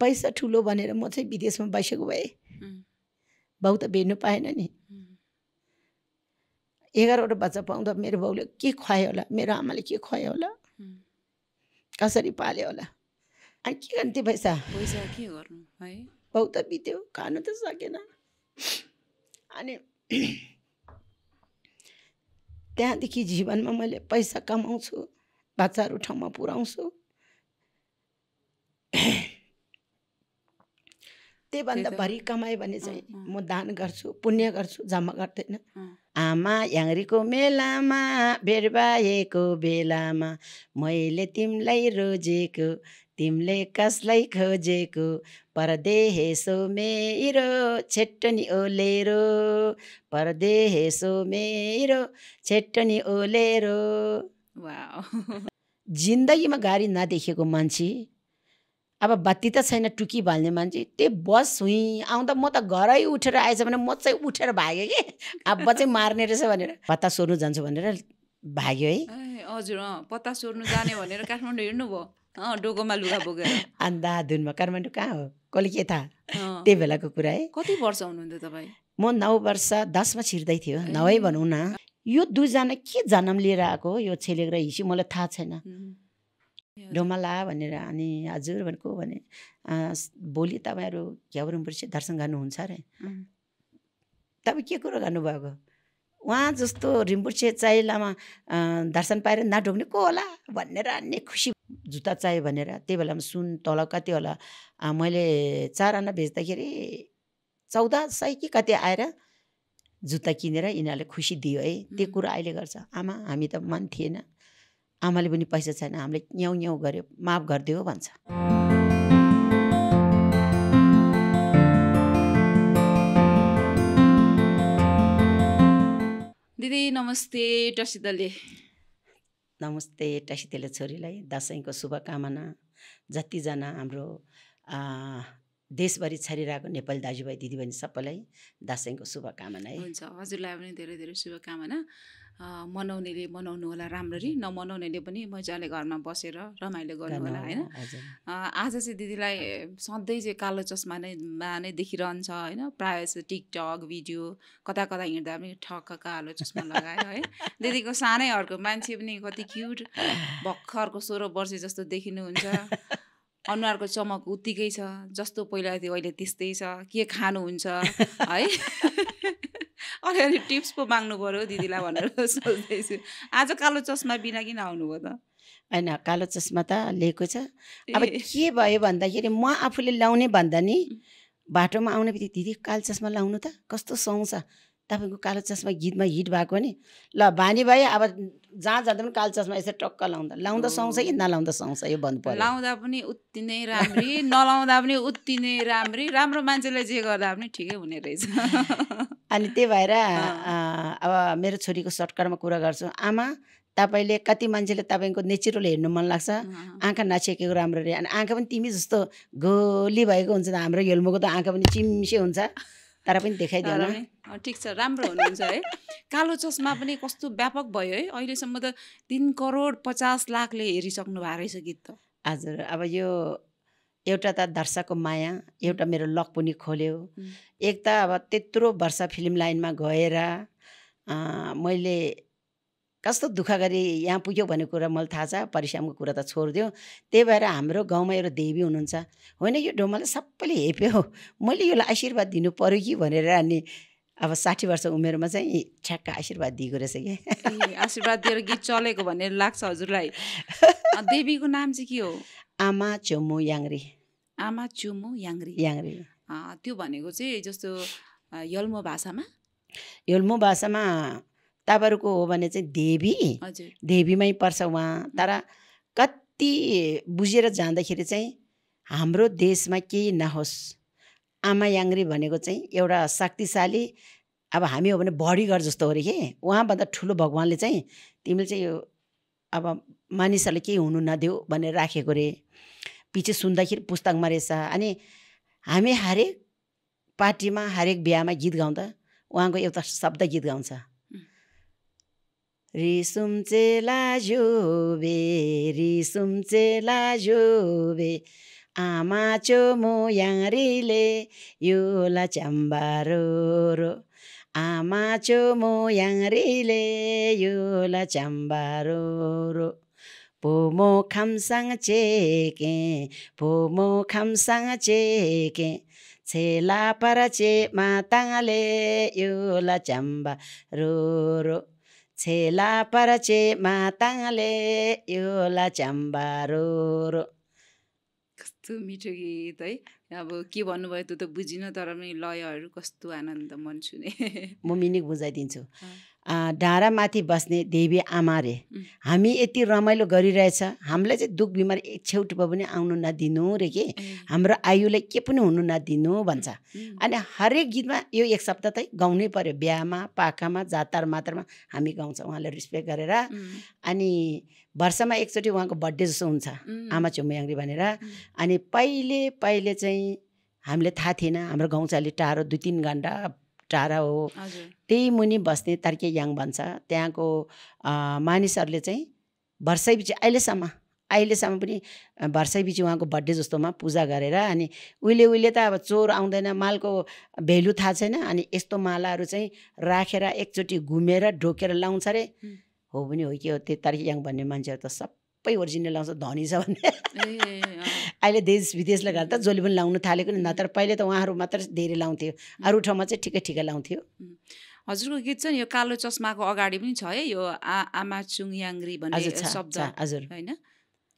पैसा ठुलो भनेर म चाहिँ विदेशमा बसेको भए बाउ त भेट्नु पाएन नि एघारवटा बच्चा पाउँदा मेरो बाउले के खुवायो होला मेरो आमाले के खुवायो होला कसरी पाल्यो होला अनि के गर्नु पैसा पैसा के गर्नु है बाउ त बित्यो खानु त सकेन अनि त्यहाँदेखि जीवनमा मैले पैसा कमाउँछु बच्चाहरू ठाउँमा पुऱ्याउँछु त्योभन्दा भरि कमायो भने चाहिँ म दान गर्छु पुण्य गर्छु जम्मा गर्दैन आमा याङ्रीको मेलामा भेटभाएको बेलामा मैले तिमीलाई रोजेको तिमीले कसलाई खोजेको परदेहेसो मेरो छेट्टनी ओलेरो परदेहेसो मेरो छेट्टनी ओलेरो जिन्दगीमा गाडी नदेखेको मान्छे अब बत्ती त छैन टुकी भन्ने मान्छे त्यही बस हुँ आउँदा म त घरै उठेर आएछ भने म चाहिँ उठेर भाग्यो कि अब चाहिँ मार्ने रहेछ भनेर पत्ता सोर्नु जान्छु भनेर भाग्यो है हजुर अँ पत्ता सोर्नु जाने भनेर काठमाडौँ हिँड्नु भयो अँ डोगोमा लुगा बोकेर धुनमा काठमाडौँ कहाँ हो कसले के थाहा त्यही बेलाको कुरा है कति वर्ष हुनुहुन्छ तपाईँ म नौ वर्ष दसमा छिर्दै थियो नौ भनौँ न यो दुईजना के जन्म लिएर आएको यो छेलेको र हिसी मलाई थाहा छैन ढोमाला भनेर अनि हजुर भनेको भने भोलि तपाईँहरू घ्याउरुङपछि दर्शन गर्नुहुन्छ अरे तपाईँ के कुरो गर्नुभएको उहाँ जस्तो रिम्पुर्से चाहिँ लामा दर्शन पाएर नढोग्ने को होला भनेर अन्य खुसी जुत्ता चाहियो भनेर त्यही बेलामा सुन तल कति होला मैले चार आना बेच्दाखेरि चौध सय कि कति आएर जुत्ता किनेर यिनीहरूले खुसी दियो है त्यो कुरो अहिले गर्छ आमा हामी त मन थिएन आमाले पनि पैसा छैन हामीले न्याउ न्याउ गऱ्यो माफ गरिदियो भन्छ दिदी नमस्ते टसितले नमस्ते टसितले छोरीलाई दसैँको शुभकामना जतिजना हाम्रो देशभरि छरिरहेको नेपाली दाजुभाइ दिदीबहिनी सबैलाई दसैँको शुभकामना है हुन्छ हजुरलाई पनि धेरै धेरै शुभकामना मनाउनेले मनाउनु होला राम्ररी नमनाउनेले पनि मजाले घरमा बसेर रमाइलो गर्नु होला होइन आज चाहिँ दिदीलाई सधैँ चाहिँ कालो चस्मा नै मा नै देखिरहन्छ होइन प्रायः जस्तो टिकटक भिडियो कता कता हिँड्दा पनि ठक्क कालो चस्मा लगायो है दिदीको सानै अर्को मान्छे पनि कति क्युट भर्खरको सोह्र वर्ष जस्तो देखिनुहुन्छ अनुहारको चमक उत्तिकै छ जस्तो पहिला थियो अहिले त्यस्तै छ के खानुहुन्छ है अलिअलि टिप्स पो माग्नु पऱ्यो दिदीलाई भनेर सोच्दैछु आज कालो चस्मा बिना किन आउनुभयो त होइन कालो चस्मा त लिएको छ अब के भयो भन्दाखेरि म आफूले लाउने भन्दा नि बाटोमा आउने बित्तिकै दिदी कालो चस्मा लाउनु त कस्तो सुहाउँछ तपाईँको कालो चस्मा गीतमा हिट भएको नि ल भानी भाइ अब जहाँ जाँदा पनि कालो चस्मा यसरी टक्क लाउँदा लाउँदा सुहाउँछ कि नलाउँदा सुहाउँछ यो भन्नु पर्यो लाउँदा पनि उत्ति नै राम्री नलाउँदा पनि उत्ति नै राम्री राम्रो मान्छेले जे गर्दा पनि ठिकै हुने रहेछ अनि त्यही भएर अब मेरो छोरीको सर्टकटमा कुरा गर्छु आमा तपाईँले कति मान्छेले तपाईँको नेचुरल हेर्नु मन लाग्छ आँखा नछेकेको राम्रो रे अनि आँखा पनि तिमी जस्तो गोली भएको हुन्छ हाम्रो हेल्मोको त आँखा पनि चिम्से हुन्छ तर पनि देखाइदिएन ठिक छ राम्रो हुनुहुन्छ है कालो चस्मा पनि कस्तो व्यापक भयो है अहिलेसम्म त तिन करोड पचास लाखले हेरिसक्नु भएको रहेछ गीत त हजुर अब यो एउटा त दर्शकको माया एउटा मेरो लक पनि खोल्यो एक त अब त्यत्रो वर्ष फिल्म लाइनमा गएर मैले कस्तो दुःख गरी यहाँ पुग्यो भन्ने कुरा मलाई थाहा छ परिश्रमको कुरा त छोडिदियो त्यही भएर हाम्रो गाउँमा एउटा देवी हुनुहुन्छ होइन यो ढोमालाई सबैले हेप्यो मैले यसलाई आशीर्वाद दिनु पऱ्यो कि भनेर अनि अब साठी वर्ष उमेरमा चाहिँ ठ्याक्क आशीर्वाद दिएको रहेछ कि आशीर्वाद दिएर गीत चलेको भनेर लाग्छ हजुरलाई देवीको नाम चाहिँ के हो आमा चोमु याङ्री आमा चुमु याङ्री याङ्री त्यो भनेको चाहिँ जस्तो यल्मो भाषामा यल्मो भाषामा तपाईँहरूको हो भने चाहिँ देवी हजुर देवीमै पर्छ उहाँ तर कति बुझेर जाँदाखेरि चाहिँ हाम्रो देशमा केही नहोस् आमा याङ्री भनेको चाहिँ एउटा शक्तिशाली अब हामी हो भने बडीगार्ड जस्तो हो अरे कि उहाँभन्दा ठुलो भगवान्ले चाहिँ तिमीले चाहिँ यो अब मानिसहरूले केही हुनु नदेऊ भनेर राखेको रे पछि सुन्दाखेरि पुस्तकमा रहेछ अनि हामी हरेक पार्टीमा हरेक बिहामा गीत गाउँदा उहाँको एउटा शब्द गीत गाउँछ रिसुम लाजो बे रिसुम लाजो बे आमा चो मोयारीले योला च्याम्बारो रो आमा चो यो योला च्याम्बारो रो पोमो खामसाङ चेके पोमो खामसाङ चेके छेला पर चे माताङले योला च्याम्बा रो रो छेला पर चे माताङले योला च्याम्बा रो रो कस्तो मिठो गीत है अब के भन्नुभयो त्यो त बुझिनँ तर पनि लयहरू कस्तो आनन्द मन छुने म मिनिक बुझाइदिन्छु डाँडामाथि बस्ने देवी आमा रे हामी यति रमाइलो गरिरहेछ हामीलाई चाहिँ दुःख बिमार एक पनि आउनु नदिनु रे कि हाम्रो आयुलाई के पनि हुनु नदिनु भन्छ अनि हरेक गीतमा यो एक सप्ताह चाहिँ गाउनै पर्यो बिहामा पाखामा जातार मात्रामा हामी गाउँछौँ उहाँलाई रिस्पेक्ट गरेर अनि वर्षमा एकचोटि उहाँको बर्थडे जस्तो हुन्छ आमा चुम्बयाङ्ग्री भनेर अनि पहिले पहिले चाहिँ हामीले थाहा थिएन हाम्रो गाउँ चाहिँ टाढो दुई तिन घन्टा टाढा हो त्यही मुनि बस्ने तर्के याङ भन्छ त्यहाँको मानिसहरूले चाहिँ पछि अहिलेसम्म अहिलेसम्म पनि पछि उहाँको बर्थडे जस्तोमा पूजा गरेर अनि उहिले उहिले त अब चोर आउँदैन मालको भेल्यु थाहा छैन अनि यस्तो मालाहरू चाहिँ राखेर एकचोटि घुमेर ढोकेर लाउँछ अरे हो पनि हो कि हो त्यो याङ भन्ने मान्छेहरू त सब सबै ओरिजिनल आउँछ धनी छ भन्ने अहिले देश विदेशले गर्दा जसले पनि लाउनु थालेको नि तर पहिले त उहाँहरू मात्र धेरै लाउँथ्यो अरू ठाउँमा चाहिँ ठिकै ठिकै लाउँथ्यो हजुरको गीत चाहिँ यो कालो चस्माको अगाडि पनि छ है यो आ आमा चुङ याङ्री भन्ने शब्द हजुर होइन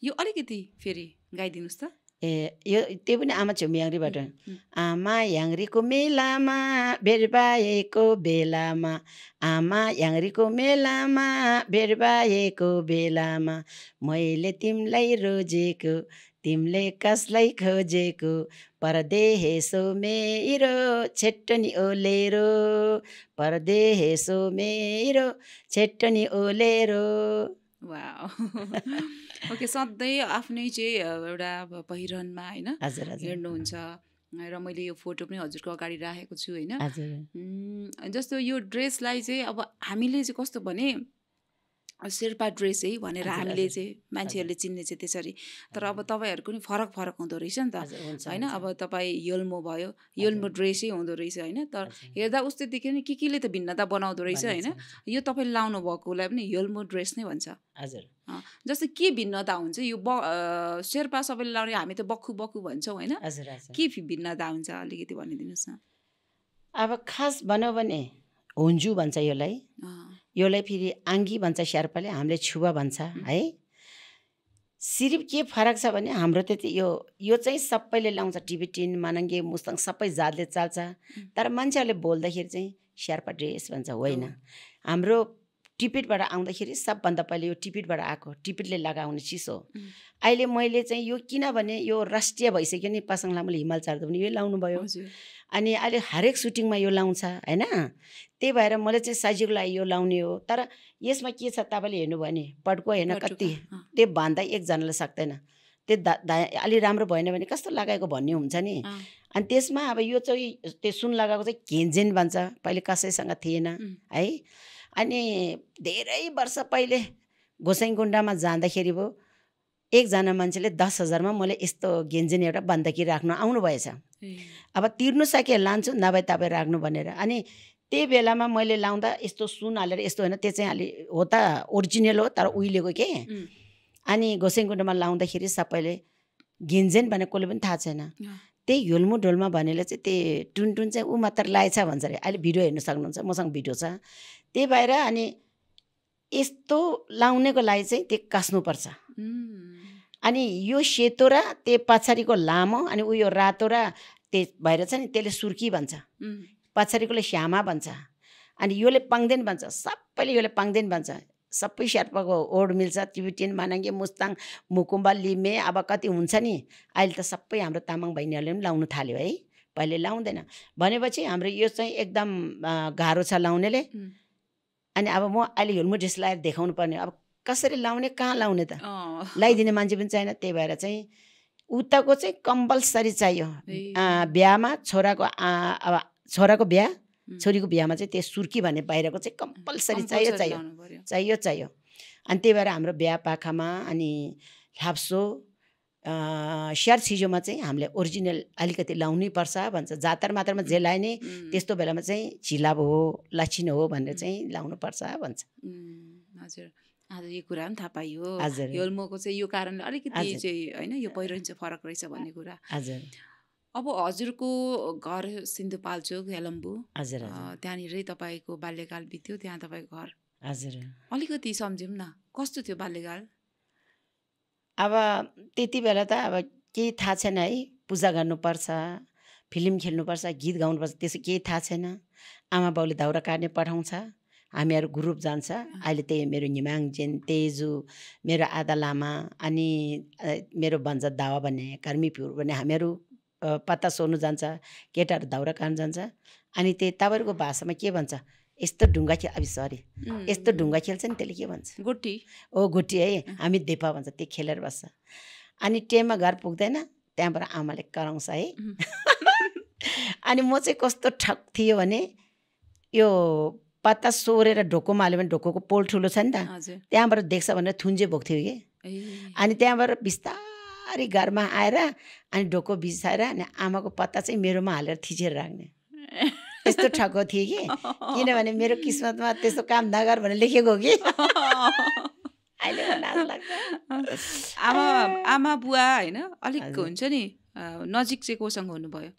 यो अलिकति फेरि गाइदिनुहोस् त ए यो त्यो पनि आमा छेउम्याङ्रीबाट आमा याङ्रीको मेलामा भेटबाएको बेलामा आमा याङ्रीको मेलामा भेटबाएको बेलामा मैले तिमीलाई रोजेको तिमीले कसलाई खोजेको परदेहेसो मेरो छेट्टनी ओलेरो परदेहेसो मेरो छेट्टनी ओलेरो वा ओके सधैँ आफ्नै चाहिँ एउटा पहिरनमा होइन हेर्नुहुन्छ र मैले यो फोटो पनि हजुरको अगाडि राखेको छु होइन जस्तो यो ड्रेसलाई चाहिँ अब हामीले चाहिँ कस्तो भने शेर्पा ड्रेस है भनेर हामीले चाहिँ मान्छेहरूले चिन्ने चाहिँ त्यसरी तर अब तपाईँहरूको पनि फरक फरक हुँदो रहेछ नि त होइन अब तपाईँ योल्मो भयो योल्मो ड्रेसै हुँदो रहेछ होइन तर हेर्दा देखियो नि के केले त भिन्नता बनाउँदो रहेछ होइन यो तपाईँले लाउनु भएकोलाई पनि योल्मो ड्रेस नै भन्छ हजुर जस्तै के भिन्नता हुन्छ यो ब शेर्पा सबैले लाउने हामी त बक्खु बक्खु भन्छौँ होइन के भिन्नता हुन्छ अलिकति भनिदिनुहोस् न अब खास भनौँ भने हुन्जु भन्छ यसलाई यसलाई फेरि आङ्गी भन्छ शेर्पाले हामीले छुवा भन्छ है सिर्फ के फरक छ भने हाम्रो त्यति यो यो चाहिँ सबैले लाउँछ टिबेटिन मानङ्गे मुस्ताङ सबै जातले चाल्छ तर मान्छेहरूले बोल्दाखेरि चाहिँ स्यार्पा ड्रेस भन्छ होइन हाम्रो टिपेटबाट आउँदाखेरि सबभन्दा पहिले यो टिपेटबाट आएको टिपेटले लगाउने चिज हो अहिले मैले चाहिँ यो किनभने यो राष्ट्रिय भइसक्यो नि पासाङ लामाले हिमाल चार्दा पनि यो लाउनु भयो अनि अहिले हरेक सुटिङमा यो लाउँछ होइन त्यही भएर मैले चाहिँ साइजको लागि यो लाउने हो तर यसमा के छ तपाईँले हेर्नुभयो भने पड्को होइन कति त्यो भन्दा एकजनाले सक्दैन त्यो धा धा अलि राम्रो भएन भने कस्तो लगाएको भन्ने हुन्छ नि अनि त्यसमा अब यो चाहिँ त्यो सुन लगाएको चाहिँ घेन्जेन भन्छ पहिले कसैसँग थिएन है अनि धेरै वर्ष पहिले घोसाइगुन्डामा जाँदाखेरि भयो एकजना मान्छेले दस हजारमा मैले यस्तो गेन्जिन एउटा बन्दकी राख्नु आउनु भएछ अब तिर्नु सके लान्छु नभए तपाईँ राख्नु भनेर अनि त्यही बेलामा मैले लाउँदा यस्तो सुन हालेर यस्तो होइन त्यो चाहिँ अलि हो त ओरिजिनल हो तर उहिलेको के अनि घोसेङकुण्डमा लाउँदाखेरि सबैले गेन्जेन भने कसले पनि थाहा छैन त्यही हिल्मु ढोलमा भनेर चाहिँ त्यही टुनटुन चाहिँ ऊ मात्र लाएछ भन्छ अरे अहिले भिडियो हेर्नु सक्नुहुन्छ मसँग भिडियो छ त्यही भएर अनि यस्तो लाउनेको लागि चाहिँ त्यो कास्नुपर्छ अनि यो सेतो र त्यो पछाडिको लामो अनि उयो रातो र त्यो भएर छ नि त्यसले सुर्की भन्छ पछाडिकोले श्यामा भन्छ अनि योले पाङ्देन भन्छ सबैले योले पाङ्देन भन्छ सबै शेर्पाको ओड मिल्छ टिबेटियन मानाङ्गे मुस्ताङ मुकुम्बा लिमे अब कति हुन्छ नि अहिले त सबै हाम्रो तामाङ बहिनीहरूले पनि लाउनु थाल्यो है पहिले लाउँदैन भनेपछि हाम्रो यो चाहिँ एकदम गाह्रो छ लाउनेले अनि अब म अहिले हेलमेट ड्रेस लगाएर देखाउनु पर्ने अब कसरी लाउने कहाँ लाउने त लगाइदिने मान्छे पनि चाहिँ त्यही भएर चाहिँ उताको चाहिँ कम्पलसरी चाहियो बिहामा छोराको अब छोराको बिहा छोरीको बिहामा चाहिँ त्यो सुर्की भन्ने बाहिरको चाहिँ कम्पलसरी चाहियो चाहियो चाहियो चाहियो अनि त्यही भएर हाम्रो बिहा पाखामा अनि हाप्सो स्याहार सिजोमा चाहिँ हामीले ओरिजिनल अलिकति लाउनै पर्छ भन्छ जातर मात्रामा जे लाइने त्यस्तो बेलामा चाहिँ झिलाब हो लाछिनो हो भनेर चाहिँ पर्छ भन्छ हजुर आज यो कुरा पनि थाहा पाइयो योल्मोको चाहिँ यो कारणले अलिकति चाहिँ होइन यो पहिरन चाहिँ फरक रहेछ भन्ने कुरा हजुर अब हजुरको घर सिन्धुपाल्चोक हेलम्बु हजुर त्यहाँनिरै तपाईँको बाल्यकाल बित्यो त्यहाँ तपाईँको घर हजुर अलिकति सम्झौँ न कस्तो थियो बाल्यकाल अब त्यति बेला त अब केही थाहा छैन है पूजा गर्नुपर्छ फिल्म खेल्नुपर्छ गीत गाउनुपर्छ त्यसो केही थाहा छैन आमा बाउले दाउरा काट्ने पठाउँछ हामीहरू ग्रुप जान्छ अहिले त्यही मेरो निमाङ जेन तेजु मेरो आदा लामा अनि मेरो भन्छ दावा भन्ने कर्मी प्युर भन्ने हामीहरू पत्ता सोर्नु जान्छ केटाहरू दाउरा काट्नु जान्छ अनि त्यही तपाईँहरूको भाषामा के भन्छ यस्तो ढुङ्गा खेल अब सरी यस्तो ढुङ्गा खेल्छ नि त्यसले के भन्छ गोटी ओ गोटी है हामी देपा भन्छ त्यो खेलेर बस्छ अनि टेममा घर पुग्दैन त्यहाँबाट आमाले कराउँछ है अनि म चाहिँ कस्तो ठक थियो भने यो पत्ता सोरेर ढोकोमा हाल्यो भने ढोकोको पोल ठुलो छ नि त त्यहाँबाट देख्छ भनेर थुन्जे भएको थियो कि अनि त्यहाँबाट बिस्तारै घरमा आएर अनि ढोको बिसाएर अनि आमाको पत्ता चाहिँ मेरोमा हालेर थिचेर राख्ने त्यस्तो ठगो थिएँ कि किनभने मेरो किस्मतमा त्यस्तो काम नगर भनेर लेखेको कि आमा आमा बुवा होइन अलिक हुन्छ नि नजिक चाहिँ कोसँग हुनुभयो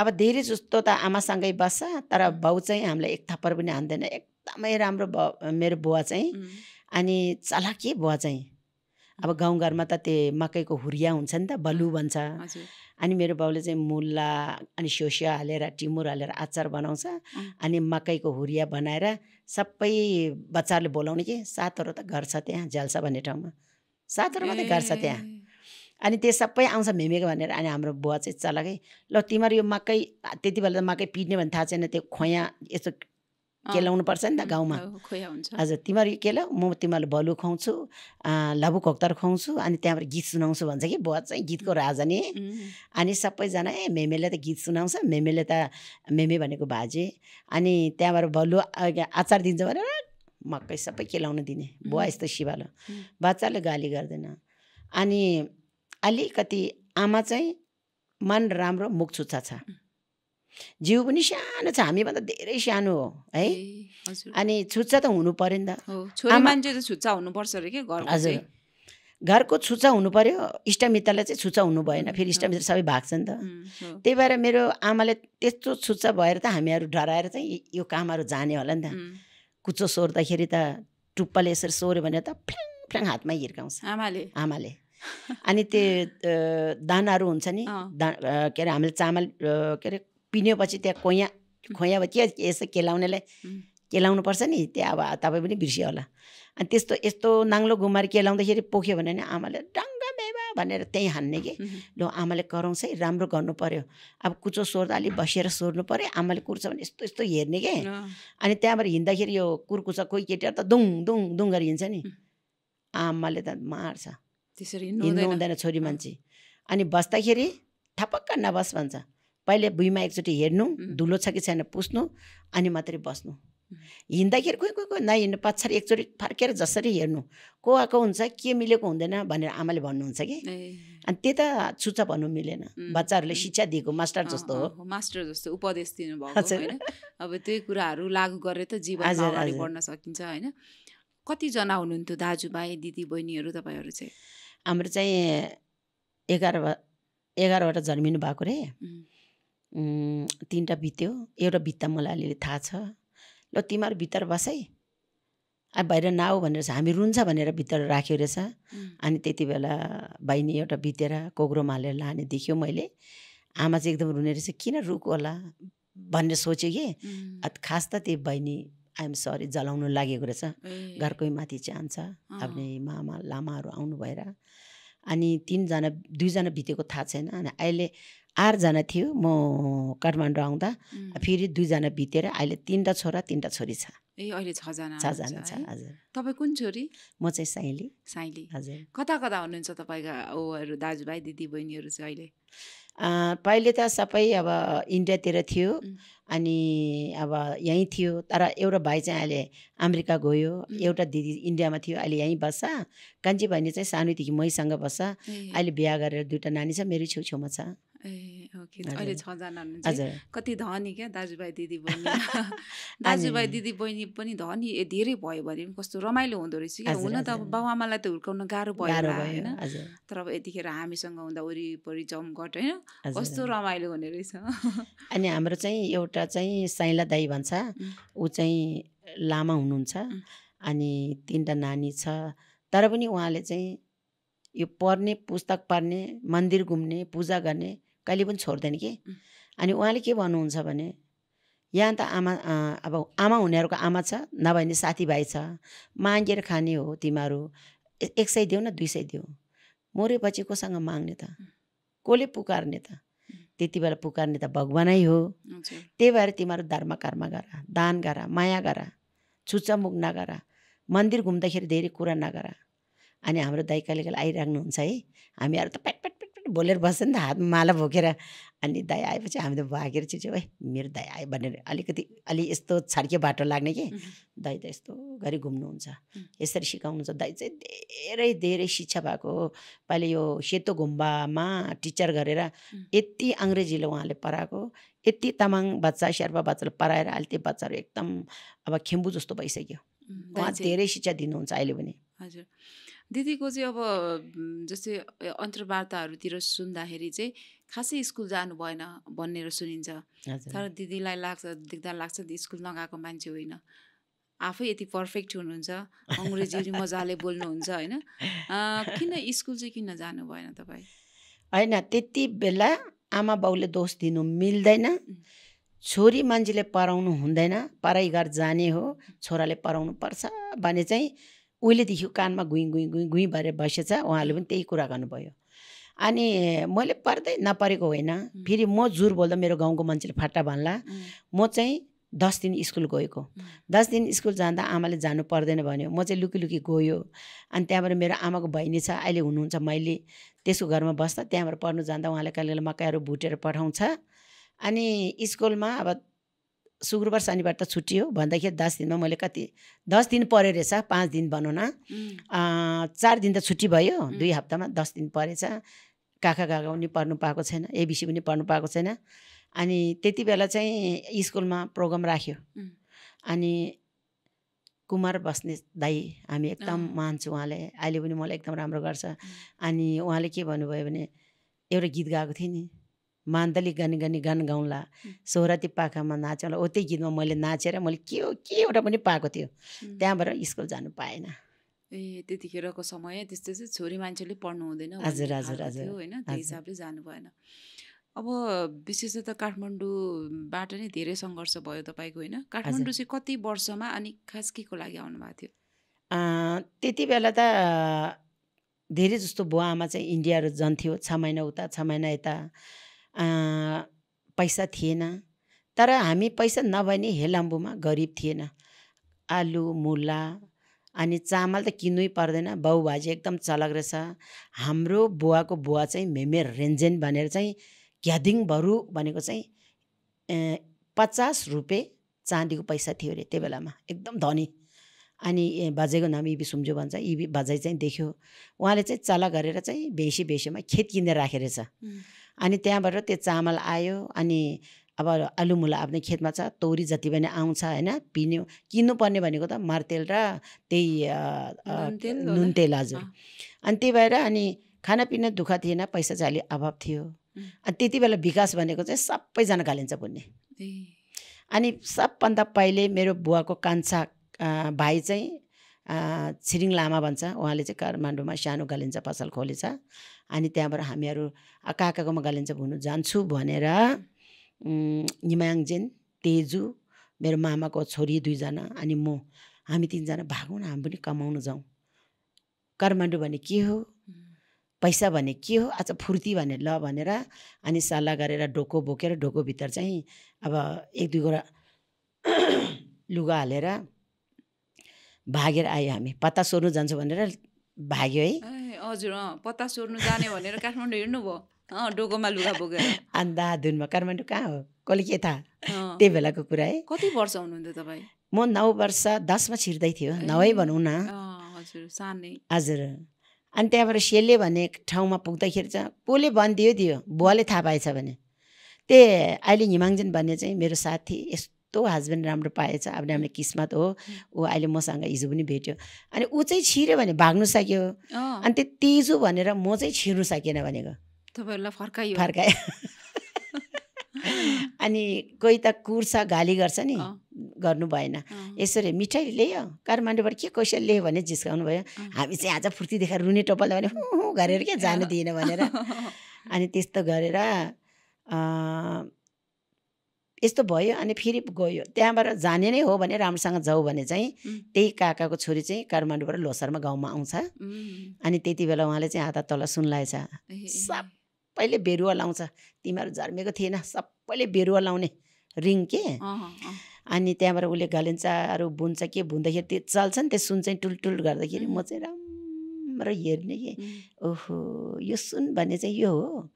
अब धेरै जस्तो त आमासँगै बस्छ तर बाउ चाहिँ हामीलाई एक थप्पर पनि हान्दैन एकदमै राम्रो मेरो बुवा चाहिँ अनि चलाकी बुवा चाहिँ अब गाउँघरमा त त्यो मकैको हुरिया हुन्छ नि त बलु भन्छ अनि मेरो बाउले चाहिँ मुला अनि सोसिया हालेर टिमुर हालेर अचार बनाउँछ अनि मकैको हुरिया बनाएर सबै बच्चाहरूले बोलाउने कि सातहरू त घर छ त्यहाँ झ्याल्छ भन्ने ठाउँमा सातहरू मात्रै घर छ त्यहाँ अनि त्यो सबै आउँछ मेमेको भनेर अनि हाम्रो बुवा चाहिँ चलाकै ल तिमीहरू यो मकै त्यति बेला त मकै पिट्ने भने थाहा छैन त्यो खोया यस्तो केलाउनु पर्छ नि त गाउँमा हजुर तिमीहरू ला म तिमीहरूलाई भलु खुवाउँछु लाबु खोक्तर खुवाउँछु अनि त्यहाँबाट गीत सुनाउँछु भन्छ कि बुवा चाहिँ गीतको राजा नि अनि सबैजना ए मेमेले त गीत सुनाउँछ मेमेले त मेमे भनेको भाजे अनि त्यहाँबाट भलु आचार दिन्छ भनेर मकै सबै केलाउनु दिने बुवा यस्तो सिभालो बच्चाले गाली गर्दैन अनि अलिकति आमा चाहिँ मन राम्रो मुख छुच्छा छ जिउ पनि सानो छ हामीभन्दा धेरै सानो हो है अनि छुच्चा त हुनु पऱ्यो नि त मान्छे त छुच्चा हुनुपर्छ अरे के हजुर घरको छुच्चा हुनु पऱ्यो इष्टमित्रलाई चाहिँ छुच्चा हुनु भएन फेरि इष्टमित्र सबै भाग्छ नि त त्यही भएर मेरो आमाले त्यस्तो छुच्चा भएर त हामीहरू डराएर चाहिँ यो कामहरू जाने होला नि त कुचो सोर्दाखेरि त टुप्पाले यसरी सोऱ्यो भने त फ्ल्याङ फ्ल्याङ हातमा हिर्काउँछ आमाले आमाले अनि त्यो दानाहरू हुन्छ नि दा के अरे हामीले चामल के अरे पिनेपछि त्यहाँ खोया खोया अब के यसो केलाउनेलाई पर्छ नि त्यहाँ अब तपाईँ पनि बिर्सियो होला अनि त्यस्तो यस्तो नाङ्लो गुमार केलाउँदाखेरि पोख्यो भने आमाले डङ्गा मेवा भनेर त्यहीँ हान्ने कि ल आमाले कराउँछ है राम्रो गर्नु पऱ्यो अब कुचो सोर्दा अलिक बसेर सोर्नु पऱ्यो आमाले कुर्छ भने यस्तो यस्तो हेर्ने कि अनि त्यहाँबाट हिँड्दाखेरि यो कुर्कुचा कोही केटीहरू त दुङ दुङ दुङ गरी हिँड्छ नि आमाले त मार्छ त्यसरी हिँड्नु हुँदैन छोरी मान्छे अनि बस्दाखेरि थपक्क नबस भन्छ पहिले भुइँमा एकचोटि हेर्नु धुलो छ कि छैन पुस्नु अनि मात्रै बस्नु हिँड्दाखेरि कोही कोही कोही नहिँड्नु पछाडि एकचोटि फर्केर जसरी हेर्नु को आएको हुन्छ के मिलेको हुँदैन भनेर आमाले भन्नुहुन्छ कि अनि त्यही त छुच्चा भन्नु मिलेन बच्चाहरूले शिक्षा दिएको मास्टर जस्तो हो मास्टर जस्तो उपदेश दिनुभएको होइन अब त्यही कुराहरू लागु गरेर त जीवन अगाडि बढ्न सकिन्छ होइन कतिजना हुनुहुन्थ्यो दाजुभाइ दिदीबहिनीहरू तपाईँहरू चाहिँ हाम्रो चाहिँ एघार एघारवटा जन्मिनु भएको रे तिनवटा बित्यो एउटा भित्ता मलाई अलिअलि थाहा छ ल तिमीहरू भित्र बसै अब बाहिर नआऊ भनेर हामी रुन्छ भनेर भित्र राख्यो रहेछ अनि त्यति बेला बहिनी एउटा बितेर कोग्रोमा हालेर लाने देख्यो मैले आमा चाहिँ एकदम रुने रहेछ किन रुख होला भनेर सोच्यो कि खास त त्यही बहिनी आइएम सरी जलाउनु लागेको रहेछ घरकै माथि चाहन्छ आफ्नै मामा लामाहरू आउनु भएर अनि तिनजना दुईजना बितेको थाहा छैन अनि अहिले आठजना थियो म काठमाडौँ आउँदा फेरि दुईजना बितेर अहिले तिनवटा छोरा तिनवटा छोरी छ ए अहिले छजना छजना छ हजुर तपाईँ कुन छोरी म चाहिँ साइली साइली हजुर कता कता हुनुहुन्छ तपाईँका ओहरू दाजुभाइ दिदीबहिनीहरू चाहिँ अहिले पहिले त सबै अब इन्डियातिर थियो अनि अब यहीँ थियो तर एउटा भाइ चाहिँ अहिले अमेरिका गयो एउटा दिदी इन्डियामा थियो अहिले यहीँ बस्छ कान्छी बहिनी चाहिँ सानैदेखि मैसँग बस्छ अहिले बिहा गरेर दुइटा नानी छ मेरो छेउछेउमा छ ए ओके अहिले छजना हुनुहुन्छ कति धनी क्या दाजुभाइ दिदी बहिनी दाजुभाइ दिदी बहिनी पनि धनी धेरै भयो भने पनि कस्तो रमाइलो हुँदो रहेछ कि हुन त अब बाबुआमालाई त हुर्काउन गाह्रो भयो होइन तर अब यतिखेर हामीसँग हुँदा वरिपरि जमघट होइन कस्तो रमाइलो हुने रहेछ अनि हाम्रो चाहिँ एउटा चाहिँ साइला दाई भन्छ ऊ चाहिँ लामा हुनुहुन्छ अनि तिनवटा नानी छ तर पनि उहाँले चाहिँ यो पढ्ने पुस्तक पढ्ने मन्दिर घुम्ने पूजा गर्ने कहिले पनि छोड्दैन कि अनि उहाँले के भन्नुहुन्छ भने यहाँ त आमा अब आमा हुनेहरूको आमा छ नभए भने साथीभाइ छ मागेर खाने हो तिमीहरू एक सय देऊ न दुई सय देऊ मरेपछि कोसँग माग्ने त कसले पुकार्ने त त्यति बेला पुकार्ने त भगवानै हो त्यही भएर तिमीहरू धर्म कर्म गर दान गर माया गर छुच्चामुख नगर मन्दिर घुम्दाखेरि धेरै कुरा नगर अनि हाम्रो दाइ आइराख्नुहुन्छ है हामीहरू त प्याट प्याट बोलेर बस्छ नि त हात माला बोकेर अनि दाया आएपछि हामी त भागेर चाहिँ है मेरो दाया आयो भनेर अलिकति अलि यस्तो छर्के बाटो लाग्ने कि दाई त यस्तो गरी घुम्नुहुन्छ यसरी सिकाउनुहुन्छ दाइ चाहिँ धेरै धेरै शिक्षा भएको पहिले यो सेतो गुम्बामा टिचर गरेर यति अङ्ग्रेजीले उहाँले पढाएको यति तामाङ बच्चा शेर्पा बच्चालाई पढाएर अहिले त्यो बच्चाहरू एकदम अब खेम्बु जस्तो भइसक्यो उहाँ धेरै शिक्षा दिनुहुन्छ अहिले पनि हजुर दिदीको चाहिँ अब जस्तै अन्तर्वार्ताहरूतिर सुन्दाखेरि चाहिँ खासै स्कुल जानु भएन भनेर सुनिन्छ तर दिदीलाई लाग्छ देख्दा लाग्छ स्कुल नगएको मान्छे होइन आफै यति पर्फेक्ट हुनुहुन्छ अङ्ग्रेजी मजाले बोल्नुहुन्छ होइन किन स्कुल चाहिँ किन जानु भएन तपाईँ होइन त्यति बेला आमा बाउले दोष दिनु मिल्दैन छोरी मान्छेले पढाउनु हुँदैन पढाइघर जाने हो छोराले पढाउनु पर्छ भने चाहिँ उहिलेदेखि कानमा घुइँ घुइँ घुइँ घुइँ भएर बसेछ उहाँले पनि त्यही कुरा गर्नुभयो अनि मैले पर्दै नपरेको होइन फेरि म जुर बोल्दा मेरो गाउँको मान्छेले फाटा भन्ला म चाहिँ दस दिन स्कुल गएको दस दिन स्कुल जाँदा आमाले जानु पर्दैन भन्यो म चाहिँ लुकी लुकी गयो अनि त्यहाँबाट मेरो आमाको बहिनी छ अहिले हुनुहुन्छ मैले त्यसको घरमा बस्दा त्यहाँबाट पढ्नु जाँदा उहाँले कहिले कहिले मकैहरू भुटेर पठाउँछ अनि स्कुलमा अब शुक्रबार शनिबार त छुट्टी हो भन्दाखेरि दस दिनमा मैले कति दस दिन पऱ्यो रहेछ पाँच दिन भनौँ न चार दिन त छुट्टी भयो दुई हप्तामा दस दिन परेछ काका काका पनि पढ्नु पाएको छैन एबिसी पनि पढ्नु पाएको छैन अनि त्यति बेला चाहिँ स्कुलमा प्रोग्राम राख्यो अनि कुमार बस्ने दाई हामी एकदम मान्छौँ उहाँले अहिले पनि मलाई एकदम राम्रो गर्छ अनि उहाँले के भन्नुभयो भने एउटा गीत गाएको थिएँ नि मान्दली गानी गनी गन गाउँला सोहरती पाखामा नाचौँला ओ त्यही गीतमा मैले नाचेर मैले के हो के एउटा पनि पाएको थियो त्यहाँबाट स्कुल जानु पाएन ए त्यतिखेरको समय त्यस्तो चाहिँ छोरी मान्छेले पढ्नु हुँदैन हजुर हजुर हजुर होइन त्यही हिसाबले जानु भएन अब विशेष त काठमाडौँबाट नै धेरै सङ्घर्ष भयो तपाईँको होइन काठमाडौँ चाहिँ कति वर्षमा अनि खास के को लागि आउनुभएको थियो त्यति बेला त धेरै जस्तो बुवा आमा चाहिँ इन्डियाहरू जान्थ्यो छ महिना उता छ महिना यता पैसा थिएन तर हामी पैसा नभए नि हेलाम्बुमा गरिब थिएन आलु मुला अनि चामल त किन्नै पर्दैन बाउ भाजी एकदम चलक रहेछ हाम्रो बुवाको बुवा चाहिँ मेमेर रेन्जेन भनेर चाहिँ भरु भनेको चाहिँ पचास रुपियाँ चाँदीको पैसा थियो अरे त्यो बेलामा एकदम धनी अनि बजैको नाम इबी सुम्जु भन्छ इबी बजै चाहिँ देख्यो उहाँले चाहिँ चला गरेर चाहिँ बेसी बेसीमा खेत किनेर राखेको रहेछ अनि त्यहाँबाट त्यो चामल आयो अनि अब आलु मुला आफ्नो खेतमा छ तोरी जति पनि आउँछ होइन पिन्यो किन्नुपर्ने भनेको त मार्तेल र त्यही नुन तेल हजुर अनि त्यही भएर अनि खानापिना दुःख थिएन पैसा चाहिँ अलिक अभाव थियो अनि त्यति बेला विकास भनेको चाहिँ सबैजना गालिन्छ बुन्ने अनि सबभन्दा पहिले मेरो बुवाको कान्छा भाइ चाहिँ छिरिङ लामा भन्छ उहाँले चाहिँ काठमाडौँमा सानो गालिन्चा पसल खोलेछ अनि त्यहाँबाट हामीहरू काकाकोमा गालिन्चा घुम्नु जान्छु भनेर निमाङजेन तेजु मेरो मामाको छोरी दुईजना अनि म हामी तिनजना भागौँ न हामी पनि कमाउनु जाउँ काठमाडौँ भने के हो पैसा भने के हो आज फुर्ती भने ल भनेर अनि सल्लाह गरेर डोको बोकेर डोकोभित्र चाहिँ अब एक दुईवटा लुगा हालेर भागेर आयो हामी पत्ता सोर्नु जान्छौँ भनेर भाग्यो है हजुर अँ पत्ता सोर्नु जाने भनेर काठमाडौँ हिँड्नुभयो अँ डोकोमा लुगा बोकेर धुनमा काठमाडौँ कहाँ हो कसले के थाहा त्यही बेलाको कुरा है कति वर्ष हुनुहुन्थ्यो तपाईँ म नौ वर्ष दसमा छिर्दै थियो नवै भनौँ न हजुर सानै हजुर अनि त्यहाँबाट सेलले भने ठाउँमा पुग्दाखेरि चाहिँ पोले भनिदियो दियो बुवाले थाहा पाएछ भने त्यही अहिले हिमाङ्जन भन्ने चाहिँ मेरो साथी यस्तो कस्तो हस्बेन्ड राम्रो पाएछ अब हामीले किस्मत हो ऊ अहिले मसँग हिजो पनि भेट्यो अनि ऊ चाहिँ छिर्यो भने भाग्नु सक्यो अनि त्यो तेजो भनेर म चाहिँ छिर्नु सकेन भनेको तपाईँहरूलाई फर्कायो फर्कायो अनि कोही त कुर्छ गाली गर्छ नि गर्नु भएन यसरी मिठाई ल्यायो काठमाडौँबाट के कसैले ल्यायो भने जिस्काउनु भयो हामी चाहिँ आज फुर्ती देखाएर रुने टोपल भने हुँ गरेर क्या जानु दिएन भनेर अनि त्यस्तो गरेर यस्तो भयो अनि फेरि गयो त्यहाँबाट जाने नै हो भने राम्रोसँग जाऊ भने चाहिँ त्यही काकाको छोरी चाहिँ काठमाडौँबाट लोसारमा गाउँमा आउँछ अनि त्यति बेला उहाँले चाहिँ हात तल सुनलाएछ सबैले बेरुवा लाउँछ तिमीहरू झर्मेको थिएन सबैले बेरुवा लाउने रिङ के अनि त्यहाँबाट उसले अरू बुन्छ के बुन्दाखेरि त्यो चल्छ नि त्यो सुन चाहिँ टुलटुल गर्दाखेरि म चाहिँ राम्रो र हेर्ने कि ओहो यो सुन भने चाहिँ यो हो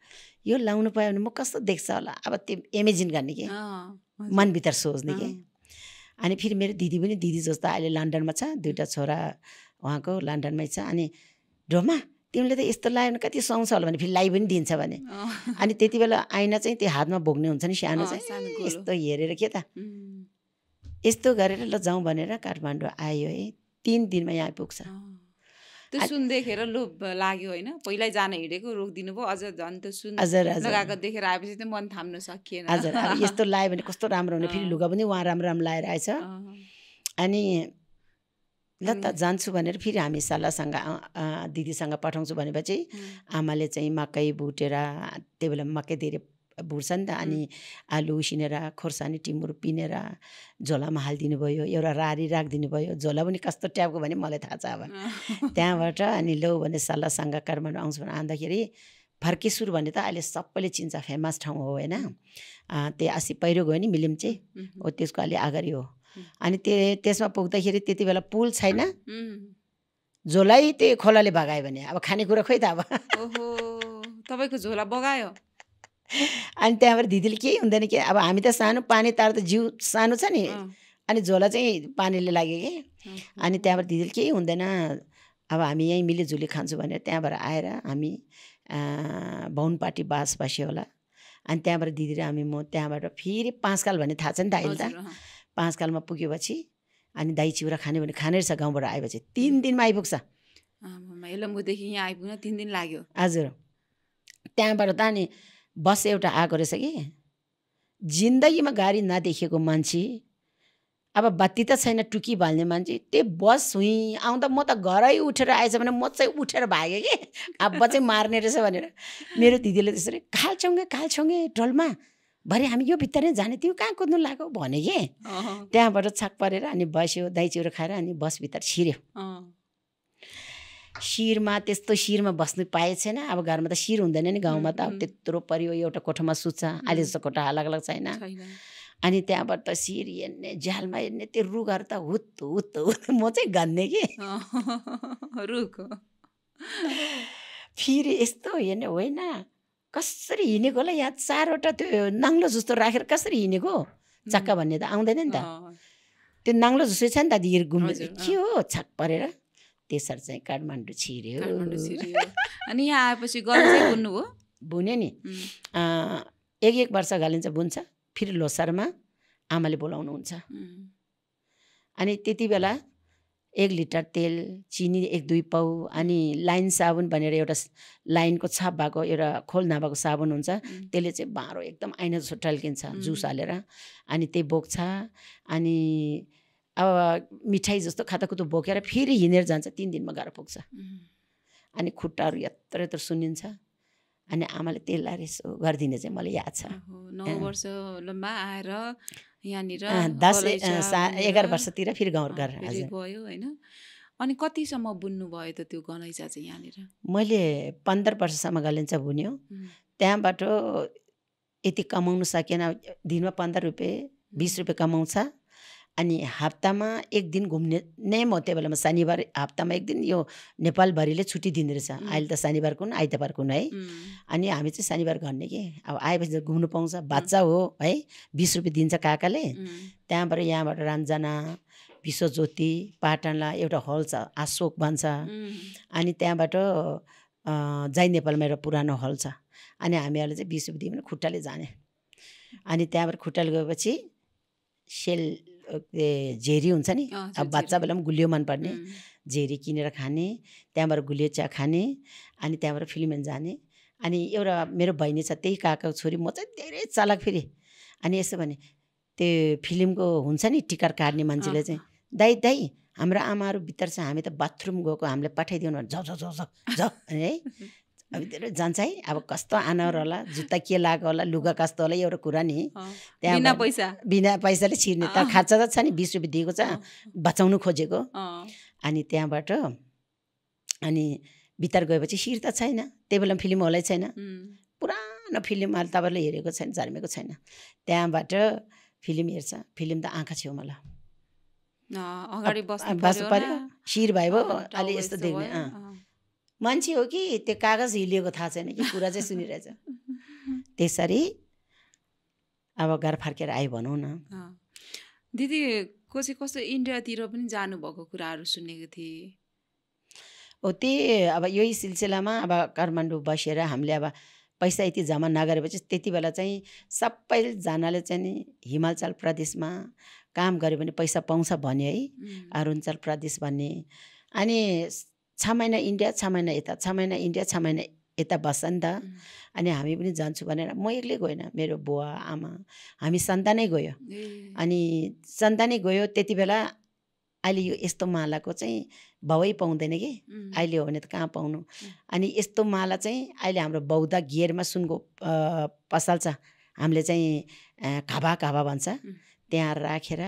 यो लाउनु पायो भने म कस्तो देख्छ होला अब त्यो इमेजिन गर्ने कि मनभित्र सोच्ने कि अनि फेरि मेरो दिदी पनि दिदी जस्तो अहिले लन्डनमा छ दुइटा छोरा उहाँको लन्डनमै छ अनि ढोमा तिमीले त यस्तो लायो भने कति सुहाउँछ होला भने फेरि लाइ पनि दिन्छ भने अनि त्यति बेला आइना चाहिँ त्यो हातमा भोग्ने हुन्छ नि सानो चाहिँ यस्तो हेरेर के त यस्तो गरेर ल जाउँ भनेर काठमाडौँ आयो है तिन दिनमा यहाँ आइपुग्छ त्यो सुन देखेर लोभ लाग्यो होइन पहिल्यै जान हिँडेको रोकिदिनु भयो अझ झन् त्यो सुन लगाएको देखेर आएपछि त मन थाम्न सकिएन हजुर यस्तो लायो भने कस्तो राम्रो हुने फेरि लुगा पनि उहाँ राम्रो राम्रो लाएर आएछ अनि ल त जान्छु भनेर फेरि हामी सल्लाहसँग दिदीसँग पठाउँछु भनेपछि आमाले चाहिँ मकै भुटेर त्यो बेला मकै धेरै भुट्छ नि त अनि आलु उसिनेर खोर्सानी टिमुर पिनेर झोलामा हालिदिनु भयो एउटा रारी राखिदिनु भयो झोला पनि कस्तो ट्यापको भने मलाई थाहा छ अब त्यहाँबाट अनि लौ भने सल्लाह साङ्गा काठमाडौँ आउँछ भने आउँदाखेरि फर्केसुर भने त अहिले सबैले चिन्छ फेमस ठाउँ हो होइन त्यही अस्ति पहिरो गयो नि मिलिम चाहिँ हो त्यसको अलि अगाडि हो अनि त्यो त्यसमा पुग्दाखेरि त्यति बेला पुल छैन झोलै त्यही खोलाले भगायो भने अब खानेकुरा खोइ त अब तपाईँको झोला बगायो अनि त्यहाँबाट दिदीले केही हुँदैन कि अब हामी त सानो पानी तार त जिउ सानो छ नि अनि झोला चाहिँ पानीले लाग्यो कि अनि त्यहाँबाट दिदीले केही हुँदैन अब हामी यहीँ मिलिजुली खान्छु भनेर त्यहाँबाट आएर हामी बाहुनपाटी बास बस्यो होला अनि त्यहाँबाट दिदी र हामी म त्यहाँबाट फेरि पाँचकाल भन्ने थाहा छ नि त अहिले त पाँचकालमा पुगेपछि अनि दाई चिउरा खाने भने खाने रहेछ गाउँबाट आएपछि तिन दिनमा आइपुग्छ इलम्बूदेखि यहाँ आइपुग्न तिन दिन लाग्यो हजुर त्यहाँबाट त अनि बस एउटा आएको रहेछ कि जिन्दगीमा गाडी नदेखेको मान्छे अब बत्ती त छैन टुकी भाल्ने मान्छे त्यही बस हुँ आउँदा म त घरै उठेर आएछ भने म चाहिँ उठेर भागेँ कि अब चाहिँ मार्ने रहेछ भनेर मेरो दिदीले त्यसरी कालछौँगे कालछौँगे टोलमा भरे हामी यो भित्र नै जाने थियौँ कहाँ कुद्नु लाग्यो भने कि त्यहाँबाट छाक परेर अनि बस्यो दाइचिउरो खाएर अनि बसभित्र छिर्यो शिरमा त्यस्तो शिरमा बस्नु पाए छैन अब घरमा त शिर हुँदैन नि गाउँमा त अब त्यत्रो परियो एउटा कोठामा सुत्छ अहिले जस्तो कोठा अलग अलग छैन अनि त्यहाँबाट त शिर हेर्ने झ्यालमा हेर्ने त्यो रुखहरू त हुत हुत हुत म चाहिँ गन्ने कि रुख फेरि यस्तो हेर्ने होइन कसरी हिँडेको होला यहाँ चारवटा त्यो नाङ्लो जस्तो राखेर कसरी हिँडेको चक्का भन्ने त आउँदैन नि त त्यो नाङ्लो जस्तो छ नि त हिर घुम्नु के हो छक परेर त्यसरी चाहिँ काठमाडौँ छिर्यो अनि यहाँ आएपछि चाहिँ बुन्नु हो बुन्यो नि एक एक वर्ष गालिन्छ बुन्छ फेरि लोसारमा आमाले बोलाउनु हुन्छ अनि त्यति बेला एक लिटर तेल चिनी एक दुई पाउ अनि लाइन साबुन भनेर एउटा लाइनको छाप भएको एउटा खोल नभएको साबुन हुन्छ त्यसले चाहिँ बाँडो एकदम आइना जस्तो टल्किन्छ जुस हालेर अनि त्यही बोक्छ अनि अब मिठाई जस्तो खाता खाताकुतो बोकेर फेरि हिँडेर जान्छ तिन दिनमा गएर पुग्छ अनि खुट्टाहरू यत्र यत्र सुनिन्छ अनि आमाले त्यसलाई यसो गरिदिने चाहिँ मलाई याद छ दस एघार वर्षतिर फेरि गाउँ गरेर भयो होइन अनि कतिसम्म बुन्नु भयो त त्यो गलैँचा चाहिँ यहाँनिर मैले पन्ध्र वर्षसम्म गलैँचा बुन्यो त्यहाँबाट यति कमाउनु सकेन दिनमा पन्ध्र रुपियाँ बिस रुपियाँ कमाउँछ अनि हप्तामा एक दिन घुम्ने नै म त्यो बेलामा शनिबार हप्तामा एक दिन यो नेपालभरिले छुट्टी दिँदो रहेछ अहिले त शनिबारको कुन आइतबारको कुन है अनि हामी चाहिँ शनिबार घन्ने कि अब आएपछि घुम्नु पाउँछ बाच्चा हो है बिस रुपियाँ दिन्छ काकाले त्यहाँबाट यहाँबाट रामजना विश्वज्योति पाटनला एउटा हल छ अशोक भन्छ अनि त्यहाँबाट जाई नेपालमा एउटा पुरानो हल छ अनि हामीहरूले चाहिँ बिस रुपियाँ दियो भने खुट्टाले जाने अनि त्यहाँबाट खुट्टाले गएपछि सेल ए झेरी हुन्छ नि अब बच्चा बेला पनि गुलियो मनपर्ने झेरी किनेर खाने त्यहाँबाट गुलियो चिया खाने अनि त्यहाँबाट फिल्मेन जाने अनि एउटा मेरो बहिनी छ त्यही काका छोरी म चाहिँ धेरै चालक फेरि अनि यसो भने त्यो फिल्मको हुन्छ नि टिकट काट्ने मान्छेले चाहिँ दाई दाई हाम्रो आमाहरू भित्र छ हामी त बाथरुम गएको हामीलाई पठाइदिउन झ झ झ झ है अब त्यो जान्छ है अब कस्तो आनावर होला जुत्ता के लगाएको होला लुगा कस्तो होला एउटा कुरा नि त्यहाँ बिना पैसा बिना पैसाले छिर्ने त खर्च त छ नि बिस रुपियाँ दिएको छ बचाउनु खोजेको अनि त्यहाँबाट अनि भित्र गएपछि शिर त छैन त्यही बेला फिल्म हलै छैन पुरानो फिल्म अहिले तपाईँले हेरेको छैन जन्मेको छैन त्यहाँबाट फिल्म हेर्छ फिल्म त आँखा छेउमा ल अगाडि बस्नु पर्यो शिर भयो अलि यस्तो देख्ने मान्छे हो कि त्यो कागज हिलिएको थाहा छैन कि कुरा चाहिँ सुनिरहेछ त्यसरी अब घर फर्केर आयो भनौँ न दिदी कसै कस्तो इन्डियातिर पनि जानुभएको कुराहरू सुनेको थिएँ हो त्यही अब यही सिलसिलामा अब काठमाडौँ बसेर हामीले अब पैसा यति जम्मा नगरेपछि त्यति बेला चाहिँ सबैजनाले चाहिँ नि हिमाचल प्रदेशमा काम गऱ्यो भने पैसा पाउँछ भन्यो है अरुणाचल प्रदेश भन्ने अनि छ महिना इन्डिया छ महिना यता छ महिना इन्डिया छ महिना यता बस्छ नि त अनि हामी पनि जान्छु भनेर म एक्लै गएन मेरो बुवा आमा हामी सन्तानै गयो अनि सन्तानै गयो त्यति बेला अहिले यो यस्तो मालाको चाहिँ भवै पाउँदैन कि अहिले हो भने त कहाँ पाउनु अनि यस्तो माला चाहिँ अहिले हाम्रो बौद्ध गियरमा सुनको छ हामीले चाहिँ खाभा खाभा भन्छ त्यहाँ राखेर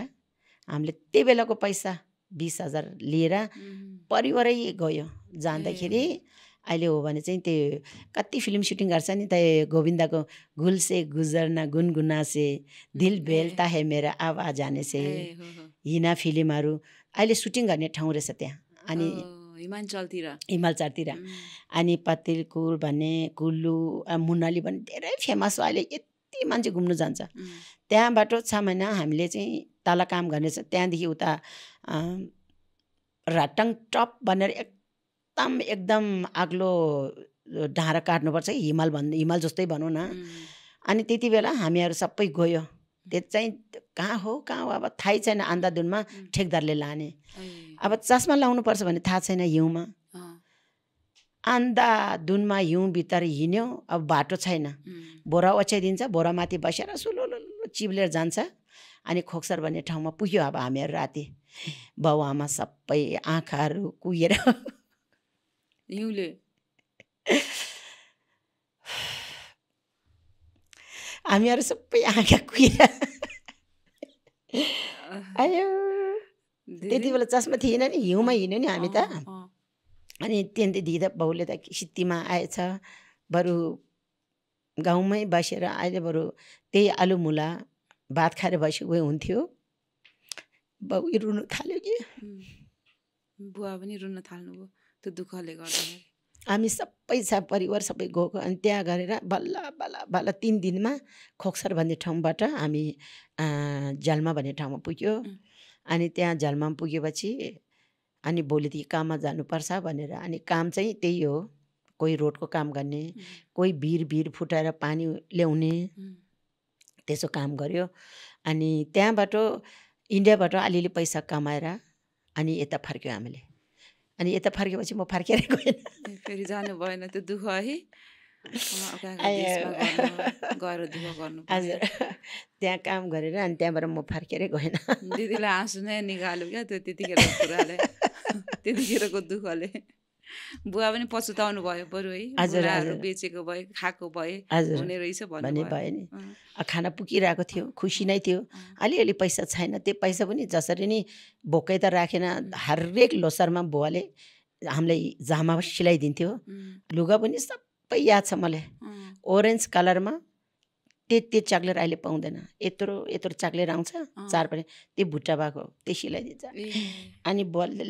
हामीले त्यही बेलाको पैसा बिस हजार लिएर परिवारै गयो जाँदाखेरि अहिले हो भने चाहिँ त्यो कति फिल्म सुटिङ गर्छ नि त गोविन्दको गुलसे गुजरना गुनगुनासे दिल बेलता है मेरा आवाज आने से हिना फिल्महरू अहिले सुटिङ गर्ने ठाउँ रहेछ त्यहाँ अनि हिमाञ्चलतिर हिमाचलतिर अनि पतिलकुल भन्ने कुल्लु मुनाली भन्ने धेरै फेमस हो अहिले यति मान्छे घुम्नु जान्छ त्यहाँबाट छ महिना हामीले चाहिँ तल काम गर्नेछ त्यहाँदेखि उता राटङ टप भनेर एकदम एकदम आग्लो ढाँडा काट्नुपर्छ हिमाल भन् हिमाल जस्तै भनौँ न अनि त्यति बेला हामीहरू सबै गयो त्यो चाहिँ कहाँ हो कहाँ हो अब थाहै छैन आन्दा दुनमा ठेकदारले लाने अब चस्मा लाउनुपर्छ भने थाहा छैन हिउँमा आन्दा हिउँ हिउँभित्र हिँड्यो अब बाटो छैन बोरा ओछ्याइदिन्छ माथि बसेर सुलो चिब्लेर जान्छ अनि खोक्सर भन्ने ठाउँमा पुग्यो अब हामीहरू राति बाउ आमा सबै आँखाहरू कुहिएर हिउँले हामीहरू सबै आँखा कुहिएर आयो त्यति बेला चस्मा थिएन नि हिउँमा हिँड्यो नि हामी त अनि त्यहाँदेखि दिँदा बाउले त सित्तीमा आएछ बरु गाउँमै बसेर अहिले बरु त्यही आलु मुला भात खाएर बसेको हुन्थ्यो बाउ रुनु थाल्यो कि बुवा पनि रुन थाल्नुभयो त्यो दुःखले गर्दा हामी सबै छ परिवार सबै गएको अनि त्यहाँ गरेर बल्ल बल्ल बल्ल तिन दिनमा खोक्सर भन्ने ठाउँबाट हामी झल्मा भन्ने ठाउँमा पुग्यो अनि त्यहाँ झल्मामा पुगेपछि अनि भोलिदेखि काममा जानुपर्छ भनेर अनि काम चाहिँ त्यही हो कोही रोडको काम गर्ने कोही भिर भिर फुटाएर पानी ल्याउने त्यसो काम गर्यो अनि त्यहाँबाट इन्डियाबाट अलिअलि पैसा कमाएर अनि यता फर्क्यौँ हामीले अनि यता फर्केपछि म फर्केर गएन फेरि जानु भएन त्यो दुःख है गएर दुःख गर्नु हजुर त्यहाँ काम गरेर अनि त्यहाँबाट म फर्केरै गएन दिदीलाई आँसु नै निकाल्यो क्या त्यो त्यतिखेर कुराले त्यतिखेरको दुःखले बुवा पनि पछुताउनु भयो बरु है हजुर बेचेको भए खाएको भए हुने रहेछ भन्ने भयो नि खाना पुगिरहेको थियो खुसी नै थियो अलिअलि पैसा छैन त्यो पैसा पनि जसरी नै भोकै त राखेन हरेक लोसरमा बुवाले हामीलाई जामा सिलाइदिन्थ्यो लुगा पनि सबै याद छ मलाई ओरेन्ज कलरमा त्यो त्यो चाक्लेर अहिले पाउँदैन यत्रो यत्रो चाक्लेर आउँछ चार पनि त्यो भुट्टा भएको त्यो सिलाइदिन्छ अनि बल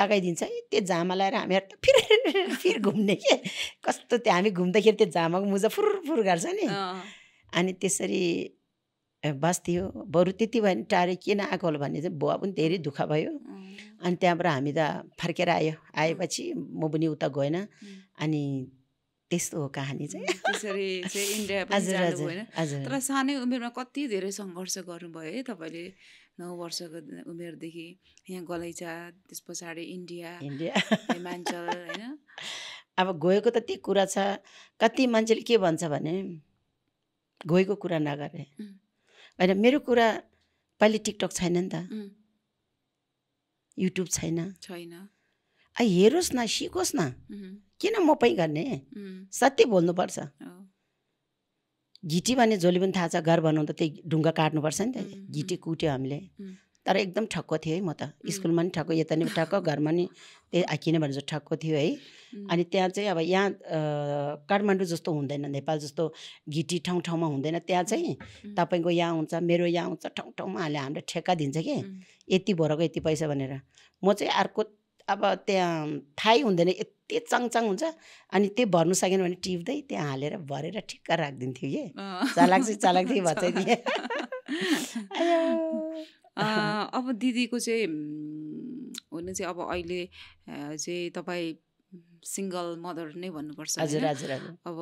लगाइदिन्छ है त्यो जामा लगाएर हामीहरू त फेरि फेरि घुम्ने के कस्तो त्यो हामी घुम्दाखेरि त्यो जामाको मुजा फुर फुर गर्छ नि अनि त्यसरी हो बरु त्यति भयो भने टाढो किन आएको होला भने चाहिँ बुवा पनि धेरै दुःख भयो अनि त्यहाँबाट हामी त फर्केर आयो आएपछि म पनि उता गएन अनि त्यस्तो हो कहानी चाहिँ त्यसरी तर सानै उमेरमा कति धेरै सङ्घर्ष गर्नुभयो है तपाईँले नौ वर्षको उमेरदेखि यहाँ गलैँचा त्यस पछाडि इन्डिया इन्डिया हिमाञ्चल होइन अब गएको त त्यही कुरा छ कति मान्छेले के भन्छ भने गएको कुरा नगरे होइन मेरो कुरा पहिले टिकटक छैन नि त युट्युब छैन छैन हेरोस् न सिकोस् न किन म पै गर्ने सत्य बोल्नुपर्छ घिटी भने झोली पनि थाहा छ घर बनाउँदा त्यही ढुङ्गा काट्नुपर्छ नि त घिटी कुट्यो हामीले तर एकदम ठक्क थियो है म त स्कुलमा पनि ठक्क यता नि ठक्क घरमा नि त्यही किनभने चाहिँ ठक्क थियो है अनि त्यहाँ चाहिँ अब यहाँ काठमाडौँ जस्तो हुँदैन नेपाल जस्तो घिटी ठाउँ ठाउँमा हुँदैन त्यहाँ चाहिँ तपाईँको यहाँ हुन्छ मेरो यहाँ हुन्छ ठाउँ ठाउँमा हालेर हामीलाई ठेक्का दिन्छ कि यति भरको यति पैसा भनेर म चाहिँ अर्को अब त्यहाँ थाहै हुँदैन यति चङचङ हुन्छ अनि त्यो भर्नु सकेन भने टिप्दै त्यहाँ हालेर भरेर ठिक्क राखिदिन्थ्यो कि चालाक चाहिँ चालाक अब दिदीको चाहिँ हुनु चाहिँ अब अहिले चाहिँ तपाईँ सिङ्गल मदर नै भन्नुपर्छ हजुर हजुर अब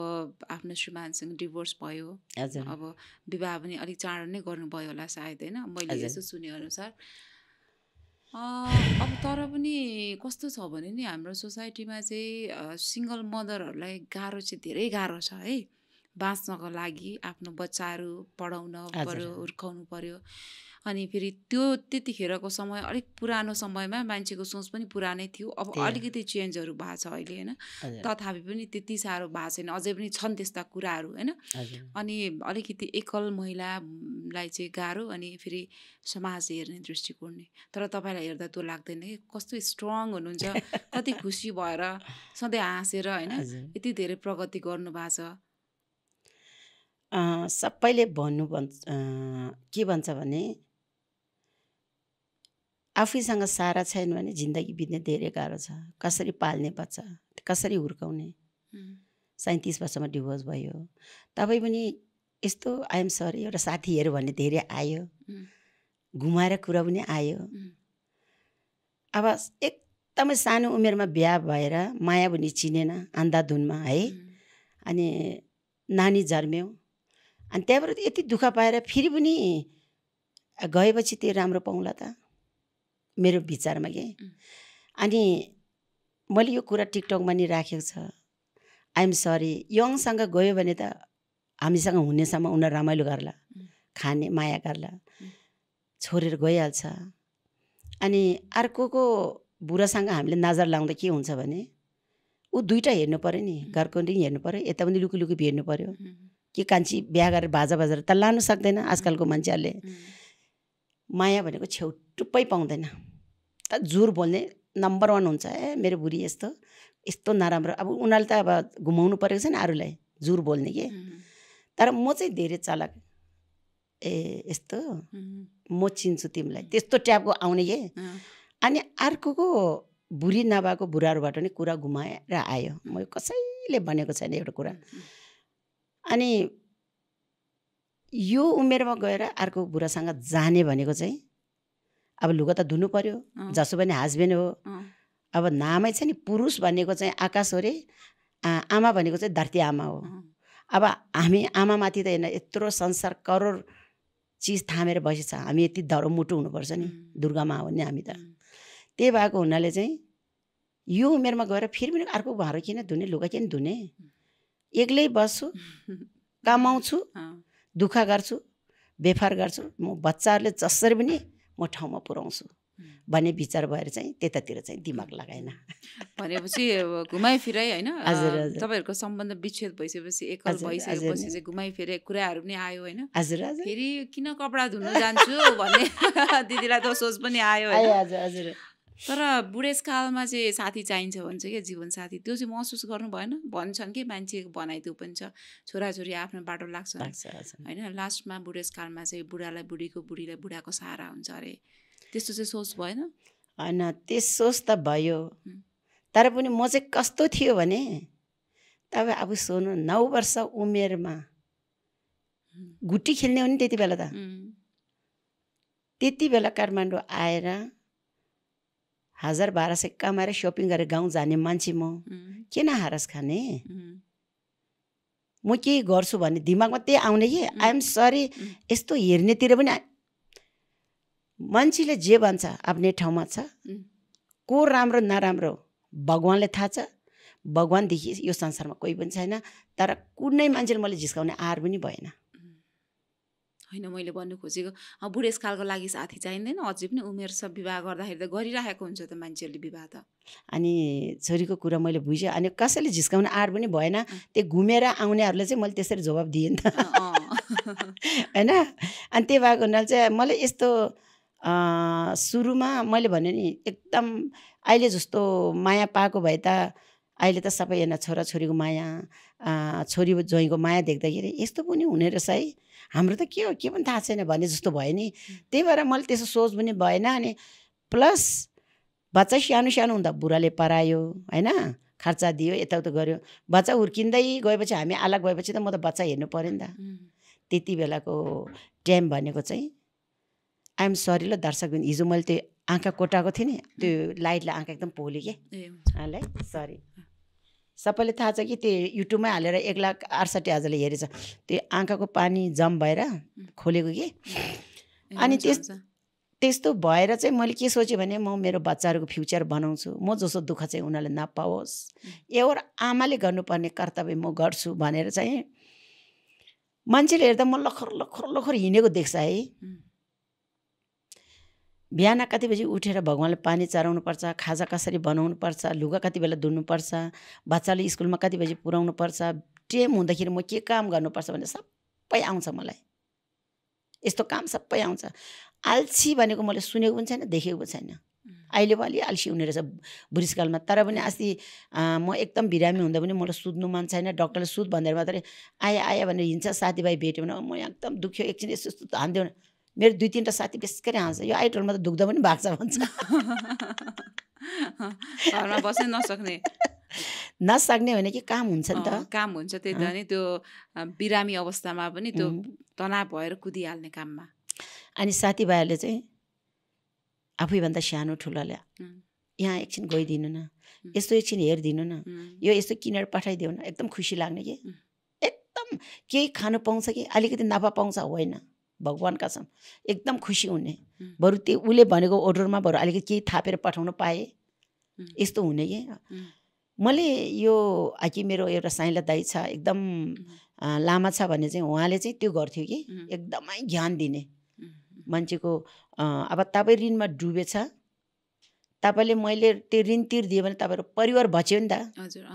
आफ्नो श्रीमानसँग डिभोर्स भयो अब विवाह पनि अलिक चाँडो नै गर्नुभयो होला सायद होइन मैले यसो सुने अनुसार अब तर पनि कस्तो छ भने नि हाम्रो सोसाइटीमा चाहिँ सिङ्गल मदरहरूलाई गाह्रो चाहिँ धेरै गाह्रो छ है बाँच्नको लागि आफ्नो बच्चाहरू पढाउन पऱ्यो हुर्काउनु पऱ्यो अनि फेरि त्यो त्यतिखेरको समय अलिक पुरानो समयमा मान्छेको सोच पनि पुरानै थियो अब अलिकति चेन्जहरू भएको छ अहिले होइन तथापि पनि त्यति साह्रो भएको छैन अझै पनि छन् त्यस्ता कुराहरू होइन अनि अलिकति एकल महिलालाई चाहिँ गाह्रो अनि फेरि समाज हेर्ने दृष्टिकोणले तर तपाईँलाई हेर्दा त्यो लाग्दैन कि कस्तो स्ट्रङ हुनुहुन्छ कति खुसी भएर सधैँ हाँसेर होइन यति धेरै प्रगति गर्नुभएको भएको छ सबैले भन्नु भन्छ के भन्छ भने आफैसँग सारा छैन भने जिन्दगी बित्ने धेरै गाह्रो छ कसरी पाल्ने बच्चा कसरी हुर्काउने सैँतिस वर्षमा डिभोर्स भयो तपाईँ पनि यस्तो आइएम सरी एउटा साथीहरू भन्ने धेरै आयो घुमाएर कुरा पनि आयो अब एकदमै सानो उमेरमा बिहा भएर माया पनि चिनेन आन्दाधुनमा है अनि नानी जन्म्यो अनि त्यहाँबाट यति दुःख पाएर फेरि पनि गएपछि त्यो राम्रो पाउँला त मेरो विचारमा के अनि मैले यो कुरा टिकटकमा नि राखेको छ आइएम सरी यङसँग गयो भने त हामीसँग हुनेसम्म उनीहरू रमाइलो गर्ला खाने माया गर्ला छोडेर गइहाल्छ अनि अर्कोको बुढासँग हामीले नजर लाउँदा के हुन्छ भने ऊ दुइटा हेर्नु पऱ्यो नि घरको नि हेर्नु पऱ्यो यता पनि लुकी लुकी हेर्नु पऱ्यो कि कान्छी बिहा गरेर बाजा बाजा त लानु सक्दैन आजकलको मान्छेहरूले माया भनेको छेउ टुप्पै पाउँदैन त जुर बोल्ने नम्बर वान हुन्छ ए मेरो बुढी यस्तो यस्तो नराम्रो अब उनीहरूले त अब घुमाउनु परेको छैन अरूलाई जुर बोल्ने कि तर म चाहिँ धेरै चालक ए यस्तो म चिन्छु तिमीलाई त्यस्तो ट्यापको आउने के अनि अर्कोको भुरी नभएको बुढाहरूबाट नि कुरा घुमाएर आयो म कसैले भनेको छैन एउटा कुरा अनि यो उमेरमा गएर अर्को बुढासँग जाने भनेको चाहिँ अब लुगा त धुनु पर्यो जसो पनि हस्बेन्ड हो अब नामै छ नि पुरुष भनेको चाहिँ आकाश हो रे आमा भनेको चाहिँ धरती आमा हो अब हामी आमामाथि त होइन यत्रो संसार करोड चिज थामेर बसेछ हामी यति धरो मुटु हुनुपर्छ नि दुर्गामा हो नि हामी त त्यही भएको हुनाले चाहिँ यो उमेरमा गएर फेरि पनि अर्को घर किन धुने लुगा किन धुने एक्लै बस्छु कमाउँछु दुःख गर्छु बेफार गर्छु म बच्चाहरूले जसरी पनि म ठाउँमा पुऱ्याउँछु भन्ने विचार भएर चाहिँ त्यतातिर चाहिँ दिमाग लगाएन भनेपछि घुमाइफिराइ होइन तपाईँहरूको सम्बन्ध विच्छेद भइसकेपछि एकल भइसकेपछि चाहिँ घुमाइफिरे कुराहरू पनि आयो होइन हजुर फेरि किन कपडा धुन जान्छु भन्ने दिदीलाई त सोच पनि आयो हजुर हजुर तर बुढेसकालमा चाहिँ साथी चाहिन्छ भन्छ क्या जीवनसाथी त्यो चाहिँ महसुस गर्नु भएन भन्छन् कि मान्छे भनाइ त्यो पनि छ छोराछोरी आफ्नो बाटो लाग्छ होइन लास्टमा बुढेसकालमा चाहिँ बुढालाई बुढीको बुढीलाई बुढाको सहारा हुन्छ अरे त्यस्तो चाहिँ सोच भएन होइन त्यो सोच त भयो तर पनि म चाहिँ कस्तो थियो भने तपाईँ अब सोनु नौ वर्ष उमेरमा गुटी खेल्ने हो नि त्यति बेला त त्यति बेला काठमाडौँ आएर हजार बाह्र सय कमाएर सपिङ गरेर गाउँ जाने मान्छे म किन हारस खाने म के गर्छु भने दिमागमा त्यही आउने कि एम सरी यस्तो हेर्नेतिर पनि मान्छेले जे भन्छ आफ्नै ठाउँमा छ को राम्रो नराम्रो भगवान्ले थाहा छ भगवान्देखि यो संसारमा कोही पनि छैन तर कुनै मान्छेले मैले झिस्काउने आर पनि भएन होइन मैले भन्नु खोजेको बुढेसकालको लागि साथी चाहिँदैन अझै पनि उमेर छ विवाह गर्दाखेरि त गरिरहेको हुन्छ त मान्छेहरूले विवाह त अनि छोरीको कुरा मैले बुझेँ अनि कसैले झिस्काउने आर पनि भएन त्यो घुमेर आउनेहरूले चाहिँ मैले त्यसरी जवाब दिएँ नि त होइन अनि त्यही भएको हुनाले चाहिँ मैले यस्तो सुरुमा मैले भने नि एकदम अहिले जस्तो माया पाएको भए त अहिले त सबैजना छोराछोरीको माया छोरी ज्वाइँको माया देख्दाखेरि यस्तो पनि हुने रहेछ है हाम्रो त के हो के पनि थाहा छैन भने जस्तो भयो नि त्यही भएर मैले त्यसो सोच पनि भएन अनि प्लस बच्चा सानो सानो हुँदा बुढाले परायो होइन खर्च दियो यताउता गऱ्यो बच्चा हुर्किँदै गएपछि हामी अलग गएपछि त म त बच्चा हेर्नु पऱ्यो नि त त्यति बेलाको टाइम भनेको चाहिँ आइएम सरी ल दर्शक हिजो मैले त्यो आँखा कोटाएको थिएँ नि त्यो लाइटले आँखा एकदम पोल्यो क्या सरी सबैले थाहा छ कि त्यो युट्युबमै हालेर एक लाख आठसाठी हजारले हेरेछ त्यो आँखाको पानी जम भएर खोलेको कि अनि त्यस त्यस्तो भएर चाहिँ मैले के सोचेँ भने म मेरो बच्चाहरूको फ्युचर बनाउँछु म जसो दुःख चाहिँ उनीहरूले नपाओस् एउटा आमाले गर्नुपर्ने कर्तव्य म गर्छु भनेर चाहिँ मान्छेले हेर्दा म लखर लखर लखर हिँडेको देख्छ है बिहान कति बजी उठेर भगवान्लाई पानी चढाउनुपर्छ खाजा कसरी बनाउनुपर्छ लुगा कति बेला धुनुपर्छ बच्चाले स्कुलमा कति बजी पर्छ टेम हुँदाखेरि म के काम गर्नुपर्छ भनेर सबै आउँछ मलाई यस्तो काम सबै आउँछ आल्छी भनेको मैले सुनेको पनि छैन देखेको पनि छैन अहिले पो अलि अल्छी हुने रहेछ बुढिसकालमा तर पनि अस्ति म एकदम बिरामी हुँदा पनि मलाई सुत्नु मन छैन डक्टरले सुत भनेर मात्रै आयो आयो भनेर हिँड्छ साथीभाइ भेट्यो भने म एकदम दुख्यो एकछिन यस्तो यस्तो हान्दियो मेरो दुई तिनवटा साथी बेसकरी हाँस्छ यो आइटलमा त दुख्दा पनि भएको छ भन्छ घरमा बस्नै नसक्ने नसक्ने भने कि काम हुन्छ नि त काम हुन्छ त्यही त नि त्यो बिरामी अवस्थामा पनि त्यो तनाव भएर कुदिहाल्ने काममा अनि साथीभाइहरूले चाहिँ आफैभन्दा सानो ठुलोले यहाँ एकछिन गइदिनु न यस्तो एकछिन हेरिदिनु न यो यस्तो किनेर पठाइदेऊ न एकदम खुसी लाग्ने कि एकदम केही खानु पाउँछ कि अलिकति नाफा पाउँछ होइन भगवान् कसम एकदम खुसी हुने बरु त्यो उसले भनेको अर्डरमा बरु अलिकति केही थापेर पठाउन पाएँ यस्तो हुने कि मैले यो कि मेरो एउटा साइला दाई छ एकदम लामा छ भने चाहिँ उहाँले चाहिँ त्यो गर्थ्यो कि एकदमै ज्ञान दिने मान्छेको अब तपाईँ ऋणमा डुबेछ तपाईँले मैले त्यो ऋण तिर्दियो भने तपाईँहरू परिवार बच्यो नि त हजुर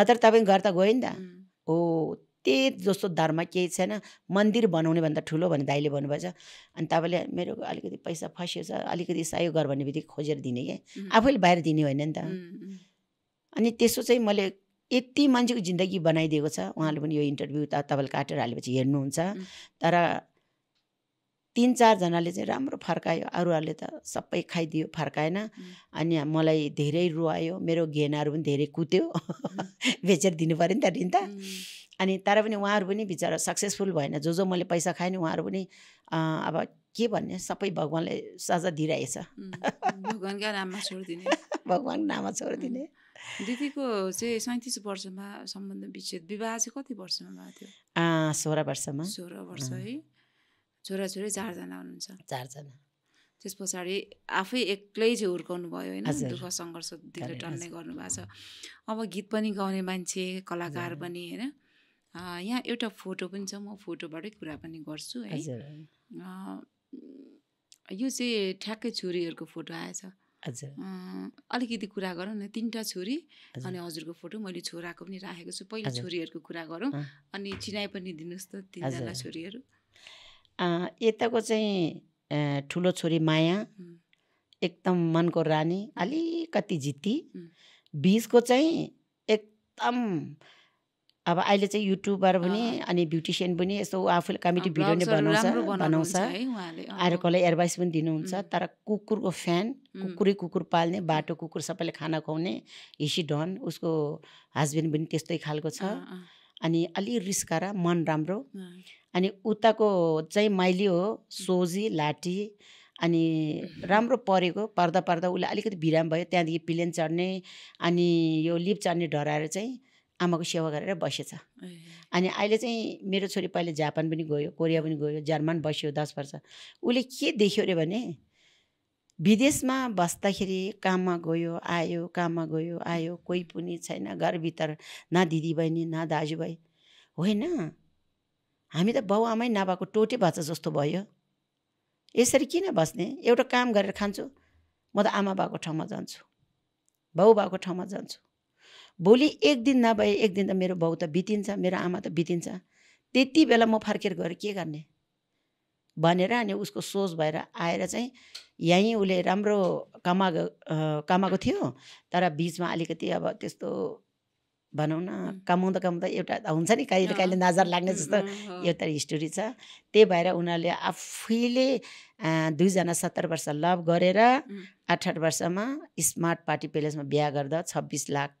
नत्र तपाईँ घर त गयो नि त हो त्यही जस्तो धर्म केही छैन मन्दिर बनाउने भन्दा ठुलो भने दाइले भन्नुभएछ अनि तपाईँले मेरो अलिकति पैसा फस्यो छ अलिकति सहयोग गर भन्ने बित्तिकै खोजेर दिने क्या आफैले बाहिर दिने होइन नि त अनि त्यसो चाहिँ मैले यति मान्छेको जिन्दगी बनाइदिएको छ उहाँले पनि यो इन्टरभ्यू त तपाईँले काटेर हालेपछि हेर्नुहुन्छ तर तिन चारजनाले चाहिँ राम्रो फर्कायो अरूहरूले त सबै खाइदियो फर्काएन अनि मलाई धेरै रुवायो मेरो घेनाहरू पनि धेरै कुत्यो बेचेर दिनु पऱ्यो नि त ऋण त अनि तर पनि उहाँहरू पनि बिचरा सक्सेसफुल भएन जो जो मैले पैसा खाएँ नि उहाँहरू पनि अब के भन्ने सबै भगवान्ले सजा दिइरहेछ भगवान्का नाममा छोडिदिने भगवान्को नाममा छोडिदिने दिदीको चाहिँ सैँतिस वर्षमा सम्बन्ध विच्छेद विवाह चाहिँ कति वर्षमा भएको थियो सोह्र वर्षमा सोह्र वर्ष है छोराछोरी चारजना हुनुहुन्छ चारजना त्यस पछाडि आफै एक्लै चाहिँ हुर्काउनु भयो होइन दुःख सङ्घर्ष दिएर टन्ने गर्नुभएको छ अब गीत पनि गाउने मान्छे कलाकार पनि होइन यहाँ एउटा फोटो पनि छ म फोटोबाटै कुरा पनि गर्छु है यो चाहिँ ठ्याक्कै छोरीहरूको फोटो आएछ अलिकति कुरा गरौँ न तिनवटा छोरी अनि हजुरको फोटो मैले छोराको पनि राखेको छु पहिला छोरीहरूको कुरा गरौँ अनि चिनाइ पनि दिनुहोस् त तिनजना छोरीहरू यताको चाहिँ ठुलो छोरी माया एकदम मनको रानी अलिकति जिती बिचको चाहिँ एकदम अब अहिले चाहिँ युट्युबर पनि अनि ब्युटिसियन पनि यसो आफूले कमिटी भिडियो नै बनाउँछ बनाउँछ कसलाई एडभाइस पनि दिनुहुन्छ तर कुकुरको फ्यान कुकुरै कुकुर पाल्ने बाटो कुकुर सबैले खाना खुवाउने हिसी डन उसको हस्बेन्ड पनि त्यस्तै खालको छ अनि अलि रिस्काएर मन राम्रो अनि उताको चाहिँ माइली हो सोजी लाठी अनि राम्रो परेको पर्दा पर्दा उसलाई अलिकति बिराम भयो त्यहाँदेखि प्लेन चढ्ने अनि यो लिप चढ्ने डराएर चाहिँ आमाको सेवा गरेर बसेछ अनि अहिले चाहिँ मेरो छोरी पहिले जापान पनि गयो कोरिया पनि गयो जर्मन बस्यो दस वर्ष उसले के देख्यो अरे भने विदेशमा बस्दाखेरि काममा गयो आयो काममा गयो आयो कोही पनि छैन घरभित्र न दिदीबहिनी न दाजुभाइ होइन हामी त बाउ आमै नभएको टोटे भाषा जस्तो भयो यसरी किन बस्ने एउटा काम गरेर खान्छु म त आमा भएको ठाउँमा जान्छु बाउ भएको ठाउँमा जान्छु भोलि एक दिन नभए एक दिन त मेरो बाउ त बितिन्छ मेरो आमा त बितिन्छ त्यति बेला म फर्केर गएर के गर्ने भनेर अनि उसको सोच भएर आएर चाहिँ यहीँ उसले राम्रो कमा कमाएको थियो तर बिचमा अलिकति अब त्यस्तो भनौँ न कमाउँदा कमाउँदा एउटा हुन्छ नि कहिले कहिले नजर लाग्ने जस्तो एउटा हिस्टोरी छ त्यही भएर उनीहरूले आफैले दुईजना सत्तर वर्ष लभ गरेर अठार वर्षमा स्मार्ट पार्टी प्यालेसमा बिहा गर्दा छब्बिस लाख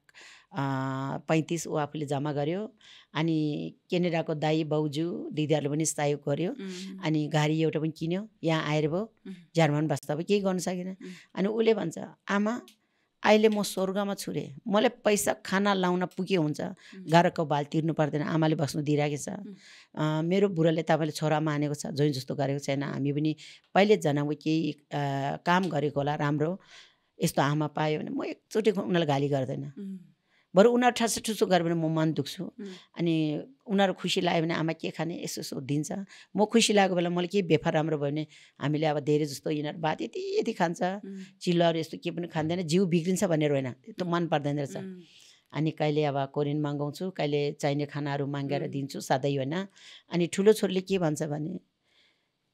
पैँतिस ऊ आफूले जम्मा गर्यो अनि क्यानेडाको दाई बाउजू दिदीहरूले पनि सहयोग गर्यो अनि गाडी एउटा पनि किन्यो यहाँ आएर भयो जर्मन बस्दा भयो केही गर्न सकेन अनि उसले भन्छ आमा अहिले म स्वर्गमा छुरेँ मलाई पैसा खाना लाउन पुगे हुन्छ गाह्रोको बाल तिर्नु पर्दैन आमाले बस्नु दिइरहेको छ मेरो बुढाले तपाईँले छोरा मानेको छ जोइन जस्तो गरेको छैन हामी पनि पहिले जनाको केही काम गरेको होला राम्रो यस्तो आमा पायो भने म एकचोटि उनीहरूलाई गाली गर्दैन बरु उनीहरू ठस ठुसो गऱ्यो भने म मन दुख्छु अनि उनीहरू खुसी लाग्यो भने आमा के खाने यसो यसो दिन्छ म खुसी लागेको बेला मलाई केही बेफार राम्रो भयो भने हामीले अब धेरै जस्तो यिनीहरू भात यति यति खान्छ चिल्लाहरू यस्तो के पनि खाँदैन जिउ बिग्रिन्छ भनेर होइन त्यो मन पर्दैन रहेछ अनि कहिले अब कोरियन मगाउँछु कहिले चाहिने खानाहरू मागेर दिन्छु सधैँ होइन अनि ठुलो छोरीले के भन्छ भने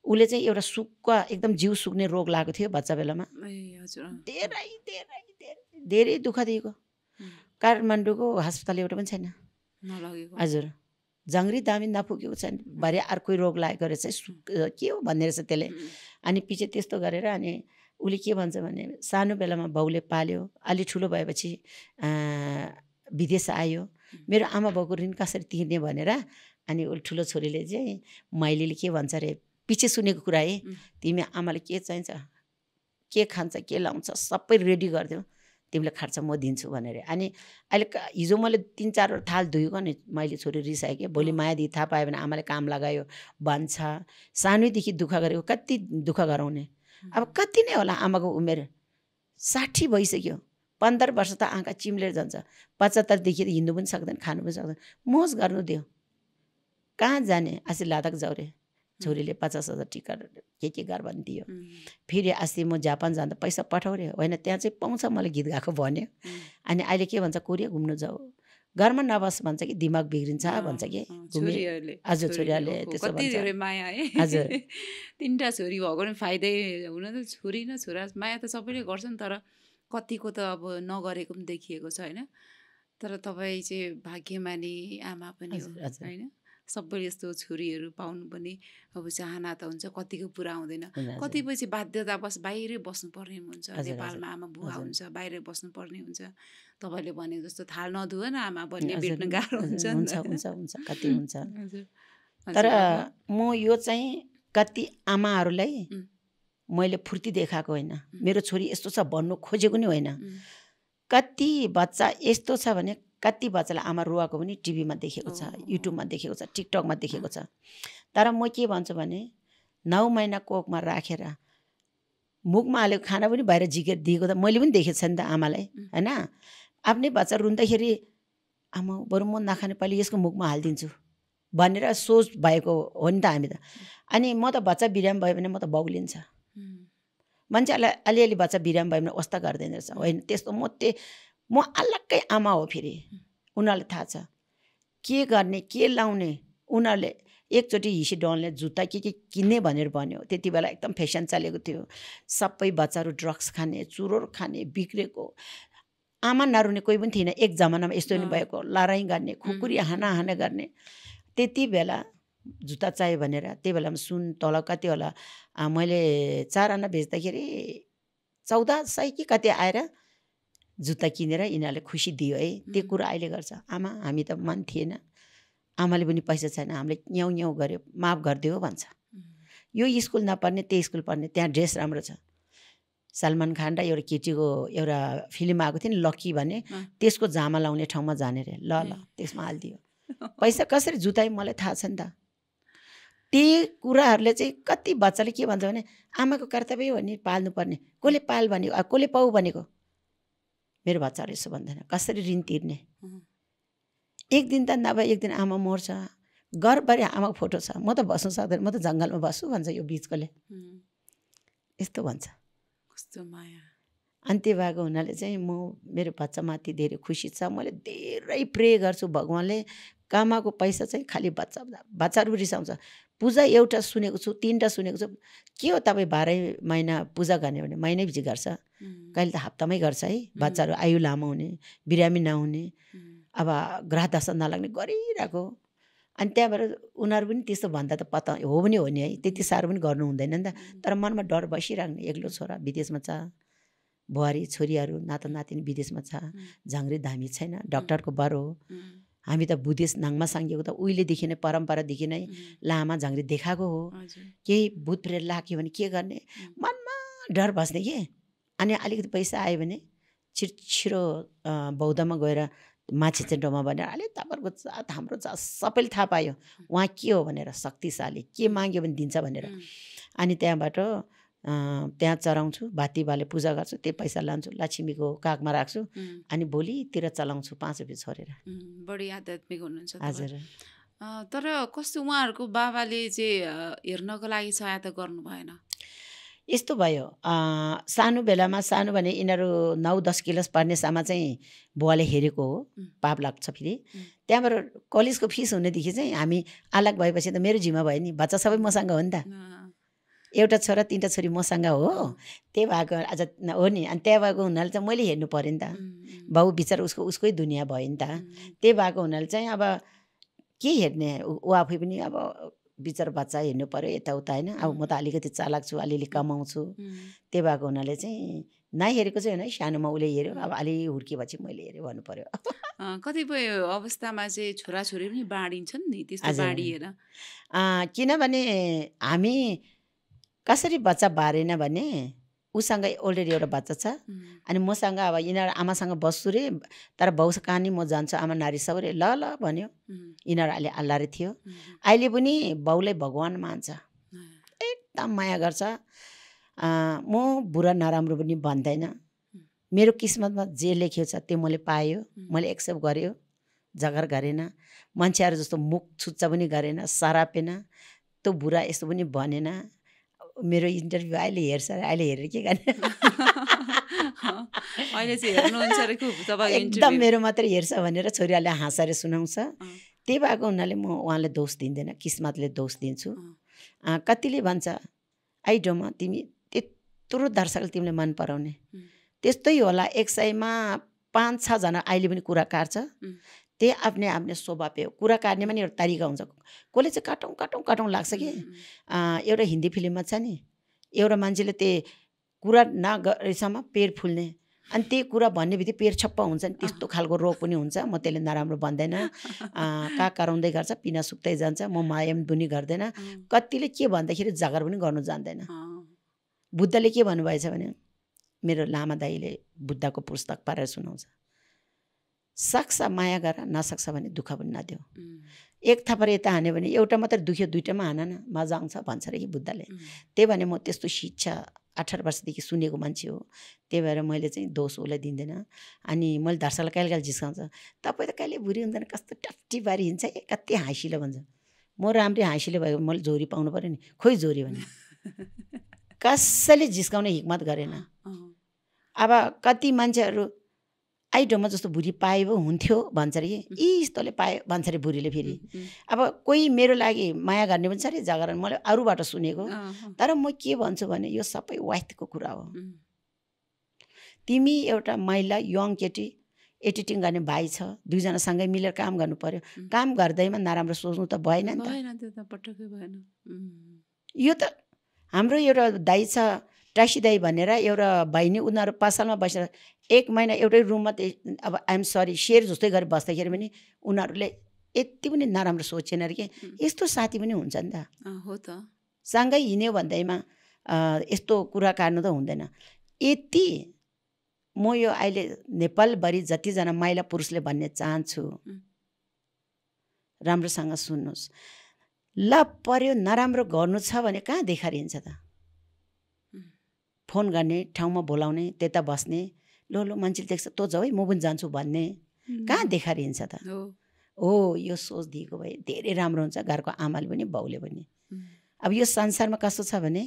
उसले चाहिँ एउटा सुक्क एकदम जिउ सुक्ने रोग लागेको थियो बच्चा बेलामा धेरै धेरै धेरै दुःख दिएको काठमाडौँको हस्पिटल एउटा पनि छैन हजुर जङ्गरी दामी नपुगेको छ भरे अर्कै रोग लागेको रहेछ के हो भन्ने रहेछ त्यसले अनि पछि त्यस्तो गरेर अनि उसले के भन्छ भने सानो बेलामा बाउले पाल्यो अलि ठुलो भएपछि विदेश आयो मेरो आमा बाउको ऋण कसरी तिर्ने भनेर अनि उसले ठुलो छोरीले चाहिँ मैले के भन्छ अरे पछि सुनेको कुरा है तिमी आमाले के चाहिन्छ के खान्छ के लाउँछ सबै रेडी गरिदियो तिमीले खर्च म दिन्छु भनेर अनि अहिले हिजो मैले तिन चारवटा थाल धोएको नि मैले छोरी रिसाएँ कि भोलि माया मायादेखि थाहा पायो भने आमाले काम लगायो भन्छ सानैदेखि दुःख गरेको कति दुःख गराउने अब कति नै होला आमाको उमेर साठी भइसक्यो पन्ध्र वर्ष त आँखा चिम्लेर जान्छ पचहत्तरदेखि त हिँड्नु पनि सक्दैन खानु पनि सक्दैन मोज गर्नु दियो कहाँ जाने लादक जाउरे छोरीले पचास हजार टिका के के गर भनिदियो फेरि अस्ति म जापान जाँदा पैसा पठाउ रे होइन त्यहाँ चाहिँ पाउँछ मलाई गीत गाएको भन्यो अनि अहिले के भन्छ कोरिया घुम्नु जाऊ घरमा नबस भन्छ कि दिमाग बिग्रिन्छ भन्छ कि हजुर छोरीहरूले त्यसो माया है हजुर तिनवटा छोरी भएको पनि फाइदै हुन त छोरी न छोरा माया त सबैले गर्छन् तर कतिको त अब नगरेको पनि देखिएको छ होइन तर तपाईँ चाहिँ भाग्यमानी आमा पनि होइन सबैले यस्तो छोरीहरू पाउनुपर्ने अब चाहना त हुन्छ कतिको पुरा हुँदैन कतिपय चाहिँ बस बाहिरै बस्नुपर्ने हुन्छ नेपालमा आमा बुवा हुन्छ बाहिर बस्नुपर्ने हुन्छ तपाईँले भने जस्तो थाल नधुएन आमा भन्ने भेट्न गाह्रो हुन्छ हुन्छ हुन्छ कति हुन्छ तर म यो चाहिँ कति आमाहरूलाई मैले फुर्ती देखाएको होइन मेरो छोरी यस्तो छ भन्नु खोजेको नि होइन कति बच्चा यस्तो छ भने कति बच्चालाई आमा रुवाको पनि टिभीमा देखेको छ युट्युबमा देखेको छ टिकटकमा देखेको छ तर म के भन्छु भने नौ महिना कोकमा राखेर मुखमा हालेको खाना पनि बाहिर झिकेर दिएको त मैले पनि देखेको छ नि त आमालाई होइन आफ्नै बच्चा रुँदाखेरि आमा बरु म नखाने पहिले यसको मुखमा हालिदिन्छु भनेर सोच भएको हो नि त हामी त अनि म त बच्चा बिराम भयो भने म त बौलिन्छ मान्छेहरूलाई अलिअलि बच्चा बिराम भयो भने वस्ता गर्दैन रहेछ होइन त्यस्तो म त्यही म अलग्गै आमा हो फेरि उनीहरूलाई थाहा छ के गर्ने के लाउने उनीहरूले एकचोटि हिसी डनले जुत्ता के के किन्ने भनेर भन्यो त्यति बेला एकदम फेसन चलेको थियो सबै बच्चाहरू ड्रग्स खाने चुरोर खाने बिग्रेको आमा नारुने कोही पनि थिएन एक जमानामा यस्तो पनि भएको लडाइँ गर्ने खुकुरी हाना हाने गर्ने त्यति बेला जुत्ता चाहियो भनेर त्यही बेलामा सुन तल कति होला मैले चार आना बेच्दाखेरि चौध सय कि कति आएर जुत्ता किनेर यिनीहरूले खुसी दियो है त्यो कुरा अहिले गर्छ आमा हामी त मन थिएन आमाले पनि पैसा छैन हामीले न्याउ न्याउ गऱ्यो माफ गरिदियो भन्छ यो स्कुल नपर्ने त्यही स्कुल पढ्ने त्यहाँ ड्रेस राम्रो छ सलमान खान र एउटा केटीको एउटा फिल्म आएको थियो नि लक्की भने त्यसको जामा लाउने ठाउँमा जाने रे ल ल त्यसमा हालिदियो पैसा कसरी जुतायो मलाई थाहा छ नि त त्यही कुराहरूले चाहिँ कति बच्चाले के भन्छ भने आमाको कर्तव्य हो नि पाल्नुपर्ने कसले पाल भनेको कसले पाऊ भनेको मेरो बच्चाहरू यसो भन्दैन कसरी ऋण तिर्ने एक दिन त नभए एक दिन आमा मर्छ घरभरि आमाको फोटो छ म त बस्नु सक्दैन म त जङ्गलमा बस्छु भन्छ यो बिचकोले यस्तो भन्छ कस्तो माया अन्त्य भएको हुनाले चाहिँ म मेरो बच्चामाथि धेरै खुसी छ मैले धेरै प्रे गर्छु भगवान्ले कामाको पैसा चाहिँ खालि बच्चा बच्चाहरू रिसाउँछ पूजा एउटा सुनेको छु तिनवटा सुनेको छु के हो तपाईँ बाह्रै महिना पूजा गर्ने भने महिनैपछि गर्छ कहिले त हप्तामै गर्छ है बच्चाहरू आयु लामो हुने बिरामी नहुने अब ग्रहदशा नलाग्ने गरिरहेको अनि त्यहाँबाट उनीहरू पनि त्यस्तो भन्दा त पत्ता हो पनि हो नि है त्यति साह्रो पनि गर्नु हुँदैन नि त तर मनमा डर बसिराख्ने एक्लो छोरा विदेशमा छ बुहारी छोरीहरू नाता नातिनी विदेशमा छ झाङ्ग्री धामी छैन डक्टरको बर हो हामी त बुद्धिस्ट नाङमा साङ्गेको त उहिलेदेखि नै परम्परादेखि नै लामा झङ्ग्री देखाएको हो केही भूत प्रेर लाग्यो भने के गर्ने मनमा डर बस्ने के अनि अलिकति पैसा आयो भने छिर छिरो बौद्धमा गएर माछे चेन्डोमा भनेर अलिक तपाईँहरूको जात हाम्रो जात सबैले थाहा पायो उहाँ के हो भनेर शक्तिशाली के माग्यो भने दिन्छ भनेर अनि त्यहाँबाट त्यहाँ चराउँछु भातीभाले पूजा गर्छु त्यो पैसा लान्छु लक्ष्मीको कागमा राख्छु अनि भोलितिर चलाउँछु पाँच रुपियाँ छोडेर बढी आध्यात्मिक हुनुहुन्छ हजुर तर कस्तो उहाँहरूको बाबाले चाहिँ हेर्नको लागि सहायता गर्नु भएन यस्तो भयो सानो बेलामा सानो भने यिनीहरू नौ दस पर्ने सामा चाहिँ बुवाले हेरेको हो पाप लाग्छ फेरि त्यहाँबाट कलेजको फिस हुनेदेखि चाहिँ हामी अलग भएपछि त मेरो जिम्मा भयो नि बच्चा सबै मसँग हो नि त एउटा छोरा तिनवटा छोरी मसँग हो त्यही भएको आज हो नि अनि त्यहाँ भएको हुनाले चाहिँ मैले हेर्नु पऱ्यो नि त भाउ विचार उसको उसकै दुनियाँ भयो नि त त्यही भएको हुनाले चाहिँ अब के हेर्ने ऊ आफै पनि अब विचार बच्चा हेर्नु पऱ्यो यताउता होइन अब म त अलिकति चालाक छु अलिअलि कमाउँछु त्यही भएको हुनाले चाहिँ नहेरेको चाहिँ होइन सानोमा उसले हेऱ्यो अब अलि हुर्केपछि मैले हेरेँ भन्नु पऱ्यो कतिपय अवस्थामा चाहिँ छोराछोरी पनि बाँडिन्छन् नि त्यस्तो बाँडिएर किनभने हामी कसरी बच्चा बारेन भने उसँग अलरेडी एउटा बच्चा छ अनि मसँग अब यिनीहरू आमासँग बस्छु रे तर भाउ कहाँ म जान्छु आमा नारी सब रे ल ल भन्यो यिनीहरू अहिले अल्लारे थियो अहिले पनि बाउलाई भगवान् मान्छ एकदम माया गर्छ म बुढा नराम्रो पनि भन्दैन मेरो किस्मतमा जे लेख्यो छ त्यो मैले पायो मैले एक्सेप्ट गरेँ जगर गरेन मान्छेहरू जस्तो मुख छुच्चा पनि गरेन सरापेन त्यो बुढा यस्तो पनि भनेन मेरो इन्टरभ्यू अहिले हेर्छ अहिले हेरेर के गर्ने एकदम मेरो मात्रै हेर्छ भनेर छोरीहरूले हाँसेर सुनाउँछ त्यही भएको हुनाले म उहाँले दोष दिँदैन किस्मतले दोष दिन्छु कतिले भन्छ आइडोमा तिमी त्यत्रो दर्शकले तिमीले मन पराउने त्यस्तै होला एक सयमा पाँच छजना अहिले पनि कुरा काट्छ त्यही आफ्नै आफ्नो स्वभाव कुरा काट्नेमा पनि एउटा तरिका हुन्छ कसले चाहिँ काटौँ काटौँ काटौँ लाग्छ कि एउटा हिन्दी फिल्ममा छ नि एउटा मान्छेले त्यही कुरा नगरेसम्म पेट फुल्ने अनि त्यही कुरा भन्ने बित्तिकै पेट छप्प हुन्छ नि त्यस्तो खालको रोग पनि हुन्छ म त्यसले नराम्रो भन्दैन कहाँ कराउँदै गर्छ पिना सुक्दै जान्छ म मायाम दुनी गर्दैन कतिले के भन्दाखेरि जागर पनि गर्नु जान्दैन बुद्धले के भन्नुभएछ भने मेरो लामा दाईले बुद्धको पुस्तक पारेर सुनाउँछ सक्छ माया गर नसक्छ भने दुःख पनि नदेऊ एक थापर यता हान्यो भने एउटा मात्रै दुख्यो दुइटामा हान न मजा आउँछ भन्छ रे कि बुद्धले त्यही भने म त्यस्तो शिक्षा अठार वर्षदेखि सुनेको मान्छे हो त्यही भएर मैले चाहिँ दोष उसलाई दिँदैन अनि मैले धर्सालाई कहिले कहिले झिस्काउँछ तपाईँ त कहिले भुरी हुँदैन कस्तो टप्टी बारी हिँड्छ ए कति हाँसिलो भन्छ म राम्रै हाँसिलो भएको मैले झोरी पाउनु पऱ्यो नि खोइ झोरी भने कसैले झिस्काउने हिक्मत गरेन अब कति मान्छेहरू आइडोमा जस्तो भुरी पाए पो हुन्थ्यो भन्छ अरे यी यस्तोले पायो भन्छ अरे भुरीले फेरि अब कोही मेरो लागि माया गर्ने पनि छ अरे जागरण मैले अरूबाट सुनेको तर म के भन्छु भने यो सबै वाइटको कुरा हो तिमी एउटा महिला यङ केटी एडिटिङ गर्ने भाइ छ दुईजनासँगै मिलेर काम गर्नु पर्यो काम गर्दैमा नराम्रो सोच्नु त भएन नि त यो त हाम्रो एउटा दाइ छ ट्याक्सी दाई भनेर एउटा बहिनी उनीहरू पसलमा बसेर एक महिना एउटै रुममा त अब आइएम सरी सेयर जस्तै गरेर बस्दाखेरि पनि उनीहरूले यति पनि नराम्रो सोचेन अरे कि यस्तो साथी पनि हुन्छ नि त हो त सँगै हिँड्यो भन्दैमा यस्तो कुरा काट्नु त हुँदैन यति म यो अहिले नेपालभरि जतिजना महिला पुरुषले भन्ने चाहन्छु राम्रोसँग सुन्नुहोस् ल पर्यो नराम्रो गर्नु छ भने कहाँ देखारिन्छ त फोन गर्ने ठाउँमा बोलाउने त्यता बस्ने लो लो मान्छेले देख्छ तँ जाऊ है म पनि जान्छु भन्ने कहाँ देखारिन्छ त हो यो सोच दिएको भए धेरै राम्रो हुन्छ घरको आमाले पनि बाउले पनि अब यो संसारमा कस्तो छ भने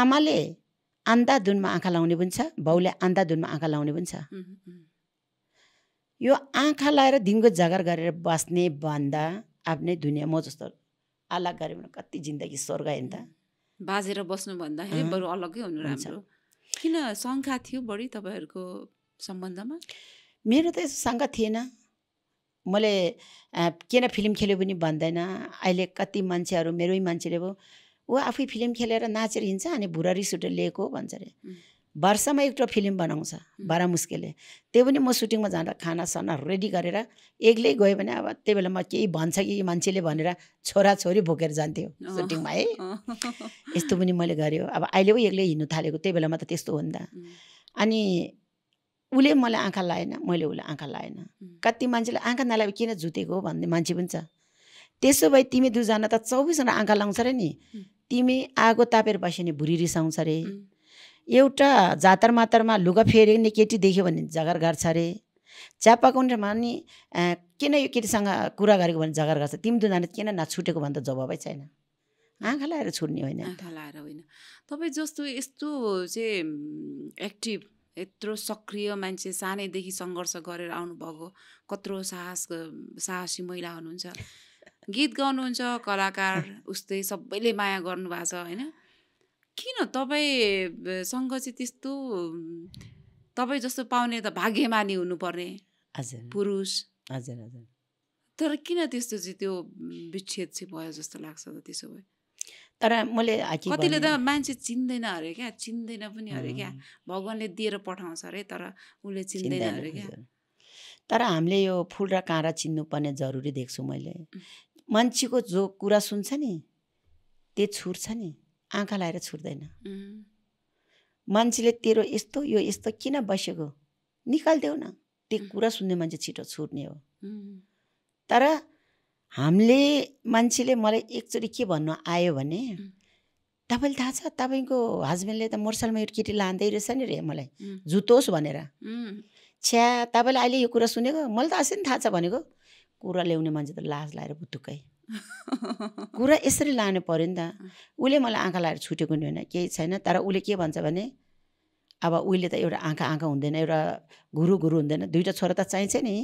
आमाले धुनमा आँखा लाउने पनि छ बाउले धुनमा आँखा लाउने पनि छ यो आँखा लाएर दिनको जागर गरेर बस्ने भन्दा आफ्नै दुनियाँ म जस्तो अलग गऱ्यो भने कति जिन्दगी स्वर्ग होइन त बाजेर बस्नु भन्दाखेरि बरु अलग्गै हुनु राम्रो किन शङ्का थियो बढी तपाईँहरूको सम्बन्धमा मेरो त यस्तो शङ्का थिएन मैले किन फिल्म खेल्यो भने भन्दैन अहिले कति मान्छेहरू मेरै मान्छेले पो ऊ आफै फिल्म खेलेर नाचेर हिँड्छ अनि भुरा रिस उठेर लिएको भन्छ अरे वर्षमा एउटा फिल्म बनाउँछ बडा मुस्किलले त्यो पनि म सुटिङमा जाँदा खानासाना रेडी गरेर एक्लै गयो भने अब त्यही बेला म केही भन्छ कि मान्छेले भनेर छोराछोरी भोकेर जान्थ्यो सुटिङमा है यस्तो पनि मैले गरेँ अब अहिले पनि एक्लै हिँड्नु थालेको त्यही बेलामा त त्यस्तो हो नि त अनि उसले मलाई आँखा लाएन मैले उसले आँखा लाएन कति मान्छेले आँखा नलाए किन जुतेको भन्ने मान्छे पनि छ त्यसो भए तिमी दुईजना त चौबिसजना आँखा लाउँछ अरे नि तिमी आगो तापेर बस्यो भने भुरी रिसाउँछ अरे एउटा जातर मातरमा लुगा फेरिने केटी देख्यो भने जगर गर्छ अरे चिया कुनेमा नि किन यो केटीसँग कुरा गरेको भने जगर गर्छ तिमी दुईजना किन नछुटेको भने त जवाबै छैन आँखा लगाएर छुट्ने होइन आँखा लगाएर होइन तपाईँ जस्तो यस्तो चाहिँ एक्टिभ यत्रो सक्रिय मान्छे सानैदेखि सङ्घर्ष गरेर आउनुभएको कत्रो साहस साहसी महिला हुनुहुन्छ गीत गाउनुहुन्छ कलाकार उस्तै सबैले माया गर्नुभएको छ होइन किन तपाईँसँग चाहिँ त्यस्तो तपाईँ जस्तो पाउने त भाग्यमानी हुनुपर्ने हजुर पुरुष हजुर हजुर तर किन त्यस्तो चाहिँ त्यो विच्छेद चाहिँ भयो जस्तो लाग्छ त त्यसो भए तर मैले कतिले त मान्छे चिन्दैन अरे क्या चिन्दैन पनि अरे क्या भगवान्ले दिएर पठाउँछ अरे तर उसले चिन्दैन अरे क्या तर हामीले यो फुल र काँडा चिन्नुपर्ने जरुरी देख्छु मैले मान्छेको जो कुरा सुन्छ नि त्यो छुर्छ नि आँखा लाएर छुट्दैन मान्छेले तेरो यस्तो यो यस्तो किन बसेको निकालिदेऊ न त्यो कुरा सुन्ने मान्छे छिटो छुट्ने हो तर हामीले मान्छेले मलाई एकचोटि के भन्नु आयो भने तपाईँले थाहा छ तपाईँको हस्बेन्डले त मोटरसाइकलमा यो केटी लाँदै रहेछ नि रे मलाई जुतोस् भनेर छ्या तपाईँले अहिले यो कुरा सुनेको मलाई त अझै नि थाहा छ भनेको कुरा ल्याउने मान्छे त लाज लाएर बुटुक्कै कुरा यसरी लानु पऱ्यो नि त उसले मलाई आँखा लाएर छुटेको नि होइन केही छैन तर उसले के भन्छ भने अब उहिले त एउटा आँखा आँखा हुँदैन एउटा घुरु घुरु हुँदैन दुइटा छोरा त चाहिन्छ नि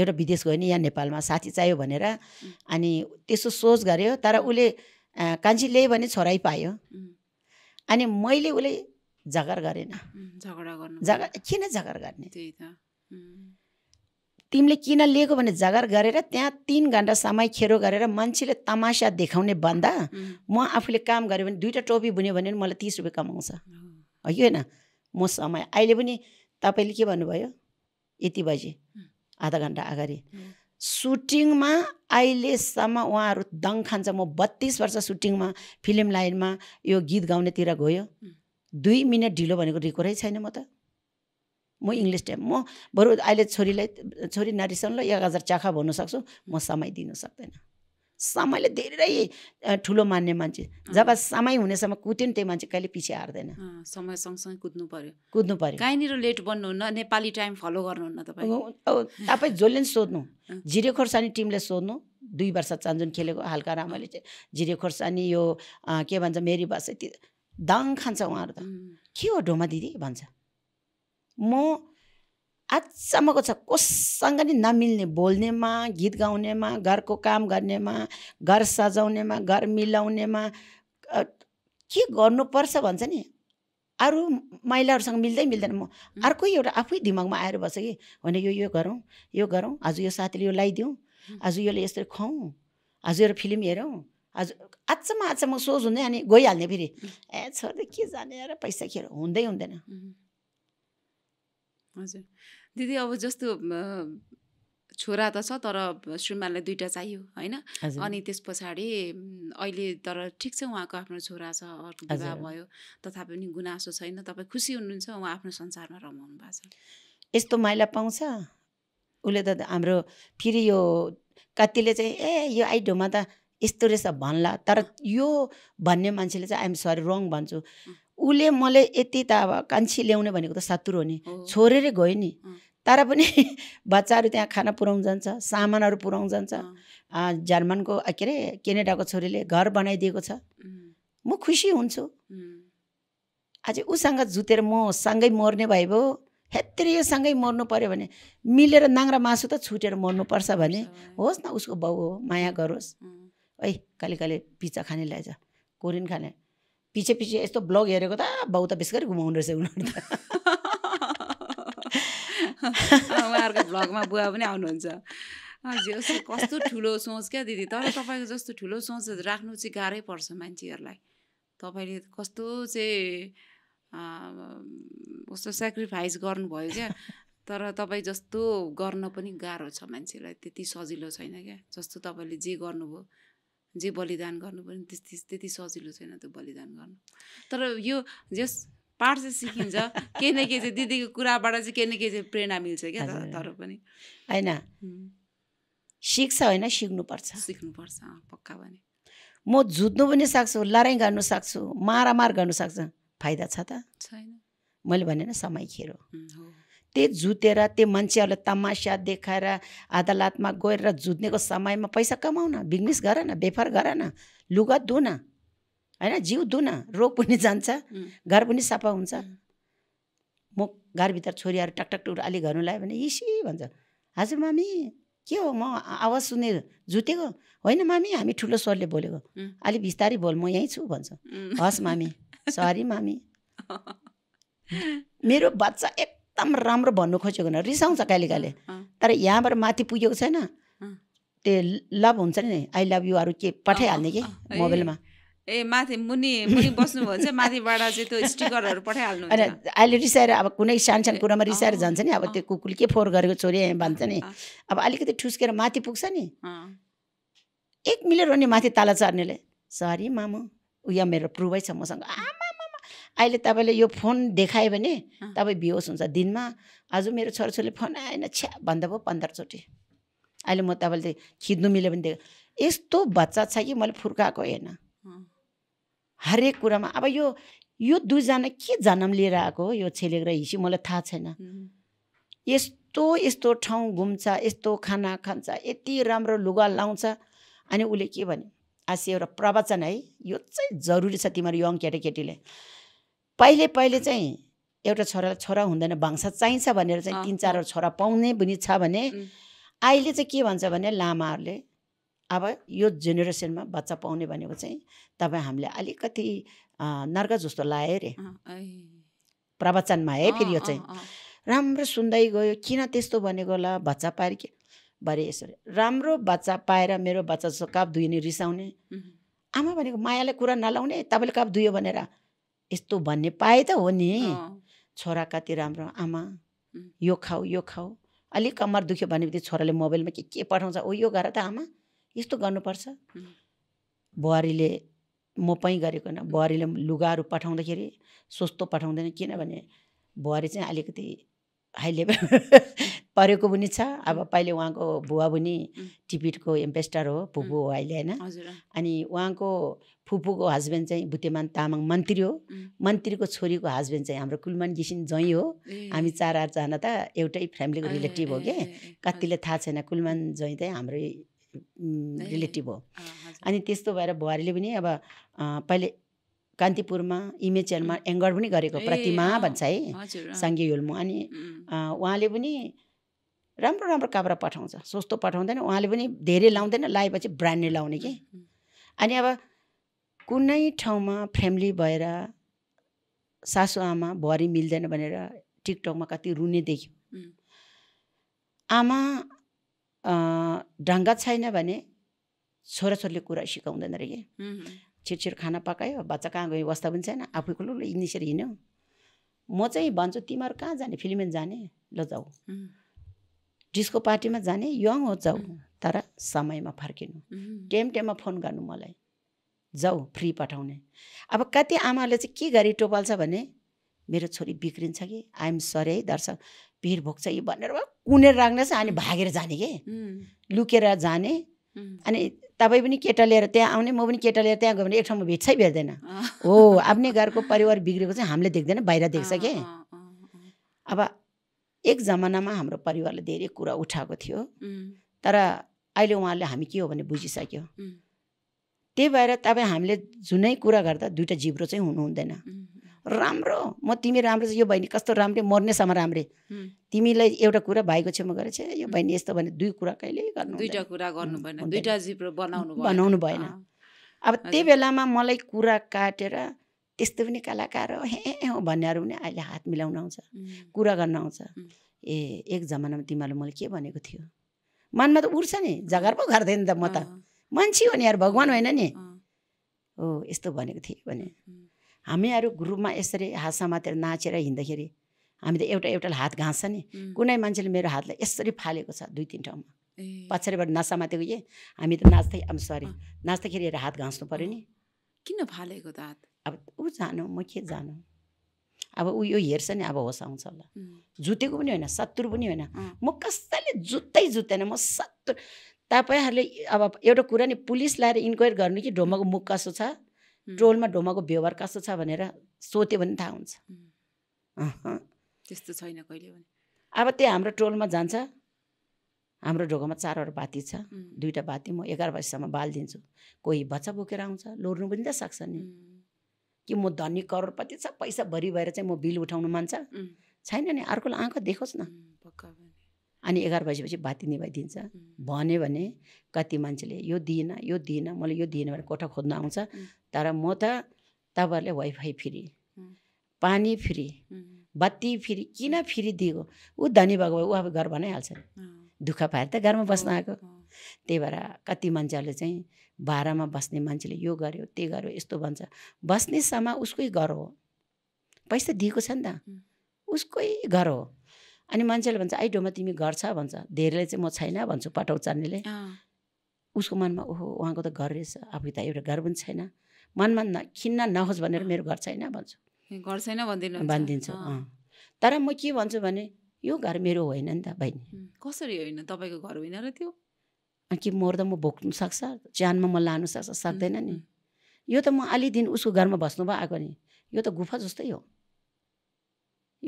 एउटा विदेश गयो नि या नेपालमा साथी चाहियो भनेर अनि त्यसो सोच गऱ्यो तर उसले कान्छी ल्यायो भने छोरै पायो अनि मैले उसले झगडा गरेन झगडा गर्नु झगडा किन झगडा गर्ने त्यही त तिमीले किन लिएको भने जगार गरेर त्यहाँ तिन घन्टा समय खेरो गरेर मान्छेले तमासा देखाउने भन्दा म आफूले काम गरेँ भने दुइटा टोपी बुन्यो भने मलाई तिस रुपियाँ कमाउँछ हो होइन म समय अहिले पनि तपाईँले के भन्नुभयो यति बजे आधा घन्टा अगाडि सुटिङमा अहिलेसम्म उहाँहरू दङ खान्छ म बत्तिस वर्ष सुटिङमा फिल्म लाइनमा यो गीत गाउनेतिर गयो दुई मिनट ढिलो भनेको रिकोरै छैन म त म इङ्ग्लिस टाइम म बरु अहिले छोरीलाई छोरी नरिसाउनुलाई एक हजार चाखा भन्नु सक्छु म समय दिन सक्दैन समयले धेरै ठुलो मान्ने मान्छे जब समय हुनेसम्म कुद्यो नि त्यो मान्छे कहिले पछि हार्दैन समय सँगसँगै कुद्नु पर्यो कुद्नु पर्यो कहीँनिर लेट बन्नुहुन्न नेपाली टाइम फलो गर्नुहुन्न तपाईँ तपाईँ जसले नि सोध्नु जिरे खोर्सानी टिमले सोध्नु दुई वर्ष चान्जुन खेलेको हालका रामले चाहिँ जिरे खोर्सानी यो के भन्छ मेरी भाषा दाङ खान्छ उहाँहरू त के हो ढोमा दिदी भन्छ म आजसम्मको छ कोसँग नि नमिल्ने बोल्नेमा गीत गाउनेमा घरको काम गर्नेमा घर सजाउनेमा घर मिलाउनेमा के गर्नुपर्छ भन्छ नि अरू महिलाहरूसँग मिल्दै मिल्दैन म अर्कै एउटा आफै दिमागमा आएर बस्छ कि भने यो यो गरौँ यो गरौँ आज यो साथीले यो लगाइदिउँ आज यसले यसरी खुवाउँ आज यो फिल्म हेरौँ आज आजसम्म आजसम्म सोच हुँदै अनि गइहाल्ने फेरि ए छोरी के जाने र पैसा खेर हुँदै हुँदैन हजुर दिदी अब जस्तो छोरा त छ तर श्रीमानलाई दुइटा चाहियो होइन अनि त्यस पछाडि अहिले तर ठिक छ उहाँको आफ्नो छोरा छ अर्को विवाह भयो तथापि पनि गुनासो छैन तपाईँ खुसी हुनुहुन्छ उहाँ आफ्नो संसारमा रमाउनु भएको छ यस्तो माइला पाउँछ उसले त हाम्रो फेरि यो कतिले चाहिँ ए यो आइडोमा त यस्तो रहेछ भन्ला तर यो भन्ने मान्छेले चाहिँ आइएम सरी रङ भन्छु उसले मलाई यति त अब कान्छी ल्याउने भनेको त सातुरो हो नि छोडेरै गयो नि तर पनि बच्चाहरू त्यहाँ खाना पुऱ्याउनु जान्छ सामानहरू पुऱ्याउनु जान्छ जर्मनको के अरे क्यानाडाको छोरीले घर बनाइदिएको छ म खुसी हुन्छु आज उसँग जुतेर म सँगै मर्ने भए भयो हेत्री सँगै मर्नु पऱ्यो भने मिलेर नाङ्रा मासु त छुटेर मर्नुपर्छ भने होस् न उसको बाउ हो माया गरोस् है कहिले कहिले पिज्जा खाने ल्याएछ कोरियन खाने पछि पछि यस्तो ब्लग हेरेको त बाउ त बिस्करी घुमाउनु रहेछ उनीहरू त उहाँहरूको ब्लगमा बुवा पनि आउनुहुन्छ हजुर कस्तो ठुलो सोच क्या दिदी तर तपाईँको जस्तो ठुलो सोच राख्नु चाहिँ गाह्रै पर्छ मान्छेहरूलाई तपाईँले कस्तो चाहिँ कस्तो सेक्रिफाइस गर्नुभयो क्या तर तपाईँ जस्तो गर्न पनि गाह्रो छ मान्छेलाई त्यति सजिलो छैन क्या जस्तो तपाईँले जे गर्नुभयो जे बलिदान गर्नु पनि त्यति त्यति सजिलो छैन त्यो बलिदान गर्नु तर यो जस पाठ चाहिँ सिकिन्छ केही न केही चाहिँ दिदीको कुराबाट चाहिँ केही न केही चाहिँ प्रेरणा मिल्छ क्या तर पनि होइन सिक्छ होइन सिक्नुपर्छ सिक्नुपर्छ पक्का भने म जुत्नु पनि सक्छु लडाइँ गर्नु सक्छु मारामार गर्नु सक्छु फाइदा छ त छैन मैले भने समय खेरो त्यही जुतेर त्यो मान्छेहरूलाई तमासा देखाएर अदालतमा गएर जुत्नेको समयमा पैसा कमाउन बिग्निस गर न बेफार गर न लुगा धुन होइन जिउ धुन रोग पनि जान्छ घर पनि सफा हुन्छ म घरभित्र छोरीहरू टकटक टुक्रो अलि घर लगायो भने इसी भन्छ हजुर मामी के हो म आवाज सुने जुतेको होइन मामी हामी ठुलो स्वरले बोलेको अलि बिस्तारै बोल म यहीँ छु भन्छ हस् मामी सरी मामी मेरो बच्चा एक एकदम राम्रो भन्नु खोजेको हुन रिसाउँछ कहिले कहिले तर यहाँबाट माथि पुगेको छैन त्यो लभ हुन्छ नि आई लभ यु युहरू के पठाइहाल्ने कि मोबाइलमा ए माथि मुनि मुनि बस्नुभयो माथिबाट चाहिँ त्यो स्टिकरहरू पठाइहाल्नु होइन अहिले रिसाएर अब कुनै सानो सानो कुरामा रिसाएर जान्छ नि अब त्यो कुकुल के फोहोर गरेको छोरी भन्छ नि अब अलिकति ठुस्केर माथि पुग्छ नि एक मिलेर नि माथि ताला चर्नेले सरी मामु उयो मेरो प्रुभै छ मसँग आमा अहिले तपाईँले यो फोन देखायो भने तपाईँ बेहोस हुन्छ दिनमा आज मेरो छोराछोरीले फोन आएन छ्या भन्दा भयो पन्ध्रचोटि अहिले म तपाईँले खिच्नु मिल्यो भने देख यस्तो बच्चा छ कि मैले फुर्काएको होइन हरेक कुरामा अब यो यो दुईजना के जन्म लिएर आएको हो यो छेलेको र हिसी मलाई थाहा छैन यस्तो यस्तो ठाउँ घुम्छ यस्तो खाना खान्छ यति राम्रो लुगा लाउँछ अनि उसले के भन्यो आसी एउटा प्रवचन है यो चाहिँ जरुरी छ तिमीहरू यङ केटाकेटीले पहिले पहिले चाहिँ एउटा छोरा छोरा हुँदैन भाङ्सा चाहिन्छ भनेर चाहिँ तिन चारवटा छोरा पाउने पनि छ भने अहिले चाहिँ के भन्छ भने लामाहरूले अब यो जेनेरेसनमा बच्चा पाउने भनेको चाहिँ तपाईँ हामीले अलिकति नर्क जस्तो लायो अरे प्रवचनमा है फेरि यो चाहिँ राम्रो सुन्दै गयो किन त्यस्तो भनेको होला बच्चा पाएर के भरे यसरी राम्रो बच्चा पाएर मेरो बच्चा जस्तो काप धुइने रिसाउने आमा भनेको मायाले कुरा नलाउने तपाईँले काप धुयो भनेर यस्तो भन्ने पाए त हो नि छोरा कति राम्रो आमा यो खाऊ यो खाऊ अलिक कम्मर दुख्यो भनेपछि छोराले मोबाइलमा के के पठाउँछ ओ यो गर त आमा यस्तो गर्नुपर्छ बुहारीले म पनि गरेको होइन बुहारीले लुगाहरू पठाउँदाखेरि सस्तो पठाउँदैन किनभने बुहारी चाहिँ अलिकति अहिले परेको पनि छ अब पहिले उहाँको बुवा पनि टिपिटको एम्बेसडर हो फुपू हो अहिले होइन अनि उहाँको फुपूको हस्बेन्ड चाहिँ भुतेमान तामाङ मन्त्री हो मन्त्रीको छोरीको हस्बेन्ड चाहिँ हाम्रो कुलमान घिसिन जै हो हामी चार आठजना त एउटै फ्यामिलीको रिलेटिभ हो के कतिले थाहा छैन कुलमान जै चाहिँ हाम्रो रिलेटिभ हो अनि त्यस्तो भएर बुहारीले पनि अब पहिले कान्तिपुरमा इमेचेलमा एङ्गर पनि गरेको प्रतिमा भन्छ है साङ्गे हुल्मु अनि उहाँले पनि राम्रो राम्रो काभ्रा पठाउँछ सस्तो पठाउँदैन उहाँले पनि धेरै लाउँदैन लाएपछि ब्रान्डले लाउने कि अनि अब कुनै ठाउँमा फ्यामिली भएर सासुआमा भरि मिल्दैन भनेर टिकटकमा कति रुने देख्यो आमा ढङ्ग छैन भने छोराछोरीले कुरा सिकाउँदैन रे कि छिट खाना पकायो बच्चा कहाँ गयो वस्ता पनि छैन आफै खुलो निसेर हिँड्यो म चाहिँ भन्छु तिमीहरू कहाँ जाने फिल्मेन जाने ल जाऊ डिस्को पार्टीमा जाने यङ हो जाऊ तर समयमा फर्किनु टेम टेममा फोन गर्नु मलाई जाऊ फ्री पठाउने अब कति आमाले चाहिँ के गरी टोपाल्छ भने मेरो छोरी बिग्रिन्छ कि आइएम सरी है दर्शक भिर भोग्छ कि भनेर कुनेर राख्नेछ अनि भागेर जाने कि लुकेर जाने अनि तपाईँ पनि केटा लिएर त्यहाँ आउने म पनि केटा लिएर त्यहाँ गयो भने एक ठाउँमा भेट्छै भेट्दैन हो आफ्नै घरको परिवार बिग्रेको चाहिँ हामीले देख्दैन बाहिर देख्छ के अब एक जमानामा हाम्रो परिवारले धेरै कुरा उठाएको थियो तर अहिले उहाँहरूले हामी के हो भने बुझिसक्यो त्यही भएर तपाईँ हामीले जुनै कुरा गर्दा दुइटा जिब्रो चाहिँ हुनु हुँदैन राम्रो म तिमी राम्रो छ यो बहिनी कस्तो राम्रो मर्नेसम्म राम्रे तिमीलाई एउटा कुरा भाइको छेउमा गरेछ यो बहिनी यस्तो भने दुई कुरा कहिले गर्नु दुईवटा कुरा गर्नु भएन दुईवटा जिब्रो बनाउनु बनाउनु भएन अब त्यही बेलामा मलाई कुरा काटेर त्यस्तो पनि कलाकार हो हे हो भन्नेहरू पनि अहिले हात मिलाउन आउँछ कुरा गर्न आउँछ ए एक जमानामा तिमीहरूले मैले के भनेको थियो मनमा त उठ्छ नि जगार पो गर्दैन त म त मान्छे हो नि यार भगवान् होइन नि हो यस्तो भनेको थिएँ भने हामीहरू ग्रुपमा यसरी हात समातेर नाचेर हिँड्दाखेरि हामी त एउटा एउटा हात घाँस्छ नि कुनै मान्छेले मेरो हातलाई यसरी फालेको छ दुई तिन ठाउँमा पछाडिबाट नसमातेको ए हामी त नाच्दै अब सरी नाच्दाखेरि हात घाँस्नु पऱ्यो नि किन फालेको त हात अब ऊ जानु म के जानु अब ऊ यो हेर्छ नि अब होस आउँछ होला जुतेको पनि होइन शत्रु पनि होइन म कसैले जुत्तै जुत्दैन म शत्रु तपाईँहरूले अब एउटा कुरा नि पुलिस ल्याएर इन्क्वायर गर्नु कि ढोमाको मुख कसो छ ट्रोलमा ढोमाको व्यवहार कस्तो छ भनेर सोध्यो भने थाहा हुन्छ त्यस्तो छैन कहिले पनि अब त्यो हाम्रो ट्रोलमा जान्छ हाम्रो ढोकामा चारवटा बाती छ दुईवटा बाती म एघार बजीसम्म बालिदिन्छु कोही बच्चा बोकेर आउँछ लोड्नु पनि त सक्छ नि कि म धनी करोडपति छ पैसा भरि भएर चाहिँ म बिल उठाउनु मन छैन नि अर्कोलाई आँखा देखोस् न अनि एघार बजीपछि बाती निभाइदिन्छ भन्यो भने कति मान्छेले यो दिइनँ यो दिइनँ मलाई यो दिइनँ भनेर कोठा खोज्न आउँछ तर म त तपाईँहरूले वाइफाई फ्री पानी फ्री बत्ती फ्री किन फ्री दिएको ऊ धनी भएको भए ऊ अब घर बनाइहाल्छ दुःख पाएर त घरमा बस्न आएको त्यही भएर कति मान्छेहरूले चाहिँ भाडामा बस्ने मान्छेले यो गर्यो त्यो गर्यो यस्तो भन्छ बस्ने समा उसकै घर हो पैसा दिएको छ नि त उसकै घर हो अनि मान्छेले भन्छ आइडोमा तिमी घर छ भन्छ धेरैले चाहिँ म छैन भन्छु पठाउ चान्नेले उसको मनमा ओहो उहाँको त घर रहेछ आफै त एउटा घर पनि छैन मनमा न नहोस् भनेर मेरो घर छैन भन्छु घर छैन भनिदिनु भनिदिन्छु तर म के भन्छु भने यो घर मेरो होइन नि त बहिनी कसरी होइन तपाईँको घर होइन र त्यो कि मर्दा म भोग्नु सक्छ ज्यानमा म लानु सक्छ सक्दैन नि यो त म अलि दिन उसको घरमा बस्नु भयो आएको नि यो त गुफा जस्तै हो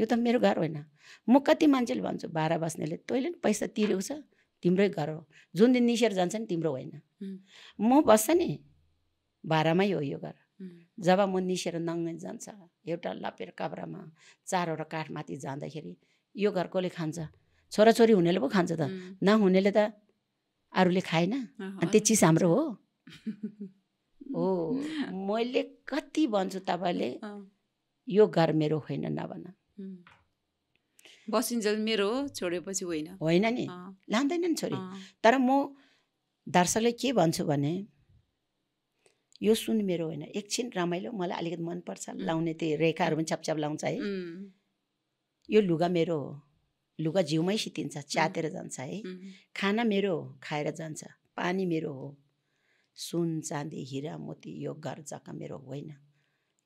यो त मेरो घर होइन म कति मान्छेले भन्छु भाडा बस्नेले तैँले पनि पैसा तिरेको छ तिम्रै घर हो जुन दिन निसेर जान्छ नि तिम्रो होइन म बस्छ नि भाडामै हो यो घर जब म निसेर नङ्गै जान्छ एउटा लपेर काभ्रामा चारवटा काठमाथि जाँदाखेरि यो घर कसले खान्छ छोराछोरी हुनेले पो खान्छ त नहुनेले त अरूले खाएन अनि त्यो चिज हाम्रो हो हो मैले कति भन्छु तपाईँले यो घर मेरो होइन नभन बसिन्जेल मेरो छोडेपछि होइन होइन नि लाँदैन नि छोरी तर म दर्शकले के भन्छु भने यो सुन मेरो होइन एकछिन रमाइलो मलाई अलिकति मनपर्छ लाउने त्यो रेखाहरू पनि छ्यापछ्याप लाउँछ है यो लुगा मेरो हो लुगा जिउमै सितिन्छ च्यातेर जान्छ है खाना मेरो हो खाएर जान्छ पानी मेरो हो सुन चाँदी हिरा मोती यो घर जग्गा मेरो होइन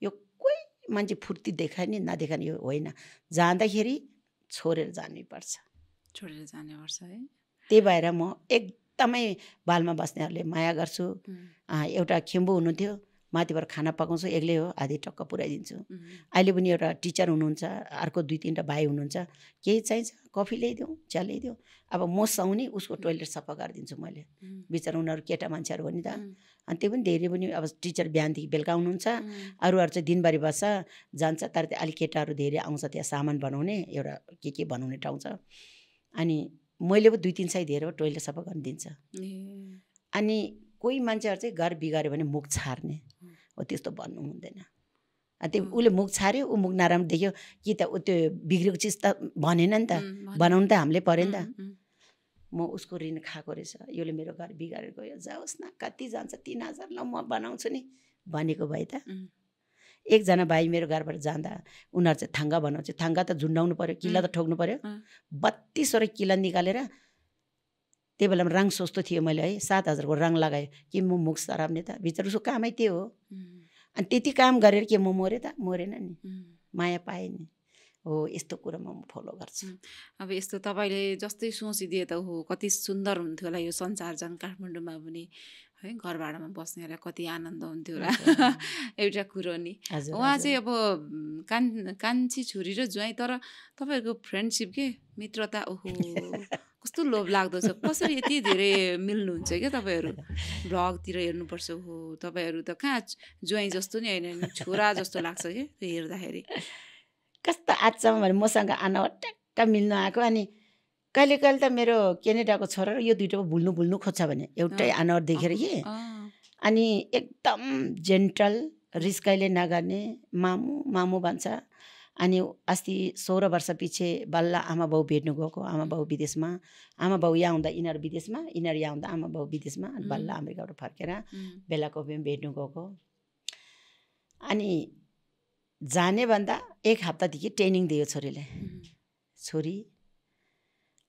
यो कोही मान्छे फुर्ती देखाने नदेखाने यो होइन जाँदाखेरि छोडेर जानैपर्छ छोडेर जानुपर्छ है त्यही भएर म एक एकदमै बालमा बस्नेहरूले माया गर्छु एउटा खिम्बु हुनुहुन्थ्यो माथिबाट खाना पकाउँछु एक्लै हो आधी टक्क पुऱ्याइदिन्छु अहिले पनि एउटा टिचर हुनुहुन्छ अर्को दुई तिनवटा भाइ हुनुहुन्छ केही चाहिन्छ कफी ल्याइदेऊ चिया ल्याइदेऊ अब म सुहाउने उसको टोइलेट सफा गरिदिन्छु मैले बिचरा उनीहरू केटा मान्छेहरू हो नि त अनि त्यो पनि धेरै पनि अब टिचर बिहानदेखि बेलुका हुनुहुन्छ अरूहरू चाहिँ दिनभरि बस्छ जान्छ तर त्यो अलिक केटाहरू धेरै आउँछ त्यहाँ सामान बनाउने एउटा के के बनाउने ठाउँ छ अनि मैले पो दुई तिन सय धेरै टोइलेट सफा गरिदिन्छ अनि कोही मान्छेहरू चाहिँ घर बिगाऱ्यो भने मुख छार्ने हो त्यस्तो भन्नु हुँदैन त्यो उसले मुख छार्यो ऊ मुख नराम्रो देख्यो कि त ऊ त्यो बिग्रेको चिज त भनेन नि त बनाउनु त हामीले पऱ्यो नि त म उसको ऋण खाएको रहेछ यसले मेरो घर बिगारेर गयो जाओस् न कति जान्छ तिन हजार ल म बनाउँछु नि भनेको भए त एकजना भाइ मेरो घरबाट जाँदा उनीहरू चाहिँ थाङ्गा बनाउँछ थाङ्गा त झुन्डाउनु पऱ्यो किल्ला त ठोक्नु पऱ्यो बत्तिसवटा किल्ला निकालेर त्यही बेलामा रङ सस्तो थियो मैले है सात हजारको रङ लगाएँ कि म मुख सराप्ने त भित्र उसको कामै त्यो हो अनि त्यति काम गरेर के म मरेँ त मरेन नि माया पाएँ नि हो यस्तो कुरामा म फलो गर्छु अब यस्तो तपाईँले जस्तै सोचिदिए त हो कति सुन्दर हुन्थ्यो होला यो संसार झन् काठमाडौँमा पनि है घर भाडामा बस्नेहरूलाई कति आनन्द हुन्थ्यो होला एउटा कुरो नि उहाँ चाहिँ अब कान कान्छी छोरी र ज्वाइँ तर तपाईँहरूको फ्रेन्डसिप के मित्रता ओहो कस्तो लोभ लाग्दो छ कसरी यति धेरै मिल्नुहुन्छ क्या तपाईँहरू भ्लगतिर हेर्नुपर्छ हो तपाईँहरू त कहाँ ज्वाइँ जस्तो नि होइन छोरा जस्तो लाग्छ कि हेर्दाखेरि कस्तो आजसम्म भने मसँग आना ट्याक्क मिल्न आएको अनि कहिले कहिले त मेरो क्यानेडाको छोरा र यो दुइटाको भुल्नु भुल्नु खोज्छ भने एउटै अनुहार देखेर कि अनि एकदम जेन्टल रिस कहिले नगर्ने मामु मामु भन्छ अनि अस्ति सोह्र वर्ष पछि बल्ल आमा बाउ भेट्नु गएको आमा बाउ विदेशमा आमा बाउ यहाँ आउँदा यिनीहरू विदेशमा यिनीहरू यहाँ आउँदा आमा बाउ विदेशमा अनि बल्ल अमेरिकाबाट फर्केर पनि भेट्नु गएको अनि जाने भन्दा एक हप्तादेखि ट्रेनिङ दियो छोरीले छोरी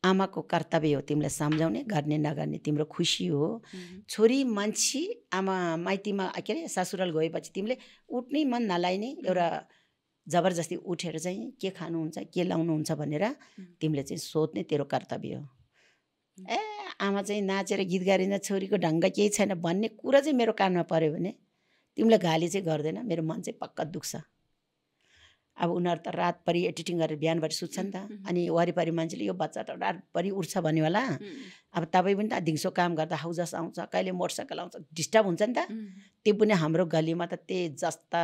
आमाको कर्तव्य हो तिमीलाई सम्झाउने गर्ने नगर्ने तिम्रो खुसी हो छोरी मान्छे आमा माइतीमा के अरे ससुराल गएपछि तिमीले उठ्नै मन नलाइने एउटा जबरजस्ती उठेर चाहिँ के खानुहुन्छ के लाउनुहुन्छ भनेर तिमीले चाहिँ सोध्ने तेरो कर्तव्य हो ए आमा चाहिँ नाचेर गीत गाइन्छ छोरीको ढङ्ग केही छैन भन्ने कुरा चाहिँ मेरो कानमा पऱ्यो भने तिमीले गाली चाहिँ गर्दैन मेरो मन चाहिँ पक्का दुख्छ अब उनीहरू त रातभरि एडिटिङ गरेर बिहानभरि सुत्छ नि त अनि वरिपरि मान्छेले यो बच्चा त रातभरि उठ्छ भन्यो होला अब तपाईँ पनि त दिउँसो काम गर्दा हाउजस आउँछ कहिले मोटरसाइकल आउँछ डिस्टर्ब हुन्छ नि त त्यो पनि हाम्रो गलीमा त त्यही जस्ता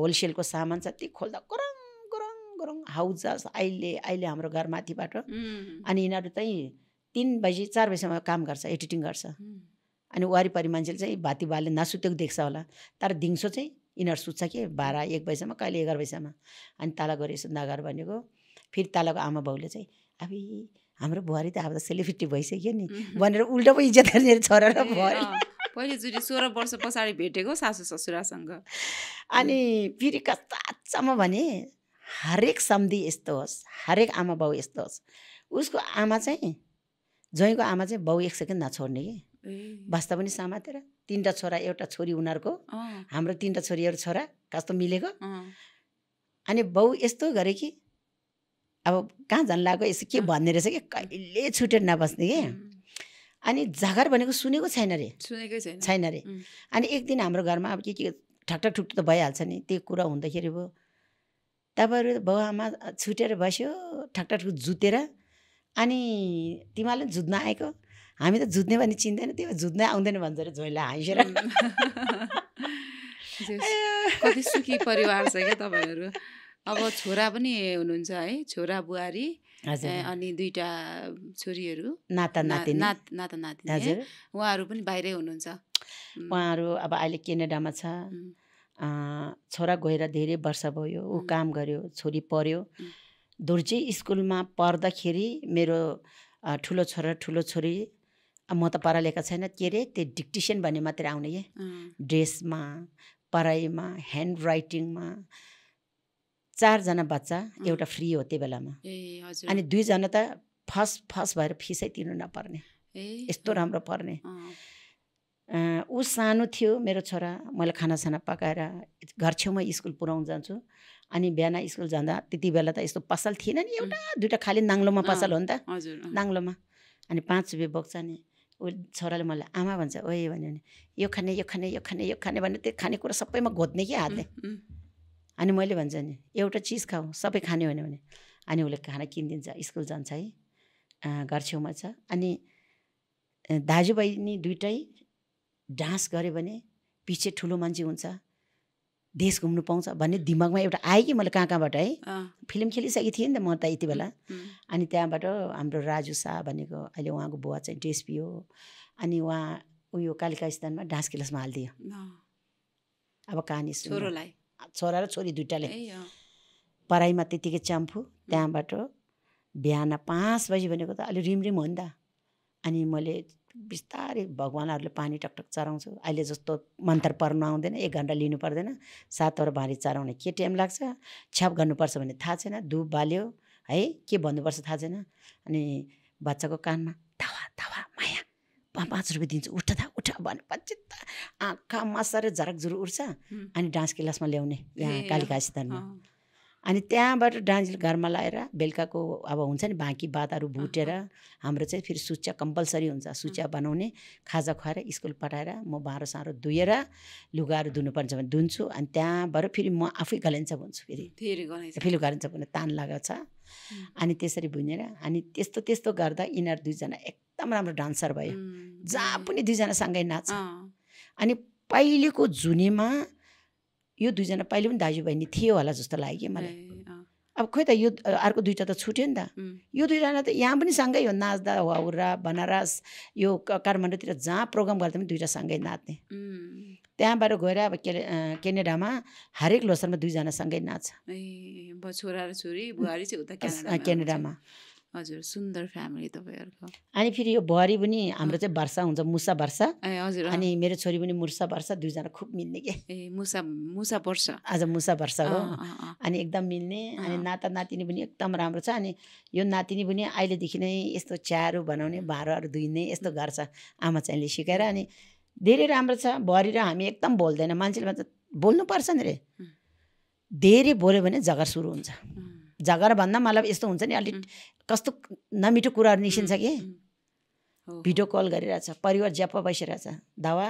होलसेलको सामान छ त्यो खोल्दा गरङ गरङ गरङ हाउजस अहिले अहिले हाम्रो घर माथिबाट अनि यिनीहरू चाहिँ तिन बजी चार बजीसम्म काम गर्छ एडिटिङ गर्छ अनि वरिपरि मान्छेले चाहिँ भाती भाले नसुतेको देख्छ होला तर दिउँसो चाहिँ यिनीहरू सुत्छ कि बाह्र एक बजीसम्म कहिले एघार बजीसम्म अनि तल गएर नगर भनेको फेरि तलको आमा बाउले चाहिँ अब हाम्रो बुहारी त अब त सेलिब्रिटी भइसक्यो नि भनेर उल्टो पो इज्जत गर्ने छोरा र बुहारी पहिलोचोटि सोह्र वर्ष पछाडि भेटेको सासु ससुरासँग अनि फेरि कताचम्म भने हरेक सम्धि यस्तो होस् हरेक आमा बाउ यस्तो होस् उसको आमा चाहिँ ज्वाइँको आमा चाहिँ बाउ एक सेकेन्ड नछोड्ने कि वास्तव पनि सामातेर तिनवटा छोरा एउटा छोरी उनीहरूको हाम्रो तिनवटा छोरीहरू छोरा कस्तो मिलेको अनि बाउ यस्तो गरे कि अब कहाँ झन् लाग्यो यसो के भन्ने रहेछ कि कहिले छुटेर नबस्ने कि अनि झगर भनेको सुनेको छैन रे सुनेको छैन छैन रे अनि एक दिन हाम्रो घरमा अब के के ठ्याक्ठक ठुक्टु त भइहाल्छ नि त्यो कुरा हुँदाखेरि भयो तपाईँहरू बाउ आमा छुटेर बस्यो ठ्याक्ठक जुतेर अनि तिमीहरूले जुत्न आएको हामी त जुत्ने पनि चिन्दैन त्यो जुत्नै आउँदैन भन्छ अरे झोइला हाँसेर कति सुखी परिवार छ क्या तपाईँहरू अब छोरा पनि हुनुहुन्छ है छोरा बुहारी अनि दुईवटा छोरीहरू नाता नाति नाता नाति हजुर उहाँहरू पनि बाहिरै हुनुहुन्छ उहाँहरू अब अहिले क्यानाडामा छ छोरा गएर धेरै वर्ष भयो ऊ काम गर्यो छोरी पढ्यो दोर्जे स्कुलमा पढ्दाखेरि मेरो ठुलो छोरा ठुलो छोरी म त पर लेखेको छैन के अरे त्यो डिक्टिसियन भन्ने मात्रै आउने ए ड्रेसमा पढाइमा ह्यान्ड राइटिङमा चारजना बच्चा एउटा फ्री हो त्यो बेलामा अनि दुईजना त फर्स्ट फर्स्ट भएर फिसै तिर्नु नपर्ने यस्तो राम्रो पर्ने ऊ सानो थियो मेरो छोरा मैले खानासाना पकाएर घर छेउमा स्कुल पुऱ्याउनु जान्छु अनि बिहान स्कुल जाँदा त्यति बेला त यस्तो पसल थिएन नि एउटा दुइटा खालि नाङ्लोमा पसल हो नि त नाङ्लोमा अनि पाँच रुपियाँ बोक्छ नि ऊ छोराले मलाई आमा भन्छ ओए भन्यो भने यो खाने यो खाने यो खाने यो खाने भने त्यो खानेकुरा सबैमा घोत्ने कि हातले अनि मैले भन्छ नि एउटा चिज खाऊ सबै खाने भन्यो भने अनि उसले खाना किनिदिन्छ स्कुल जान्छ है घर छेउमा छ अनि दाजुभाइ नि दुइटै डान्स गऱ्यो भने पछि ठुलो मान्छे हुन्छ देश घुम्नु पाउँछ भन्ने दिमागमा एउटा आयो कि मैले कहाँ कहाँबाट है फिल्म खेलिसकेको थिएँ नि त म त यति बेला अनि त्यहाँबाट हाम्रो राजु शाह भनेको अहिले उहाँको बुवा चाहिँ डिएसपी हो अनि उहाँ उयो कालिका स्थानमा डान्स क्लासमा हालिदियो अब कहानी छोरोलाई छोरा र छोरी दुइटाले पढाइमा त्यतिकै च्याम्फु त्यहाँबाट बिहान पाँच बजी भनेको त अलि रिमरिम हो नि त अनि मैले बिस्तारै भगवान्हरूले पानी टकटक चराउँछु अहिले जस्तो मन्तर पर्नु आउँदैन एक घन्टा लिनु पर्दैन सातवटा भारी चराउने के टाइम लाग्छ छ्याप गर्नुपर्छ भने थाहा छैन धुप बाल्यो है के भन्नुपर्छ थाहा छैन अनि बच्चाको कानमा धावा धावा माया पाँच रुपियाँ दिन्छु उठ था उठ भनेपछि त आँखा मसारे झरक झुरु उठ्छ अनि डान्स क्लासमा ल्याउने यहाँ कालिका स्थानमा अनि त्यहाँबाट डान्जिल घरमा लाएर बेलुकाको अब हुन्छ नि बाँकी बातहरू भुटेर हाम्रो चाहिँ फेरि सुच्या कम्पलसरी हुन्छ सुच्या बनाउने खाजा खुवाएर स्कुल पठाएर म बाह्रो साह्रो धोएर लुगाहरू धुनुपर्छ भने धुन्छु अनि त्यहाँबाट फेरि म आफै गलेन्च भन्छु फेरि फेरि गलेन्च भने तान लागेको छ अनि त्यसरी भुनेर अनि त्यस्तो त्यस्तो गर्दा यिनीहरू दुईजना एकदम राम्रो डान्सर भयो जहाँ पनि दुईजनासँगै नाच अनि पहिलेको जुनीमा यो दुईजना पहिले पनि दाजु बहिनी थियो होला जस्तो लाग्यो कि मलाई अब खोइ त यो अर्को दुइटा त छुट्यो नि त यो दुईजना त यहाँ पनि सँगै हो नाच्दा उरा बनारस यो काठमाडौँतिर जहाँ प्रोग्राम गर्दा पनि दुइटा सँगै नाच्ने त्यहाँबाट गएर अब के क्यानाडामा हरेक लोसरमा दुईजनासँगै सँगै नाच्छ छोरा र छोरी बुहारी चाहिँ क्यानाडामा हजुर सुन्दर फ्यामिली तपाईँहरूको अनि फेरि यो भरि पनि हाम्रो चाहिँ वर्षा हुन्छ मुसा वर्षा ए हजुर अनि मेरो छोरी पनि मुर्सा वर्षा दुईजना खुब मिल्ने के ए मुसा मुसा वर्ष आज मुसा वर्ष हो अनि एकदम मिल्ने अनि नाता नातिनी पनि एकदम राम्रो छ अनि यो नातिनी पनि अहिलेदेखि नै यस्तो च्यारो बनाउने भाँडाहरू धुइने यस्तो गर्छ आमा चाहिँले सिकाएर अनि धेरै राम्रो छ भरि र हामी एकदम बोल्दैन मान्छेले भन्छ बोल्नुपर्छ नि रे धेरै बोल्यो भने झगडा सुरु हुन्छ झगडा भन्दा मतलब यस्तो हुन्छ नि अलिक कस्तो नमिठो कुराहरू निस्किन्छ कि भिडियो कल गरिरहेछ परिवार ज्याप बसिरहेछ दावा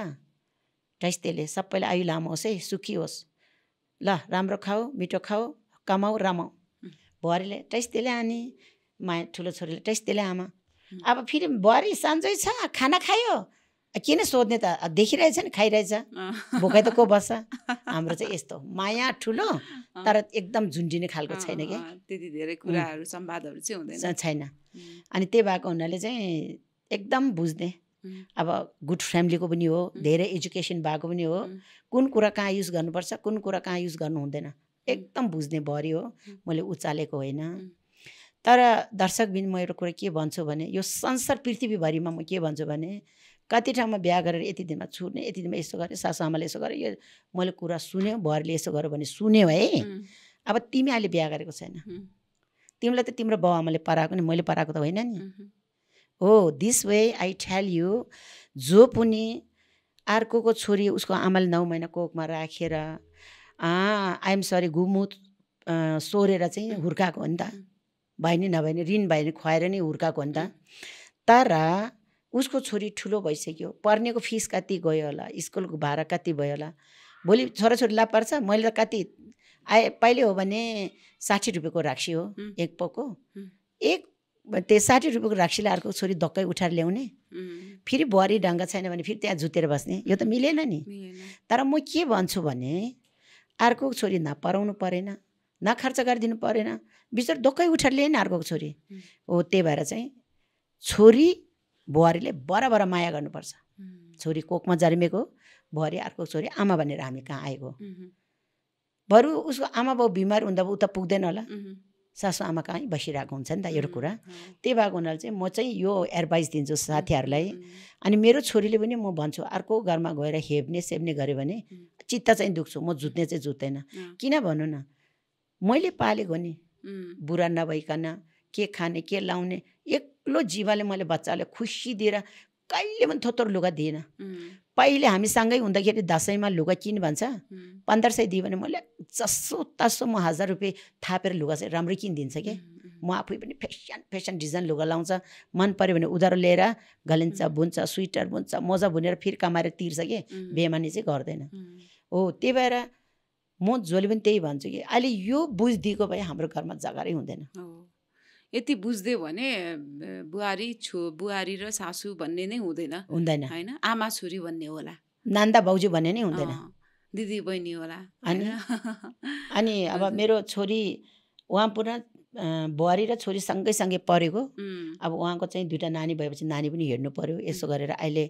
टाइस त्यसले सबैलाई आयु लामो होस् है सुखी होस् ल राम्रो खाऊ मिठो खाऊ कमाऊ रमाऊ बुहारीले टाइस त्यसले आनी माया ठुलो छोरीले टाइस आमा अब फेरि बुहारी साँझै छ खाना खायो किन सोध्ने त देखिरहेछ नि खाइरहेछ भोकै त को बस्छ हाम्रो चाहिँ यस्तो माया ठुलो तर एकदम झुन्डिने खालको छैन कि त्यति धेरै कुराहरू संवादहरू चाहिँ हुँदैन छैन अनि त्यही भएको हुनाले चाहिँ एकदम बुझ्ने अब गुड फ्यामिलीको पनि हो धेरै एजुकेसन भएको पनि हो कुन कुरा कहाँ युज गर्नुपर्छ कुन कुरा कहाँ युज गर्नु हुँदैन एकदम बुझ्ने भरि हो मैले उचालेको होइन तर दर्शकबिन म एउटा कुरा के भन्छु भने यो संसार पृथ्वीभरिमा म के भन्छु भने कति ठाउँमा बिहा गरेर यति दिनमा छुर्ने यति दिनमा यसो गरेँ सासुआमाले यसो गरे यो मैले कुरा सुन्यो भरले यसो गर्यो भने सुन्यो है अब तिमी अहिले बिहा गरेको छैन तिमीलाई त तिम्रो बाउ आमाले पराएको नि मैले पराएको त होइन नि हो this way I tell you जो पनि अर्को छोरी उसको आमाले नौ महिना कोकमा राखेर आइएम सरी घुमुत सोरेर चाहिँ हुर्काएको हो नि त भाइ नि नभए नि ऋण नि खुवाएर नि हुर्काएको हो नि त तर उसको छोरी ठुलो भइसक्यो पढ्नेको फिस कति गयो होला स्कुलको भाडा कति भयो होला भोलि ला पर्छ मैले त कति आए पहिले हो भने साठी रुपियाँको राक्सी हो एक पोको एक त्यो साठी रुपियाँको राक्सीलाई अर्को छोरी धक्कै उठाएर ल्याउने फेरि भरि ढङ्ग छैन भने फेरि त्यहाँ जुतेर बस्ने यो त मिलेन नि तर म के भन्छु भने अर्को छोरी न नपराउनु परेन न खर्च गरिदिनु परेन बिचरा दक्कै उठाएर ल्याएन अर्को छोरी हो त्यही भएर चाहिँ छोरी बुहारीले बराबर माया गर्नुपर्छ छोरी कोकमा जन्मेको बुहारी अर्को छोरी आमा भनेर हामी कहाँ आएको बरु उसको आमा बाउ बिमार हुँदा उता त पुग्दैन होला सासु आमा कहीँ बसिरहेको हुन्छ नि त एउटा कुरा त्यही भएको हुनाले चाहिँ म चाहिँ यो एडभाइस दिन्छु साथीहरूलाई अनि मेरो छोरीले पनि म भन्छु अर्को घरमा गएर हेप्ने सेप्ने गऱ्यो भने चित्त चाहिँ दुख्छु म जुत्ने चाहिँ जुत्दैन किन भनौँ न मैले पालेको नि बुढा नभइकन के खाने के लाउने एक्लो जीवाले मैले बच्चालाई खुसी दिएर कहिले पनि थोत्रो लुगा दिएन पहिले हामीसँगै हुँदाखेरि दसैँमा लुगा किन भन्छ पन्ध्र सय दियो भने मैले जसो तसो म हजार रुपियाँ थापेर लुगा चाहिँ राम्रै किनिदिन्छ कि म आफै पनि फेसन फेसन डिजाइन लुगा लाउँछ मन पऱ्यो भने उधारो लिएर घलिन्छ बुन्छ स्वेटर बुन्छ मोजा बुनेर फेरि कमाएर तिर्छ कि बेमानी चाहिँ गर्दैन हो त्यही भएर म जसले पनि त्यही भन्छु कि अहिले यो बुझिदिएको भए हाम्रो घरमा झगडै हुँदैन यति बुझ्दियो भने बुहारी छो बुहारी र सासू भन्ने नै हुँदैन हुँदैन होइन आमा छोरी भन्ने होला नान्दा भाउजू भन्ने नै हुँदैन दिदी बहिनी होला अनि अनि अब मेरो छोरी उहाँ पुरा बुहारी र छोरी सँगै सँगै परेको अब उहाँको चाहिँ दुइटा नानी भएपछि नानी पनि हेर्नु पऱ्यो यसो गरेर अहिले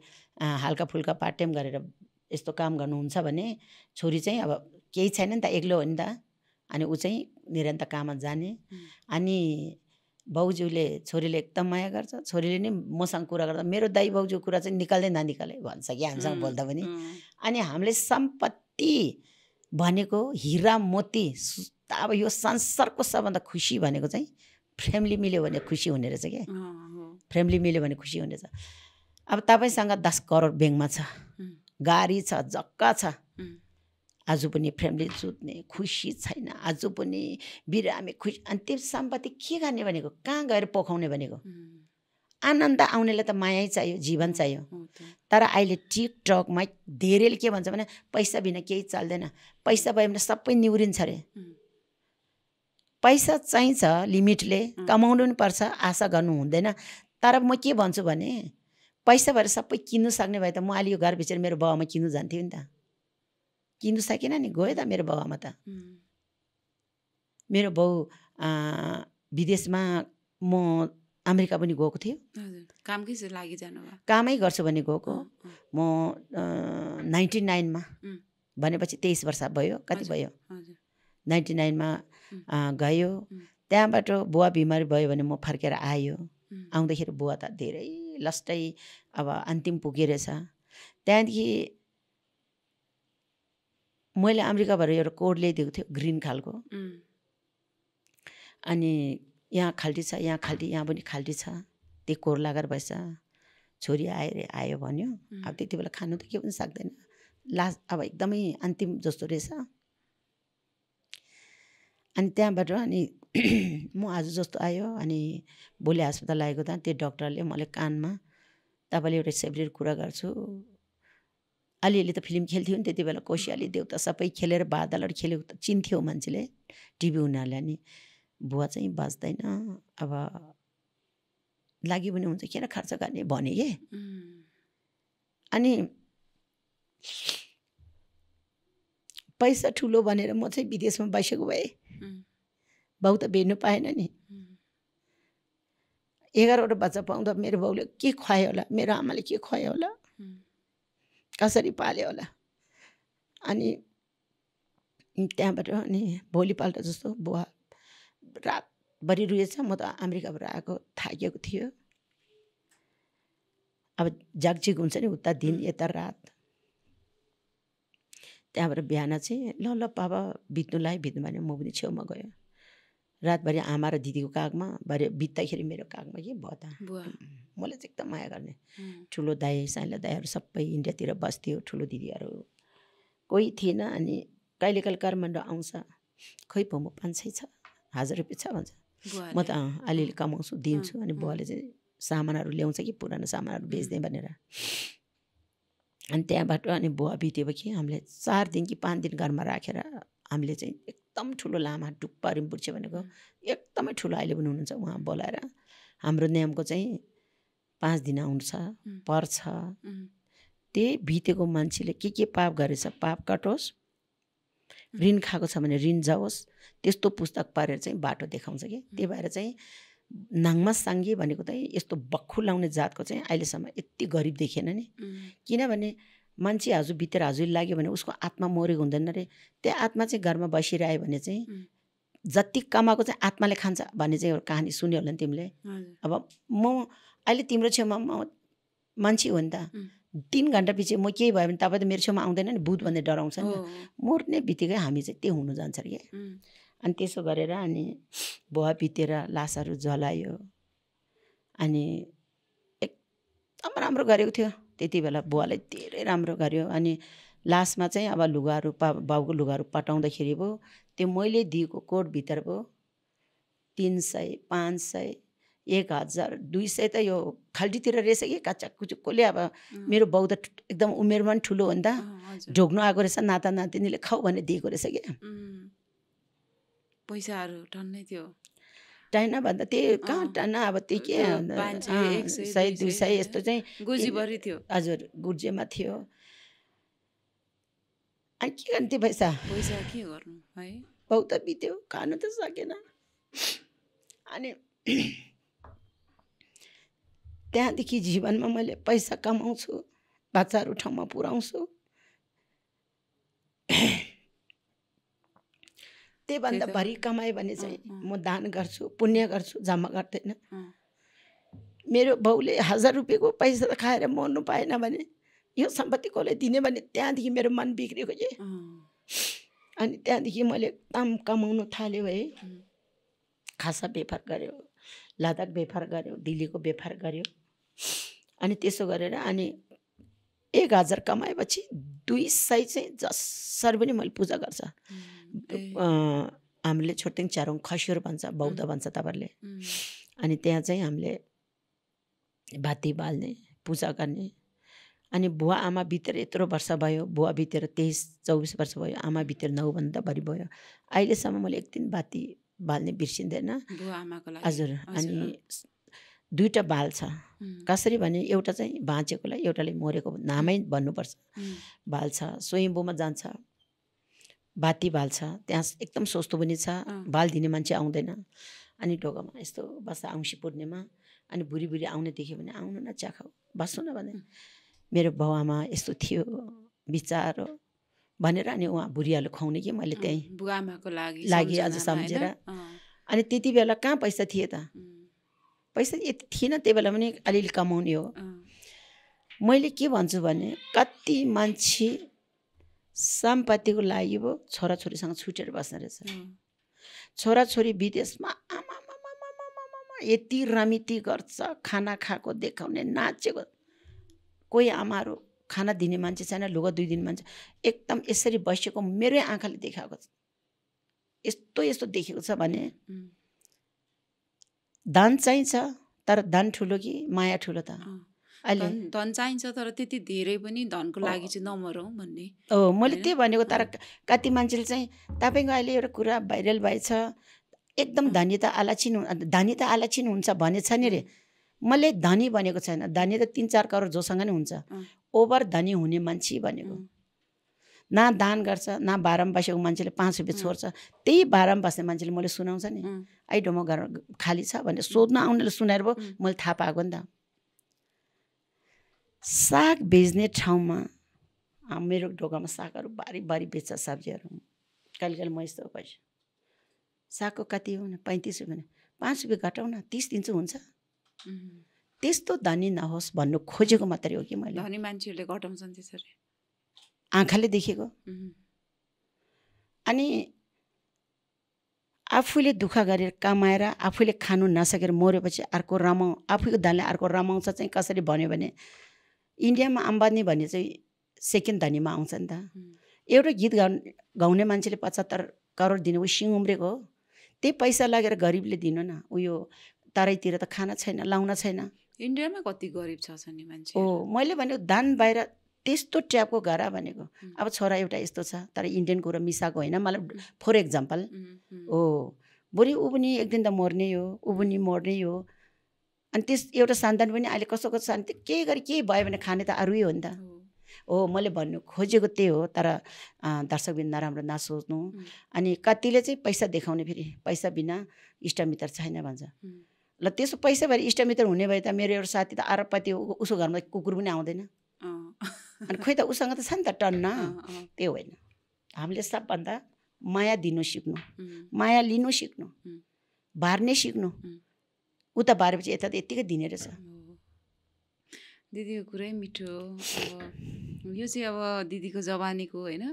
हल्का फुल्का पार्ट टाइम गरेर यस्तो काम गर्नुहुन्छ भने छोरी चाहिँ अब केही छैन नि त एक्लो हो नि त अनि ऊ चाहिँ निरन्तर काममा जाने अनि भाउजूले छोरीले एकदम माया गर्छ छोरीले नि मसँग कुरा गर्दा मेरो दाई भाउजू कुरा चाहिँ निकाल्दै ननिकाले भन्छ कि हामीसँग बोल्दा पनि अनि हामीले सम्पत्ति भनेको हिरा मोती अब यो संसारको सबभन्दा खुसी भनेको चाहिँ फ्यामिली मिल्यो भने खुसी हुने रहेछ क्या फ्यामिली मिल्यो भने खुसी हुने रहेछ अब तपाईँसँग दस करोड ब्याङ्कमा छ गाडी छ जग्गा छ आज पनि फ्यामिली जुत्ने खुसी छैन आज पनि बिरामी खुसी अनि त्यो सम्पत्ति के गर्ने भनेको कहाँ गएर पोखाउने भनेको आनन्द आउनेलाई त माया चाहियो जीवन चाहियो तर अहिले टिकटकमा धेरैले के भन्छ भने पैसा बिना केही चल्दैन पैसा भयो भने सबै निहुरिन्छ अरे पैसा चाहिन्छ लिमिटले कमाउनु पनि पर्छ आशा गर्नु हुँदैन तर म के भन्छु भने पैसा भएर सबै किन्नु सक्ने भए त म अहिले यो घर मेरो बाउमा किन्नु जान्थेँ नि त किन्नु सकेन नि गयो त मेरो बाबामा त मेरो बाउ विदेशमा म अमेरिका पनि गएको थियो कामकै लागि जानु कामै गर्छु भने गएको म नाइन्टी नाइनमा भनेपछि तेइस वर्ष भयो कति भयो नाइन्टी नाइनमा गयो त्यहाँबाट बुवा बिमारी भयो भने म फर्केर आयो आउँदाखेरि बुवा त धेरै लस्टै अब अन्तिम पुगेरहेछ त्यहाँदेखि मैले अमेरिकाबाट एउटा कोड ल्याइदिएको थियो ग्रिन खालको अनि यहाँ खाल्टी छ यहाँ खाल्टी यहाँ पनि खाल्टी छ त्यो कोर लागेर बस्छ छोरी आयो अरे आयो भन्यो अब त्यति बेला खानु त के पनि सक्दैन लास्ट अब एकदमै अन्तिम जस्तो रहेछ अनि त्यहाँबाट अनि म आज जस्तो आयो अनि भोलि अस्पताल आएको त त्यो डक्टरले मलाई कानमा तपाईँले एउटा सेपरेट कुरा गर्छु अलिअलि त फिल्म खेल्थ्यो नि त्यति बेला कोसियाली देउता सबै खेलेर बादलहरू खेलेको त चिन्थ्यो मान्छेले टिभी हुनाले नि बुवा चाहिँ बाँच्दैन अब लाग्यो भने हुन्छ किन खर्च गर्ने भने के अनि पैसा ठुलो भनेर म चाहिँ विदेशमा बसेको भए बाउ त भेट्नु पाएन नि एघारवटा बच्चा पाउँदा मेरो बाउले के खुवायो होला मेरो आमाले के खुवायो होला कसरी पाल्यो होला अनि त्यहाँबाट अनि भोलिपल्ट जस्तो बुवा रातभरि रुएछ म त अमेरिकाबाट आएको थाकेको थियो अब जागजिग हुन्छ नि उता दिन यता रात त्यहाँबाट बिहान चाहिँ ल ल पापा भित्नुलाई भित्नु भने म पनि छेउमा गएँ रातभरि आमा र दिदीको कागमा भरे बित्दाखेरि मेरो कागमा के भयो त मलाई चाहिँ एकदम माया गर्ने ठुलो दाई साइला दाईहरू सबै इन्डियातिर बस्थ्यो ठुलो दिदीहरू कोही थिएन अनि कहिले कहिले काठमाडौँ आउँछ खोइ पो म पाँच सय छ हजार रुपियाँ छ भन्छ म त अलिअलि कमाउँछु दिन्छु अनि बुवाले चाहिँ सामानहरू ल्याउँछ कि पुरानो सामानहरू बेच्दै भनेर अनि त्यहाँबाट अनि बुवा बितेपछि हामीले चार दिन कि पाँच दिन घरमा राखेर हामीले चाहिँ एकदम ठुलो लामा डुक्पा रिम्पुर्छे भनेको एकदमै ठुलो अहिले पनि हुनुहुन्छ उहाँ बोलाएर हाम्रो नियमको चाहिँ पाँच दिन आउँछ पर्छ त्यही भितेको मान्छेले के के पाप गरेछ पाप काटोस् ऋण खाएको छ भने ऋण जाओस् त्यस्तो पुस्तक पारेर चाहिँ बाटो देखाउँछ कि त्यही भएर चाहिँ नाङमा साङ्गी भनेको चाहिँ यस्तो बक्खु लाउने जातको चाहिँ अहिलेसम्म यति गरिब देखेन नि किनभने मान्छे हजुर भित्र हजुर लाग्यो भने उसको आत्मा मरेको हुँदैन रे त्यो आत्मा चाहिँ घरमा बसिरह्यो भने चाहिँ जति कमाएको चाहिँ आत्माले खान्छ भन्ने चाहिँ एउटा कहानी सुन्यो होला नि तिमीले अब म अहिले तिम्रो छेउमा म मान्छे हो नि त तिन घन्टा पछि म केही भयो भने तपाईँ त मेरो छेउमा आउँदैन नि भूत भन्दै डराउँछ नि मर्ने बित्तिकै हामी चाहिँ त्यही हुनु जान्छ कि अनि त्यसो गरेर अनि भुवा बितेर लासहरू जलायो अनि एकदम राम्रो गरेको थियो त्यति बेला बुवाले धेरै राम्रो गर्यो अनि लास्टमा चाहिँ अब लुगाहरू पा बाउको लुगाहरू पठाउँदाखेरि भयो त्यो मैले दिएको कोटभित्र भयो तिन सय पाँच सय एक हजार दुई सय त यो खाल्टीतिर रहेछ कि काचा कुचुकले अब मेरो बाउ त एकदम उमेरमा पनि ठुलो हो नि त ढोग्नु आएको रहेछ नाता नातिनीले खाऊ भने दिएको रहेछ कि पैसाहरू टन्नै थियो चाइना भन्दा त्यही कहाँ टाना अब त्यही के सय दुई सय यस्तो चाहिँ गुजीभरि थियो हजुर गुर्जेमा थियो अनि के गर्ने त्यो पैसा पैसा के गर्नु है बहुत बित्यो खानु त सकेन अनि त्यहाँदेखि जीवनमा मैले पैसा कमाउँछु बच्चाहरू ठाउँमा पुऱ्याउँछु त्योभन्दा भरि कमायो भने चाहिँ म दान गर्छु पुण्य गर्छु जम्मा गर्दैन मेरो बाउले हजार रुपियाँको पैसा त खाएर मर्नु पाएन भने यो सम्पत्ति कसले दिने भने त्यहाँदेखि मेरो मन बिग्रेको के अनि त्यहाँदेखि मैले काम कमाउनु थाल्यो है खासा व्यापार गऱ्यो लद्दाख व्यापार गऱ्यो दिल्लीको व्यापार गऱ्यो अनि त्यसो गरेर अनि एक हजार कमाएपछि दुई सय चाहिँ जसरी पनि मैले पूजा गर्छ हामीले छोटिङ च्यारोङ खसुर भन्छ बौद्ध भन्छ तपाईँहरूले अनि त्यहाँ चाहिँ हामीले भाती बाल्ने पूजा गर्ने अनि बुवा आमा बितेर यत्रो वर्ष भयो बुवा बितेर तेइस चौबिस वर्ष भयो आमा बितेर नौभन्दा बढी भयो अहिलेसम्म मैले एक दिन बाती बाल्ने बिर्सिँदैन हजुर अनि दुईवटा बाल छ कसरी भने एउटा चाहिँ बाँचेकोलाई एउटाले मरेको नामै भन्नुपर्छ बाल छ स्वयम्भूमा जान्छ बाती बाल्छ त्यहाँ एकदम सस्तो पनि छ दिने मान्छे आउँदैन अनि ढोकामा यस्तो बस्छ औँसी पुर्नेमा अनि भुरी भुरी आउने देख्यो भने आउनु न चिया खाऊ बस्नु न भने मेरो बाउआमा यस्तो थियो विचार भनेर अनि उहाँ भुरीहरू खुवाउने कि मैले त्यहीँ बुवामाको लागि लागि अझ सम्झेर अनि त्यति बेला कहाँ पैसा थिए त पैसा यति थिएन त्यही बेला पनि अलिअलि कमाउने हो मैले के भन्छु भने कति मान्छे सम्पत्तिको लागि पो छोराछोरीसँग छुटेर बस्ने रहेछ छोराछोरी विदेशमा आमा यति रमिति गर्छ खाना खाएको देखाउने नाचेको कोही आमाहरू खाना दिने मान्छे छैन लुगा दुई दिन मान्छे एकदम यसरी बसेको मेरै आँखाले देखाएको छ यस्तो यस्तो देखेको छ भने दान चाहिन्छ तर दान ठुलो कि माया ठुलो त अहिले धन चाहिन्छ तर त्यति धेरै पनि धनको लागि चाहिँ नमरौँ भन्ने हो मैले त्यही भनेको तर कति मान्छेले चाहिँ तपाईँको अहिले एउटा कुरा भाइरल भएछ एकदम धनी त आलाछिन धनी त आलाछिन हुन्छ छ नि रे मैले धनी भनेको छैन धनी त तिन चार करोड जोसँग नै हुन्छ ओभर धनी हुने मान्छे भनेको न दान गर्छ न बाह्रमा बसेको मान्छेले पाँच रुपियाँ छोड्छ त्यही बाह्रमा बस्ने मान्छेले मैले सुनाउँछ नि आइडोमा घर खाली छ भनेर सोध्न आउनेले सुनाएर भयो मैले थाहा पाएको नि त साग बेच्ने ठाउँमा मेरो ढोकामा सागहरू बारी बारी बेच्छ सब्जीहरू कहिले कहिले म यस्तो पैसा सागको कति हो भने पैँतिस रुपियाँ पाँच रुपियाँ घटाउन तिस दिन्छु हुन्छ त्यस्तो धनी नहोस् भन्नु खोजेको मात्रै हो कि मैले धनी मान्छेहरूले घटाउँछन् त्यसरी आँखाले देखेको अनि आफूले दुःख गरेर कमाएर आफूले खानु नसकेर मरेपछि अर्को रमाउ आफूको धनले अर्को रमाउँछ चाहिँ कसरी भन्यो भने इन्डियामा आम्बानी भन्ने चाहिँ सेकेन्ड धनीमा आउँछ नि त एउटा गीत गाउ गाउने मान्छेले पचहत्तर करोड दिने ऊ सिङ उम्रेको हो त्यही पैसा लगेर गरिबले दिनु न उयो तराईतिर त खाना छैन लाउन छैन इन्डियामा कति गरिब छ नि मान्छे हो मैले भनेको दान बाहिर त्यस्तो ट्यापको घर भनेको अब छोरा एउटा यस्तो छ तर इन्डियन कुरो मिसाएको होइन मलाई फर एक्जाम्पल हो बुढी ऊ पनि एक दिन त मर्ने हो ऊ पनि मर्ने हो अनि त्यस एउटा सन्तान पनि अहिले कसो कसो शान्ति केही गरी केही भयो भने खाने त अरू हो नि त हो मैले भन्नु खोजेको त्यही हो तर दर्शकबिन नराम्रो नसोच्नु अनि कतिले चाहिँ पैसा देखाउने फेरि पैसा बिना इष्टमित्र छैन भन्छ ल त्यसो पैसा भएर इष्टमित्र हुने भए त मेरो एउटा साथी त आरोपति उसको घरमा कुकुर पनि आउँदैन अनि खोइ त उसँग त छ नि त टन्न त्यो होइन हामीले सबभन्दा माया दिनु सिक्नु माया लिनु सिक्नु भार्ने सिक्नु उता बाह्र बजी यता त यत्तिकै दिने रहेछ दिदीको कुरै मिठो यो चाहिँ अब दिदीको जवानीको होइन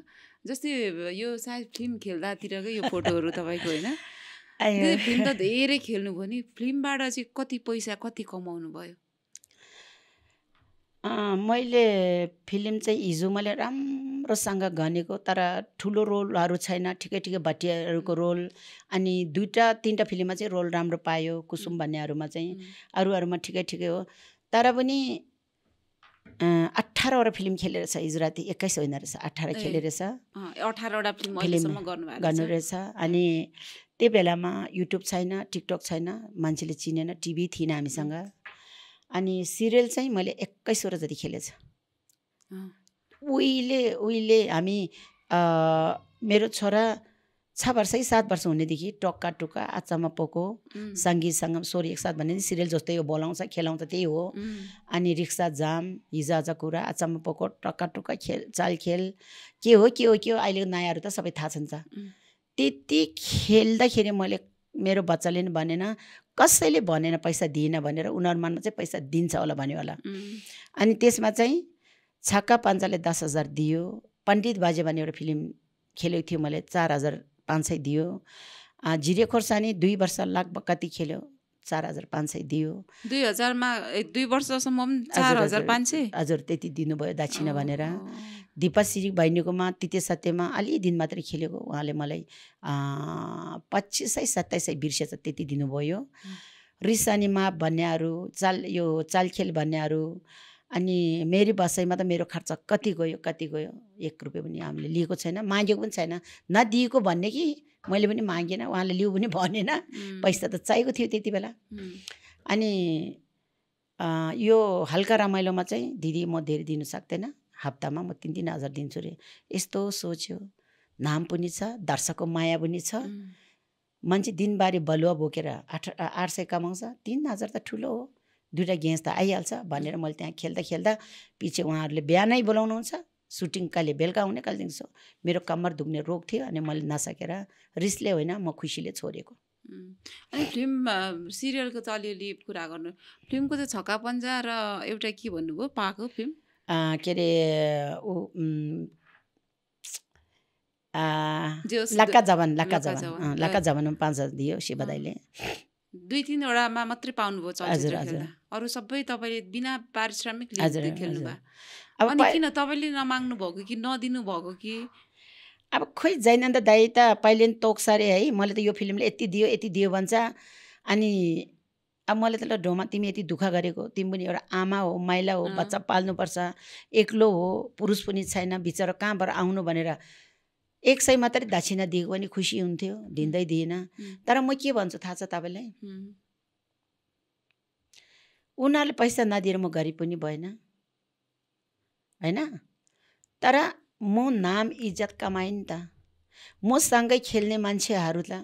जस्तै यो सायद फिल्म खेल्दातिरकै यो फोटोहरू तपाईँको होइन फिल्म त धेरै खेल्नुभयो नि फिल्मबाट चाहिँ कति पैसा कति कमाउनु भयो मैले फिल्म चाहिँ हिजो मैले राम्रोसँग घनेको तर ठुलो रोलहरू छैन ठिकै ठिकै भट्टियाहरूको रोल अनि दुईवटा तिनवटा फिल्ममा चाहिँ रोल राम्रो पायो कुसुम भन्नेहरूमा चाहिँ अरूहरूमा ठिकै ठिकै हो तर पनि अठारवटा फिल्म खेलेर छ हिजो राति एक्काइस होइन रहेछ अठार खेलेर छ रहेछ फिल्म फिल्म गर्नु रहेछ अनि त्यही बेलामा युट्युब छैन टिकटक छैन मान्छेले चिनेन टिभी थिएन हामीसँग अनि सिरियल चाहिँ मैले सोह्र जति खेलेछ उहिले उहिले हामी मेरो छोरा छ वर्षै सात वर्ष हुनेदेखि टक्का टुक्का आचामा पोको सङ्गीतसँग सोरी एकसाथ भन्ने सिरियल जस्तै हो बोलाउँछ खेलाउँछ त्यही हो अनि रिक्सा जाम हिजोआज कुरा आचामा पोको टक्का टुक्का खेल चाल खेल के हो के हो के हो अहिलेको नयाँहरू त सबै थाहा छ नि त त्यति खेल्दाखेरि मैले मेरो बच्चाले नि भनेन कसैले भनेन पैसा दिएन भनेर उनीहरू मनमा चाहिँ पैसा दिन्छ होला भन्यो होला अनि त्यसमा चाहिँ छक्का पान्चाले दस हजार दियो पण्डित बाजे भन्ने एउटा फिल्म खेलेको थियो मैले चार हजार पाँच सय दियो जिरे खोर्सानी दुई वर्ष लगभग कति खेल्यो चार हजार पाँच सय दियो दुई हजारमा दुई वर्षसम्म पनि चार हजार पाँच सय हजुर त्यति दिनुभयो दक्षिणा भनेर दिपा श्री बहिनीकोमा तिते सत्यमा अलि दिन मात्रै खेलेको उहाँले मलाई पच्चिस सय सत्ताइस सय बिर्सेछ त्यति दिनुभयो रिसानीमा भन्नेहरू चाल यो चालखेल भन्नेहरू अनि मेरो बसाइमा त मेरो खर्च कति गयो कति गयो एक रुपियाँ पनि हामीले लिएको छैन मागेको पनि छैन नदिएको भन्ने कि मैले पनि मागेन उहाँले लिउँ पनि भनेन पैसा त चाहिएको थियो त्यति बेला अनि यो हल्का रमाइलोमा चाहिँ दिदी म धेरै दिनु सक्दैन हप्तामा म तिन तिन हजार दिन्छु रे यस्तो सोच्यो नाम पनि छ दर्शकको माया पनि छ मान्छे दिनबारी बलुवा बोकेर आठ आठ सय कमाउँछ तिन हजार त ठुलो हो दुइटा गेन्स त आइहाल्छ भनेर मैले त्यहाँ खेल्दा खेल्दा पछि उहाँहरूले बिहानै बोलाउनुहुन्छ सुटिङ कहिले बेलुका हुने कहिले दिउँसो मेरो कम्मर दुख्ने रोग थियो अनि मैले नसकेर रिसले होइन म खुसीले छोडेको अनि फिल्म सिरियलको त अलिअलि कुरा गर्नु फिल्मको चाहिँ छक्का पन्जा र एउटा के भन्नुभयो पाएको फिल्म के अरे ऊ लाक्का जवान लाका जवान लाका जवानमा पाँच हजार दियो शिवदाईले दुई तिनवटामा मात्रै पाउनुभयो चलचित्र खेल्दा अरू सबै तपाईँले बिना पारिश्रमिक खेल्नु अनि किन तपाईँले नमाग्नु भएको कि नदिनु भएको कि अब खोइ जयनन्द दाई त पहिले नि तोक्छ अरे है मैले त यो फिल्मले यति दियो यति दियो भन्छ अनि अब मैले त ल ढोमा तिमी यति दुःख गरेको तिमी पनि एउटा आमा हो माइला हो बच्चा पाल्नुपर्छ एक्लो हो पुरुष पनि छैन बिचरा कहाँबाट आउनु भनेर एक सय मात्रै दक्षिणा दिएको पनि खुसी हुन्थ्यो दिँदै दिएन तर म के भन्छु थाहा छ तपाईँलाई उनीहरूले पैसा नदिएर म गरिब पनि भएन होइन तर म नाम इज्जत कमाएँ नि त मसँगै खेल्ने मान्छेहरू त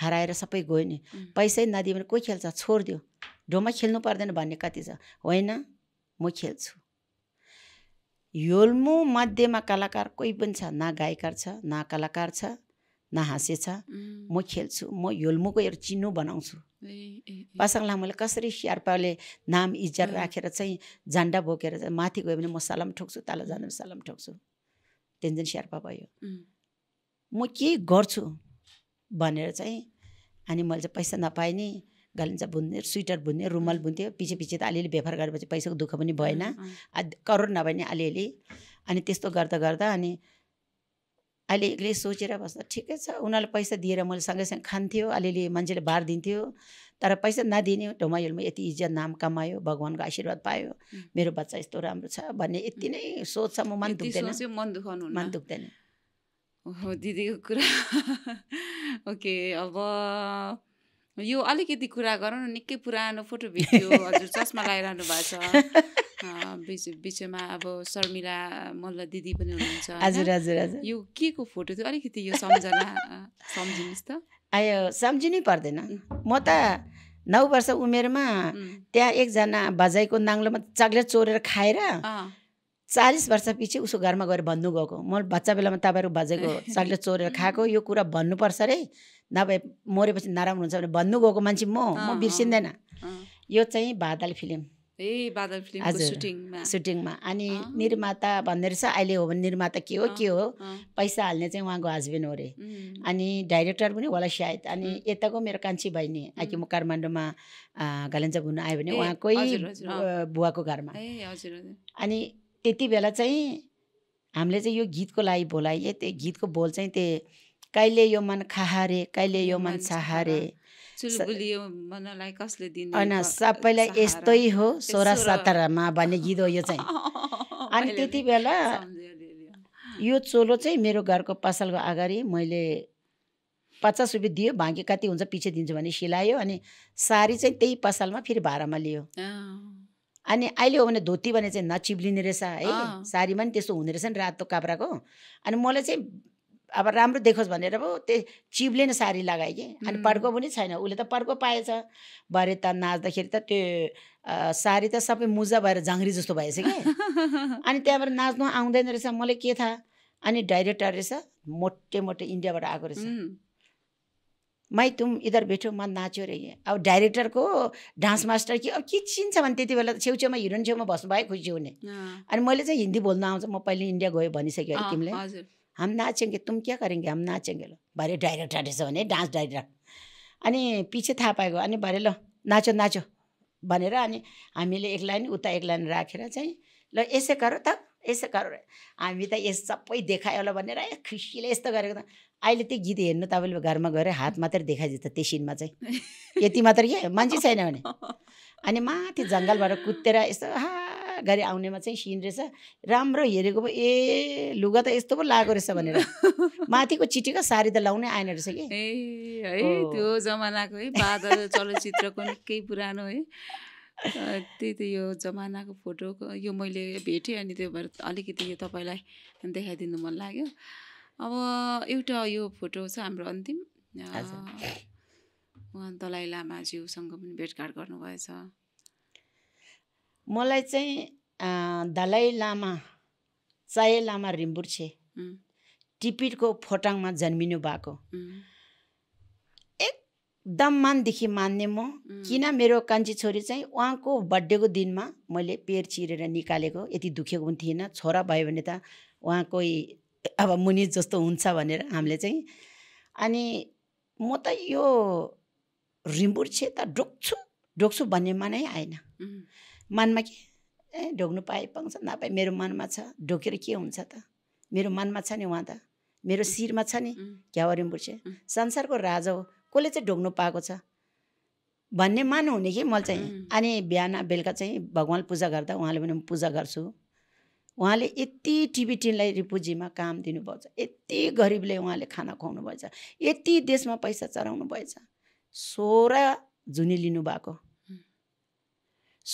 हराएर सबै गयो नि पैसै नदिए भने कोही खेल्छ छोडिदियो ढोमा खेल्नु पर्दैन भन्ने कति छ होइन म खेल्छु योल्मु मध्येमा कलाकार कोही पनि छ न गायककार छ न कलाकार छ न हाँसे छ म खेल्छु म योल्मुको एउटा चिन्नु बनाउँछु पासाङलाई मैले कसरी स्यार्पाले नाम इज्जत राखेर चाहिँ झन्डा बोकेर चाहिँ माथि गयो भने म सलाम ठोक्छु तल जाँदा पनि सलाम ठोक्छु तेन्जेन स्यार्पा भयो म के गर्छु भनेर चाहिँ अनि मैले चाहिँ पैसा नपाएँ नि गालिन्छ बुन्ने स्वेटर बुन्ने रुमाल बुन्थ्यो पछि पछि त अलिअलि व्यापार गरेपछि पैसाको दुःख पनि भएन करोड नभए नि अलिअलि अनि त्यस्तो गर्दा गर्दा अनि अहिले एक्लै सोचेर बस्दा ठिकै छ उनीहरूले पैसा दिएर मैले सँगैसँगै खान्थ्यो अलिअलि मान्छेले बार दिन्थ्यो तर पैसा नदिने ढोमाइलमा यति इज्जत नाम कमायो भगवान्को आशीर्वाद पायो मेरो बच्चा यस्तो राम्रो छ भन्ने यति नै सोच छ म मन दुख्दैन मन दुखाउनु मन दुख्दैन हो दिदीको कुरा ओके अब यो अलिकति कुरा गरौँ न निकै पुरानो फोटो भिडियो हजुर चस्मा लगाइरहनु भएको छ बिच बिचमा अब शर्मिला मल्ल दिदी पनि हुनुहुन्छ हजुर हजुर हजुर यो के को फोटो थियो अलिकति यो सम्झना सम्झिनुहोस् त आयो सम्झिनै पर्दैन म त नौ वर्ष उमेरमा त्यहाँ एकजना भजाइको नाङ्लोमा चक्लेट चोरेर खाएर चालिस वर्षपछि उसको घरमा गएर भन्नु गएको म बच्चा बेलामा तपाईँहरू बाजेको चालिस चोरेर खाएको यो कुरा भन्नुपर्छ अरे नभए मरेपछि नराम्रो हुन्छ भने भन्नु गएको मान्छे म म बिर्सिँदैन यो चाहिँ बादल फिल्म ए बादल फिल्म सुटिङमा अनि निर्माता भन्ने रहेछ अहिले हो भने निर्माता के हो के हो पैसा हाल्ने चाहिँ उहाँको हस्बेन्ड हो अरे अनि डाइरेक्टर पनि होला सायद अनि यताको मेरो कान्छी बहिनी आइकि म काठमाडौँमा घालेन्जा घुम्नु आयो भने उहाँकै बुवाको घरमा अनि त्यति बेला चाहिँ हामीले चाहिँ यो गीतको लागि बोलाइए त्यो गीतको बोल चाहिँ त्यही कहिले यो मन खाहारे कहिले यो मन छाहारे मनलाई होइन सबैलाई यस्तै हो सोह्र सत्रमा भन्ने गीत हो यो चाहिँ अनि त्यति बेला यो चोलो चाहिँ मेरो घरको पसलको अगाडि मैले पचास रुपियाँ दियो बाँकी कति हुन्छ पछि दिन्छु भने सिलायो अनि साडी चाहिँ त्यही पसलमा फेरि भाडामा लियो अनि अहिले हो भने धोती भने चाहिँ नचिप्लिने रहेछ है सारीमा पनि त्यस्तो हुने रहेछ नि रातो काप्राको अनि मलाई चाहिँ अब राम्रो देखोस् भनेर पो त्यो चिब्लेन साडी लगाएँ कि अनि पर्को पनि छैन उसले त पर्को पाएछ भरे त नाच्दाखेरि त त्यो साडी त सबै मुजा भएर झाङ्री जस्तो भएछ कि अनि त्यहाँबाट नाच्नु आउँदैन रहेछ मलाई के थाहा अनि डाइरेक्टर रहेछ मोटे मोटे इन्डियाबाट आएको रहेछ मै तुम इधर भेट्यो म नाच्यो रे अब डाइरेक्टरको डान्स मास्टर कि अब के चिन्छ भने त्यति बेला त छेउछेउमा हिरोइन छेउमा बस्नु भए खुसी हुने अनि मैले चाहिँ हिन्दी बोल्न आउँछ म पहिले इन्डिया गयो भनिसक्यो अरे तिमीले हाम नाचेङ्गे तुम क्या करेङ्गे हाम नाचेङ्गे ल भरे डाइरेक्टर रहेछ भने डान्स डाइरेक्टर अनि पछि थाहा पाएको अनि भरे ल नाचो नाचो भनेर अनि हामीले एक लाइन उता एक लाइन राखेर चाहिँ ल यसै गर त यसो गरौँ हामी त यस सबै देखायो होला भनेर ए खुसीले यस्तो गरेको त अहिले त्यो गीत हेर्नु तपाईँले घरमा गएर हात मात्रै त त्यो सिनमा चाहिँ यति मात्र के मान्छे छैन भने अनि माथि जङ्गलबाट कुदेर यस्तो हा गरी आउनेमा चाहिँ सिन रहेछ राम्रो हेरेको पो ए लुगा त यस्तो पो लागो रहेछ भनेर माथिको चिटीको सारी त लाउनै आएन रहेछ कि ए है त्यो जमानाको है बादल चलचित्रको निकै पुरानो है त्यही त यो जमानाको फोटो यो मैले भेटेँ अनि त्यो भएर अलिकति यो तपाईँलाई देखाइदिनु मन लाग्यो अब एउटा यो फोटो छ हाम्रो अन्तिम उहाँ दलाइ लामाज्यूसँग पनि भेटघाट गर्नुभएछ मलाई चाहिँ दलाइ लामा चाहे लामा रिम्बुर्छे टिपिटको फोटाङमा जन्मिनु भएको एकदम मानदेखि मान्ने म किन मेरो कान्छी छोरी चाहिँ उहाँको बर्थडेको दिनमा मैले पेर चिरेर निकालेको यति दुखेको पनि थिएन छोरा भयो भने त उहाँको अब मुनि जस्तो हुन्छ भनेर हामीले चाहिँ अनि म त यो रिम्बुर्छे त डोक्छु डोक्छु भन्ने नै आएन मनमा के ए ढोक्नु पाए पाउँछ नपाए मेरो मनमा छ ढोकेर के हुन्छ त मेरो मनमा छ नि उहाँ त मेरो शिरमा छ नि घ्याउ रिम्बुर्छे संसारको राजा हो कसले चाहिँ ढोग्नु पाएको छ भन्ने मान्नुहुने कि मैले चाहिँ अनि बिहान बेलुका चाहिँ भगवान् पूजा गर्दा उहाँले पनि म पूजा गर्छु उहाँले यति टिबिटिनलाई रिपुजीमा काम दिनुभएको छ यति गरिबले उहाँले खाना खुवाउनु भएछ यति देशमा पैसा चढाउनु भएछ सोह्र जुनी भएको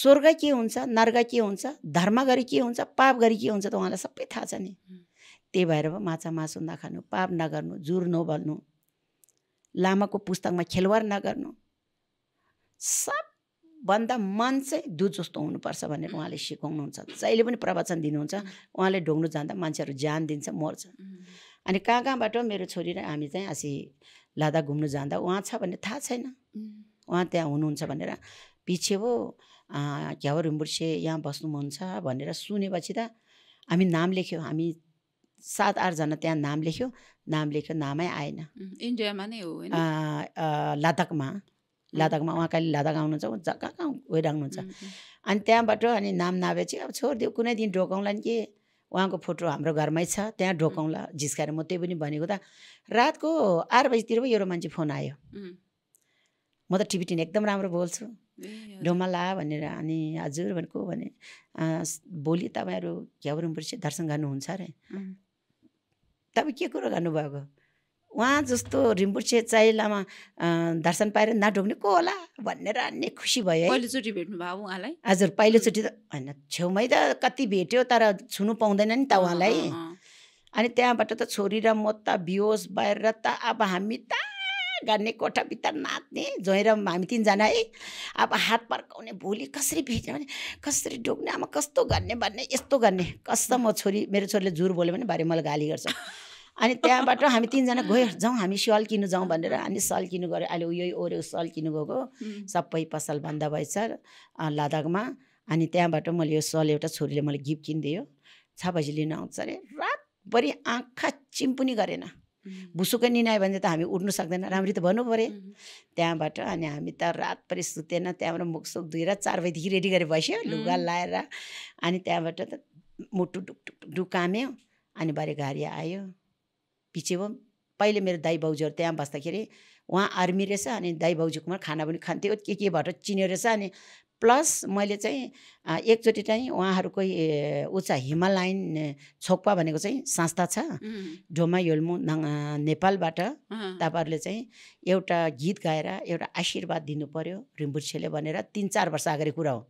स्वर्ग के हुन्छ नर्ग के हुन्छ धर्म गरी के हुन्छ पाप गरी के हुन्छ त उहाँलाई सबै थाहा छ नि त्यही भएर माछा मासु नखानु पाप नगर्नु जुर नबल्नु लामाको पुस्तकमा खेलवार नगर्नु सबभन्दा मन चाहिँ दुध जस्तो हुनुपर्छ भनेर उहाँले सिकाउनुहुन्छ जहिले पनि प्रवचन दिनुहुन्छ उहाँले ढोग्नु जाँदा मान्छेहरू ज्यान दिन्छ मर्छ अनि कहाँ कहाँबाट मेरो छोरी र हामी चाहिँ आसी लादा घुम्नु जाँदा उहाँ छ भने थाहा छैन उहाँ त्यहाँ हुनुहुन्छ भनेर पछि हो घ्याउ रुम्बुर्से यहाँ बस्नु मन छ भनेर सुनेपछि त हामी नाम लेख्यौँ हामी सात आठजना त्यहाँ नाम लेख्यौँ नाम लेख्यो नामै आएन इन्डियामा नै हो लादाकमा लादाकमा उहाँ कहिले लादाक आउनुहुन्छ जग्गा कहाँ गइरहनुहुन्छ अनि त्यहाँबाट अनि नाम नआएपछि अब छोडिदियो कुनै दिन ढोकाउँला नि के उहाँको फोटो हाम्रो घरमै छ त्यहाँ ढोकाउँला झिस्काएर म त्यही पनि भनेको त रातको आठ बजीतिर पो एउटा मान्छे फोन आयो म त टिबिटिन एकदम राम्रो बोल्छु ढोमाला भनेर अनि हजुर भनेको भने भोलि तपाईँहरू घ्याउरुमपुर चाहिँ दर्शन गर्नुहुन्छ अरे तपाईँ के कुरो गर्नुभएको उहाँ जस्तो रिम्बुर्से चाहिँ लामा दर्शन पाएर नढोग्ने को होला भनेर अन्य खुसी भयो पहिलोचोटि भेट्नुभयो उहाँलाई हजुर पहिलोचोटि त होइन छेउमै त कति भेट्यो तर छुनु पाउँदैन नि त उहाँलाई अनि त्यहाँबाट त छोरी र म त बिहोस भएर त अब हामी त गर्ने कोठा भित्र नाच्ने जोएर हामी तिनजना है अब हात पर्काउने भोलि कसरी भेट्यो भने कसरी डोग्ने आमा कस्तो गर्ने भन्ने यस्तो गर्ने कस्तो म छोरी मेरो छोरीले झुर बोल्यो भने भारी मलाई गाली गर्छ अनि त्यहाँबाट हामी तिनजना गयो जाउँ हामी सल किन्नु जाउँ भनेर अनि सल किन्नु गऱ्यो अहिले उयो ओऱ्यो सल किन्नु गएको सबै पसल बन्द भएछ लद्दाखमा अनि त्यहाँबाट मैले यो सल एउटा छोरीले मैले गिफ्ट किनिदियो छ बजी लिन आउँछ अरे रातभरि आँखा चिम्पुनी गरेन भुसुकै निनायो भने त हामी उठ्नु सक्दैन राम्ररी त भन्नु पऱ्यो त्यहाँबाट अनि हामी त रातभरि सुतेन त्यहाँबाट मुखसुख धोएर चार बजीदेखि रेडी गरेर बस्यो लुगा लाएर अनि त्यहाँबाट त मुटु डुक डुकाम्यो अनि भरे घारी आयो पछि हो पहिले मेरो दाई भाउजूहरू त्यहाँ बस्दाखेरि उहाँ आर्मी रहेछ अनि दाई भाउजूकोमा खाना पनि खान्थ्यो के केबाट चिन्यो रहेछ अनि प्लस मैले चाहिँ एकचोटि चाहिँ उहाँहरूको उच्च हिमालयन छोक्पा भनेको चाहिँ संस्था छ ढोमा योल्मु नेपालबाट तपाईँहरूले चाहिँ एउटा गीत गाएर एउटा आशीर्वाद दिनु पऱ्यो रिम्बुछेले भनेर तिन चार वर्ष अगाडि कुरा हो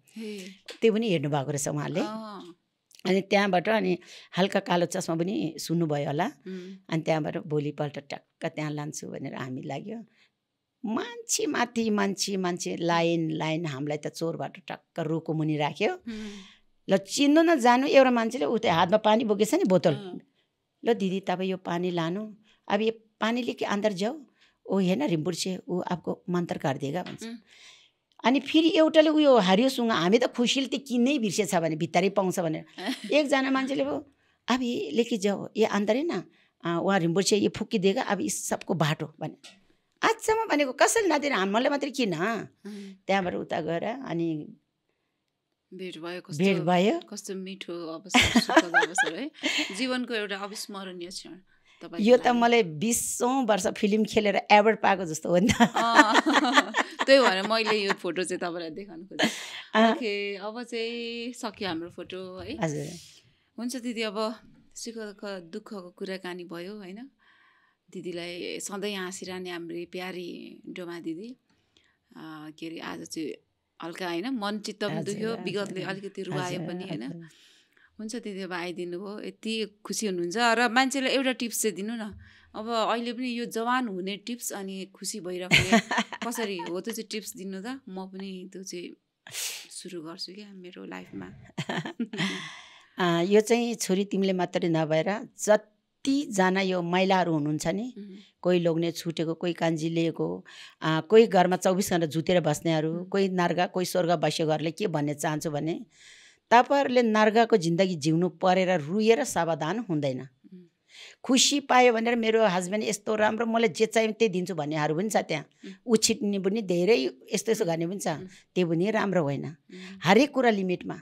त्यो पनि हेर्नु भएको रहेछ उहाँले अनि त्यहाँबाट अनि हल्का कालो चस्मा पनि सुन्नुभयो होला अनि त्यहाँबाट भोलिपल्ट टक्क त्यहाँ लान्छु भनेर हामी लाग्यो मान्छे माथि मान्छे मान्छे लाइन लाइन हामीलाई त चोरबाट टक्क रोको मुनि राख्यो ल चिन्नु नजानु एउटा मान्छेले उता हातमा पानी बोकेछ नि बोतल ल दिदी तपाईँ यो पानी लानु अब यो पानीले के अन्दर जाऊ ऊ हेर्न रिम्बुर्से ऊ आपको मन्तर काटिदिएगा भन्छ अनि फेरि एउटाले उयो हारियोसँग हामी त खुसीले त्यो किन्नै बिर्सेछ भने भित्तारै पाउँछ भनेर एकजना मान्छेले भयो अब लेखि जाऊ ए अन्तरे न उहाँ रिम्बोर्से यो फुकिदिएको अब यी सबको बाटो भने आजसम्म भनेको कसैले नदिएर हामीलाई मात्रै किन त्यहाँबाट उता गएर अनि भेट भयो भेट भयो कस्तो मिठो अवसर है जीवनको एउटा अविस्मरणीय क्षण यो त मलाई बिसौँ वर्ष फिल्म खेलेर एवार्ड पाएको जस्तो हो नि त त्यही भएर मैले यो फोटो चाहिँ तपाईँलाई देखाउनु खोजेँ ओके अब चाहिँ सक्यो हाम्रो फोटो है हजुर हुन्छ दिदी अब सुख दुःखको कुराकानी भयो होइन दिदीलाई सधैँ हाँसिरहने हाम्रो प्यारी डोमा दिदी के अरे आज चाहिँ हल्का होइन मन चित्त दुख्यो विगतले अलिकति रुवायो पनि होइन हुन्छ अब आइदिनु भयो यति खुसी हुनुहुन्छ र मान्छेलाई एउटा टिप्स चाहिँ दिनु न अब अहिले पनि यो जवान हुने टिप्स अनि खुसी भइरहेको कसरी हो त्यो चाहिँ टिप्स दिनु त म पनि त्यो चाहिँ सुरु गर्छु क्या मेरो लाइफमा यो चाहिँ छोरी तिमीले मात्रै नभएर जति यो महिलाहरू हुनुहुन्छ नि कोही लोग्ने छुटेको कोही कान्जी लिएको कोही घरमा चौबिस घन्टा जुतेर बस्नेहरू कोही नार्गा कोही स्वर्ग बसेकोहरूले के भन्ने चाहन्छु भने तपाईँहरूले नर्गाको जिन्दगी जिउनु परेर रुएर सावधान हुँदैन खुसी पायो भनेर मेरो हस्बेन्ड यस्तो राम्रो मलाई जे चाहियो त्यही दिन्छु भन्नेहरू पनि छ त्यहाँ उछिट्ने पनि धेरै यस्तो यस्तो गर्ने पनि छ त्यो पनि राम्रो होइन हरेक कुरा लिमिटमा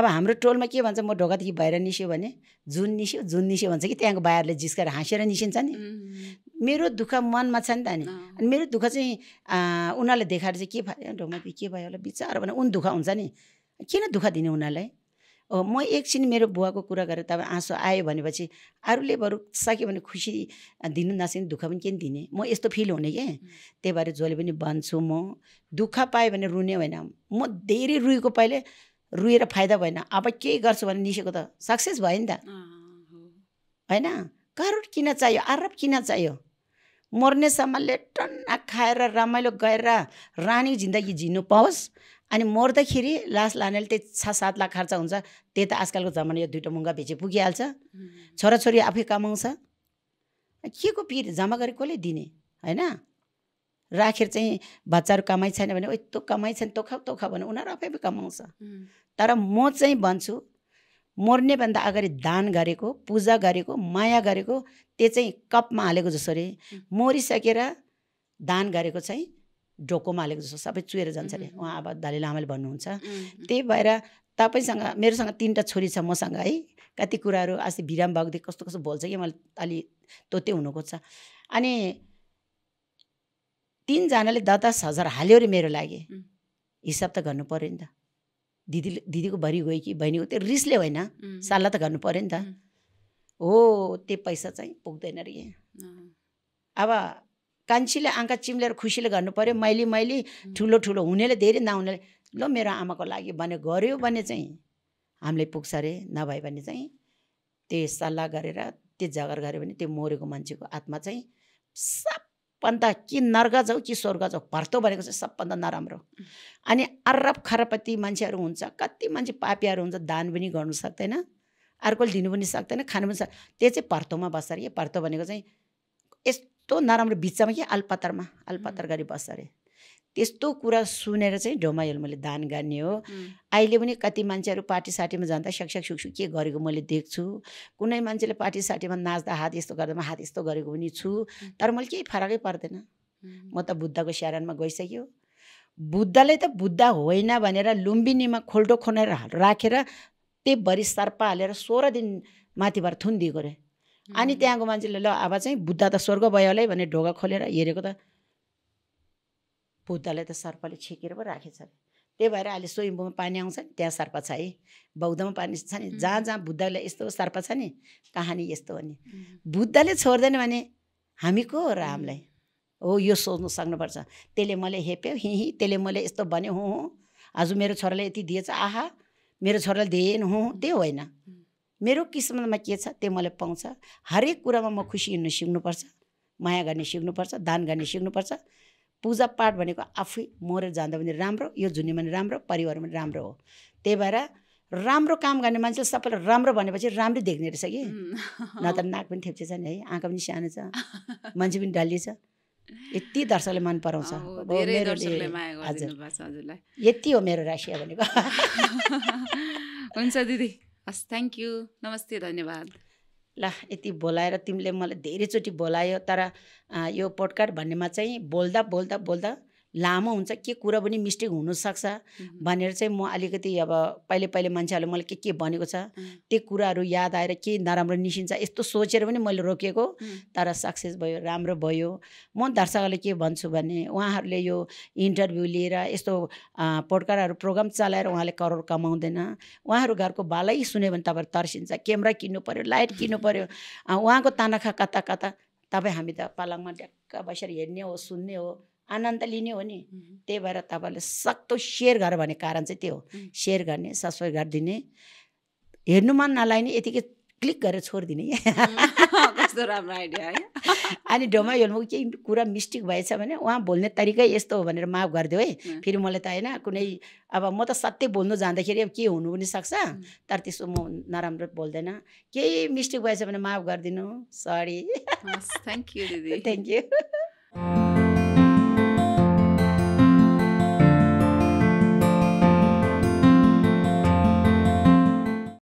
अब हाम्रो टोलमा के भन्छ म ढोकादेखि बाहिर निस्यो भने जुन निस्यो जुन निस्यो भन्छ कि त्यहाँको बाहिरले जिस्केर हाँसेर निस्किन्छ नि मेरो दुःख मनमा छ नि त नि अनि मेरो दुःख चाहिँ उनीहरूले देखाएर चाहिँ के भयो ढोकमा के भयो होला बिचार भने उन दुःख हुन्छ नि किन दुःख दिने उनीहरूलाई हो म एकछिन मेरो बुवाको कुरा गरेर तपाईँ आँसु आयो भनेपछि अरूले बरु सक्यो भने खुसी दिनु नसक्ने दुःख पनि किन दिने म यस्तो फिल हुने क्या त्यही भएर जसले पनि भन्छु म दुःख पाएँ भने रुने होइन म धेरै रुएको पहिले रुएर फाइदा भएन अब केही गर्छु भने निस्केको त सक्सेस भयो नि त होइन करोड किन चाहियो अरब किन चाहियो मर्नेसम्मले टन्ना खाएर रमाइलो गएर रानी जिन्दगी जिन्नु पाओस् अनि मर्दाखेरि लास लानेले त्यही छ सात लाख खर्च हुन्छ त्यही त आजकलको जमाना यो दुइटा मुङ्गा बेचे पुगिहाल्छ छोराछोरी आफै कमाउँछ के को पिर जम्मा गरी कसले दिने होइन राखेर चाहिँ बच्चाहरू कमाइ छैन भने ओइ तँ कमाइ छैन तोखा तोख भने उनीहरू आफै कमाउँछ तर म चाहिँ भन्छु मर्ने भन्दा अगाडि दान गरेको पूजा गरेको माया गरेको त्यो चाहिँ कपमा हालेको जसरी मरिसकेर दान गरेको चाहिँ डोकोमा हालेको जस्तो सबै चुहेर जान्छ अरे उहाँ अब दाले लामाले भन्नुहुन्छ त्यही भएर तपाईँसँग मेरोसँग तिनवटा छोरी छ मसँग है कति कुराहरू अस्ति बिराम भएको कस्तो कस्तो बोल्छ कि मलाई अलि तोते हुनु खोज्छ अनि तिनजनाले दस दस हजार हाल्यो अरे मेरो लागि हिसाब त गर्नु पऱ्यो नि त दिदीले दिदीको भरि गयो कि बहिनीको त्यो रिसले होइन सल्लाह त गर्नु पऱ्यो नि त हो त्यो पैसा चाहिँ पुग्दैन रे अब कान्छीले आँखा चिम्लेर खुसीले गर्नु पऱ्यो मैले मैले ठुलो ठुलो हुनेले धेरै नहुनेले ल मेरो आमाको लागि भने गऱ्यो भने चाहिँ हामीले पुग्छ अरे नभए भने चाहिँ त्यो सल्लाह गरेर त्यो जगर गऱ्यो भने त्यो मरेको मान्छेको आत्मा चाहिँ सबभन्दा कि नर्ग जाऊ कि स्वर्ग जाऊ भर्तो भनेको चाहिँ सबभन्दा नराम्रो अनि अरब खरपति मान्छेहरू हुन्छ कति मान्छे पापियाहरू हुन्छ दान पनि गर्नु सक्दैन अर्कोले दिनु पनि सक्दैन खानु पनि सक् त्यो चाहिँ भर्तोमा बस्छ अरे भर्तो भनेको चाहिँ कस्तो नराम्रो बिचमा कि आलपातरमा आलपातर गरी बस्छ अरे त्यस्तो कुरा सुनेर चाहिँ ढोमाइल मैले दान गर्ने हो अहिले पनि कति मान्छेहरू पार्टी साटीमा जाँदा स्याक्स्याक सुक्सु के गरेको मैले देख्छु कुनै मान्छेले पार्टी साटीमा नाच्दा हात यस्तो गर्दामा हात यस्तो गरेको पनि छु तर मैले केही फरकै पर्दैन म त बुद्धको स्यारानमा गइसक्यो बुद्धले त बुद्ध होइन भनेर लुम्बिनीमा खोल्टो खोनेर राखेर भरि सर्पा हालेर सोह्र दिन माथिबाट थुनिदिएको रे अनि त्यहाँको मान्छेले ल अब चाहिँ बुद्ध त स्वर्ग भयो होला है भने ढोका खोलेर हेरेको त बुद्धलाई त सर्पले छेकेर पो राखेछ अरे त्यही भएर अहिले स्वयम्भूमा पानी आउँछ नि त्यहाँ सर्प छ है बौद्धमा पानी छ नि जहाँ जहाँ बुद्धलाई यस्तो सर्प छ नि कहानी यस्तो हो नि बुद्धले छोड्दैन भने हामी को हो र हामीलाई हो यो सोच्नु सक्नुपर्छ त्यसले मलाई हेप्यो हिँ त्यसले मैले यस्तो भन्यो हुँ हुँ आज मेरो छोरालाई यति दिएछ आहा मेरो छोरालाई दिएन हुँ त्यो होइन मेरो किस्मतमा के छ त्यो मलाई पाउँछ हरेक कुरामा म खुसी हिँड्नु सिक्नुपर्छ माया गर्ने सिक्नुपर्छ दान गर्ने सिक्नुपर्छ पूजापाठ भनेको आफै मरेर जाँदा पनि राम्रो यो झुनीमा भने राम्रो परिवार पनि राम्रो हो त्यही भएर राम्रो काम गर्ने मान्छे सबैलाई राम्रो भनेपछि राम्रै देख्ने रहेछ कि न त नाक पनि थेप्चे नि है आँखा पनि सानो छ मान्छे पनि डल्ली छ यति दर्शकले मन पराउँछ हजुर यति हो मेरो राशिया भनेको हुन्छ दिदी हस् थ्याङ्क यू नमस्ते धन्यवाद ला यति बोलाएर तिमीले मलाई धेरैचोटि बोलायो तर यो पोडकास्ट भन्नेमा चाहिँ बोल्दा बोल्दा बोल्दा लामो हुन्छ के कुरा पनि मिस्टेक हुनसक्छ भनेर चाहिँ म अलिकति अब पहिले पहिले मान्छेहरूले मलाई के के भनेको छ त्यो कुराहरू याद आएर के नराम्रो निस्किन्छ यस्तो सोचेर पनि मैले रोकेको तर सक्सेस भयो राम्रो भयो म दर्शकहरूले के भन्छु भने उहाँहरूले यो इन्टरभ्यू लिएर यस्तो पोडकारहरू प्रोग्राम चलाएर उहाँले करोड कमाउँदैन उहाँहरू घरको बालै सुन्यो भने तपाईँहरू तर्सिन्छ क्यामेरा किन्नु पऱ्यो लाइट किन्नु पऱ्यो उहाँको तानाखा कता कता तपाईँ हामी त पालाङमा ढ्याक्क बसेर हेर्ने हो सुन्ने हो आनन्द लिने हो नि त्यही भएर तपाईँले सक्दो सेयर गर भन्ने कारण चाहिँ त्यो हो सेयर गर्ने सब्सक्राइब गरिदिने हेर्नु मन नलाग्ने यतिकै क्लिक गरेर छोडिदिने कस्तो राम्रो आइडिया है अनि ढोमा हेल्नुको केही कुरा मिस्टेक भएछ भने उहाँ बोल्ने तरिकै यस्तो हो भनेर माफ गरिदियो है फेरि मलाई त होइन कुनै अब म त सत्य बोल्नु जाँदाखेरि अब के हुनु पनि सक्छ तर त्यसो म नराम्रो बोल्दैन केही मिस्टेक भएछ भने माफ गरिदिनु सरी थ्याङ्क यू दिदी थ्याङ्क यू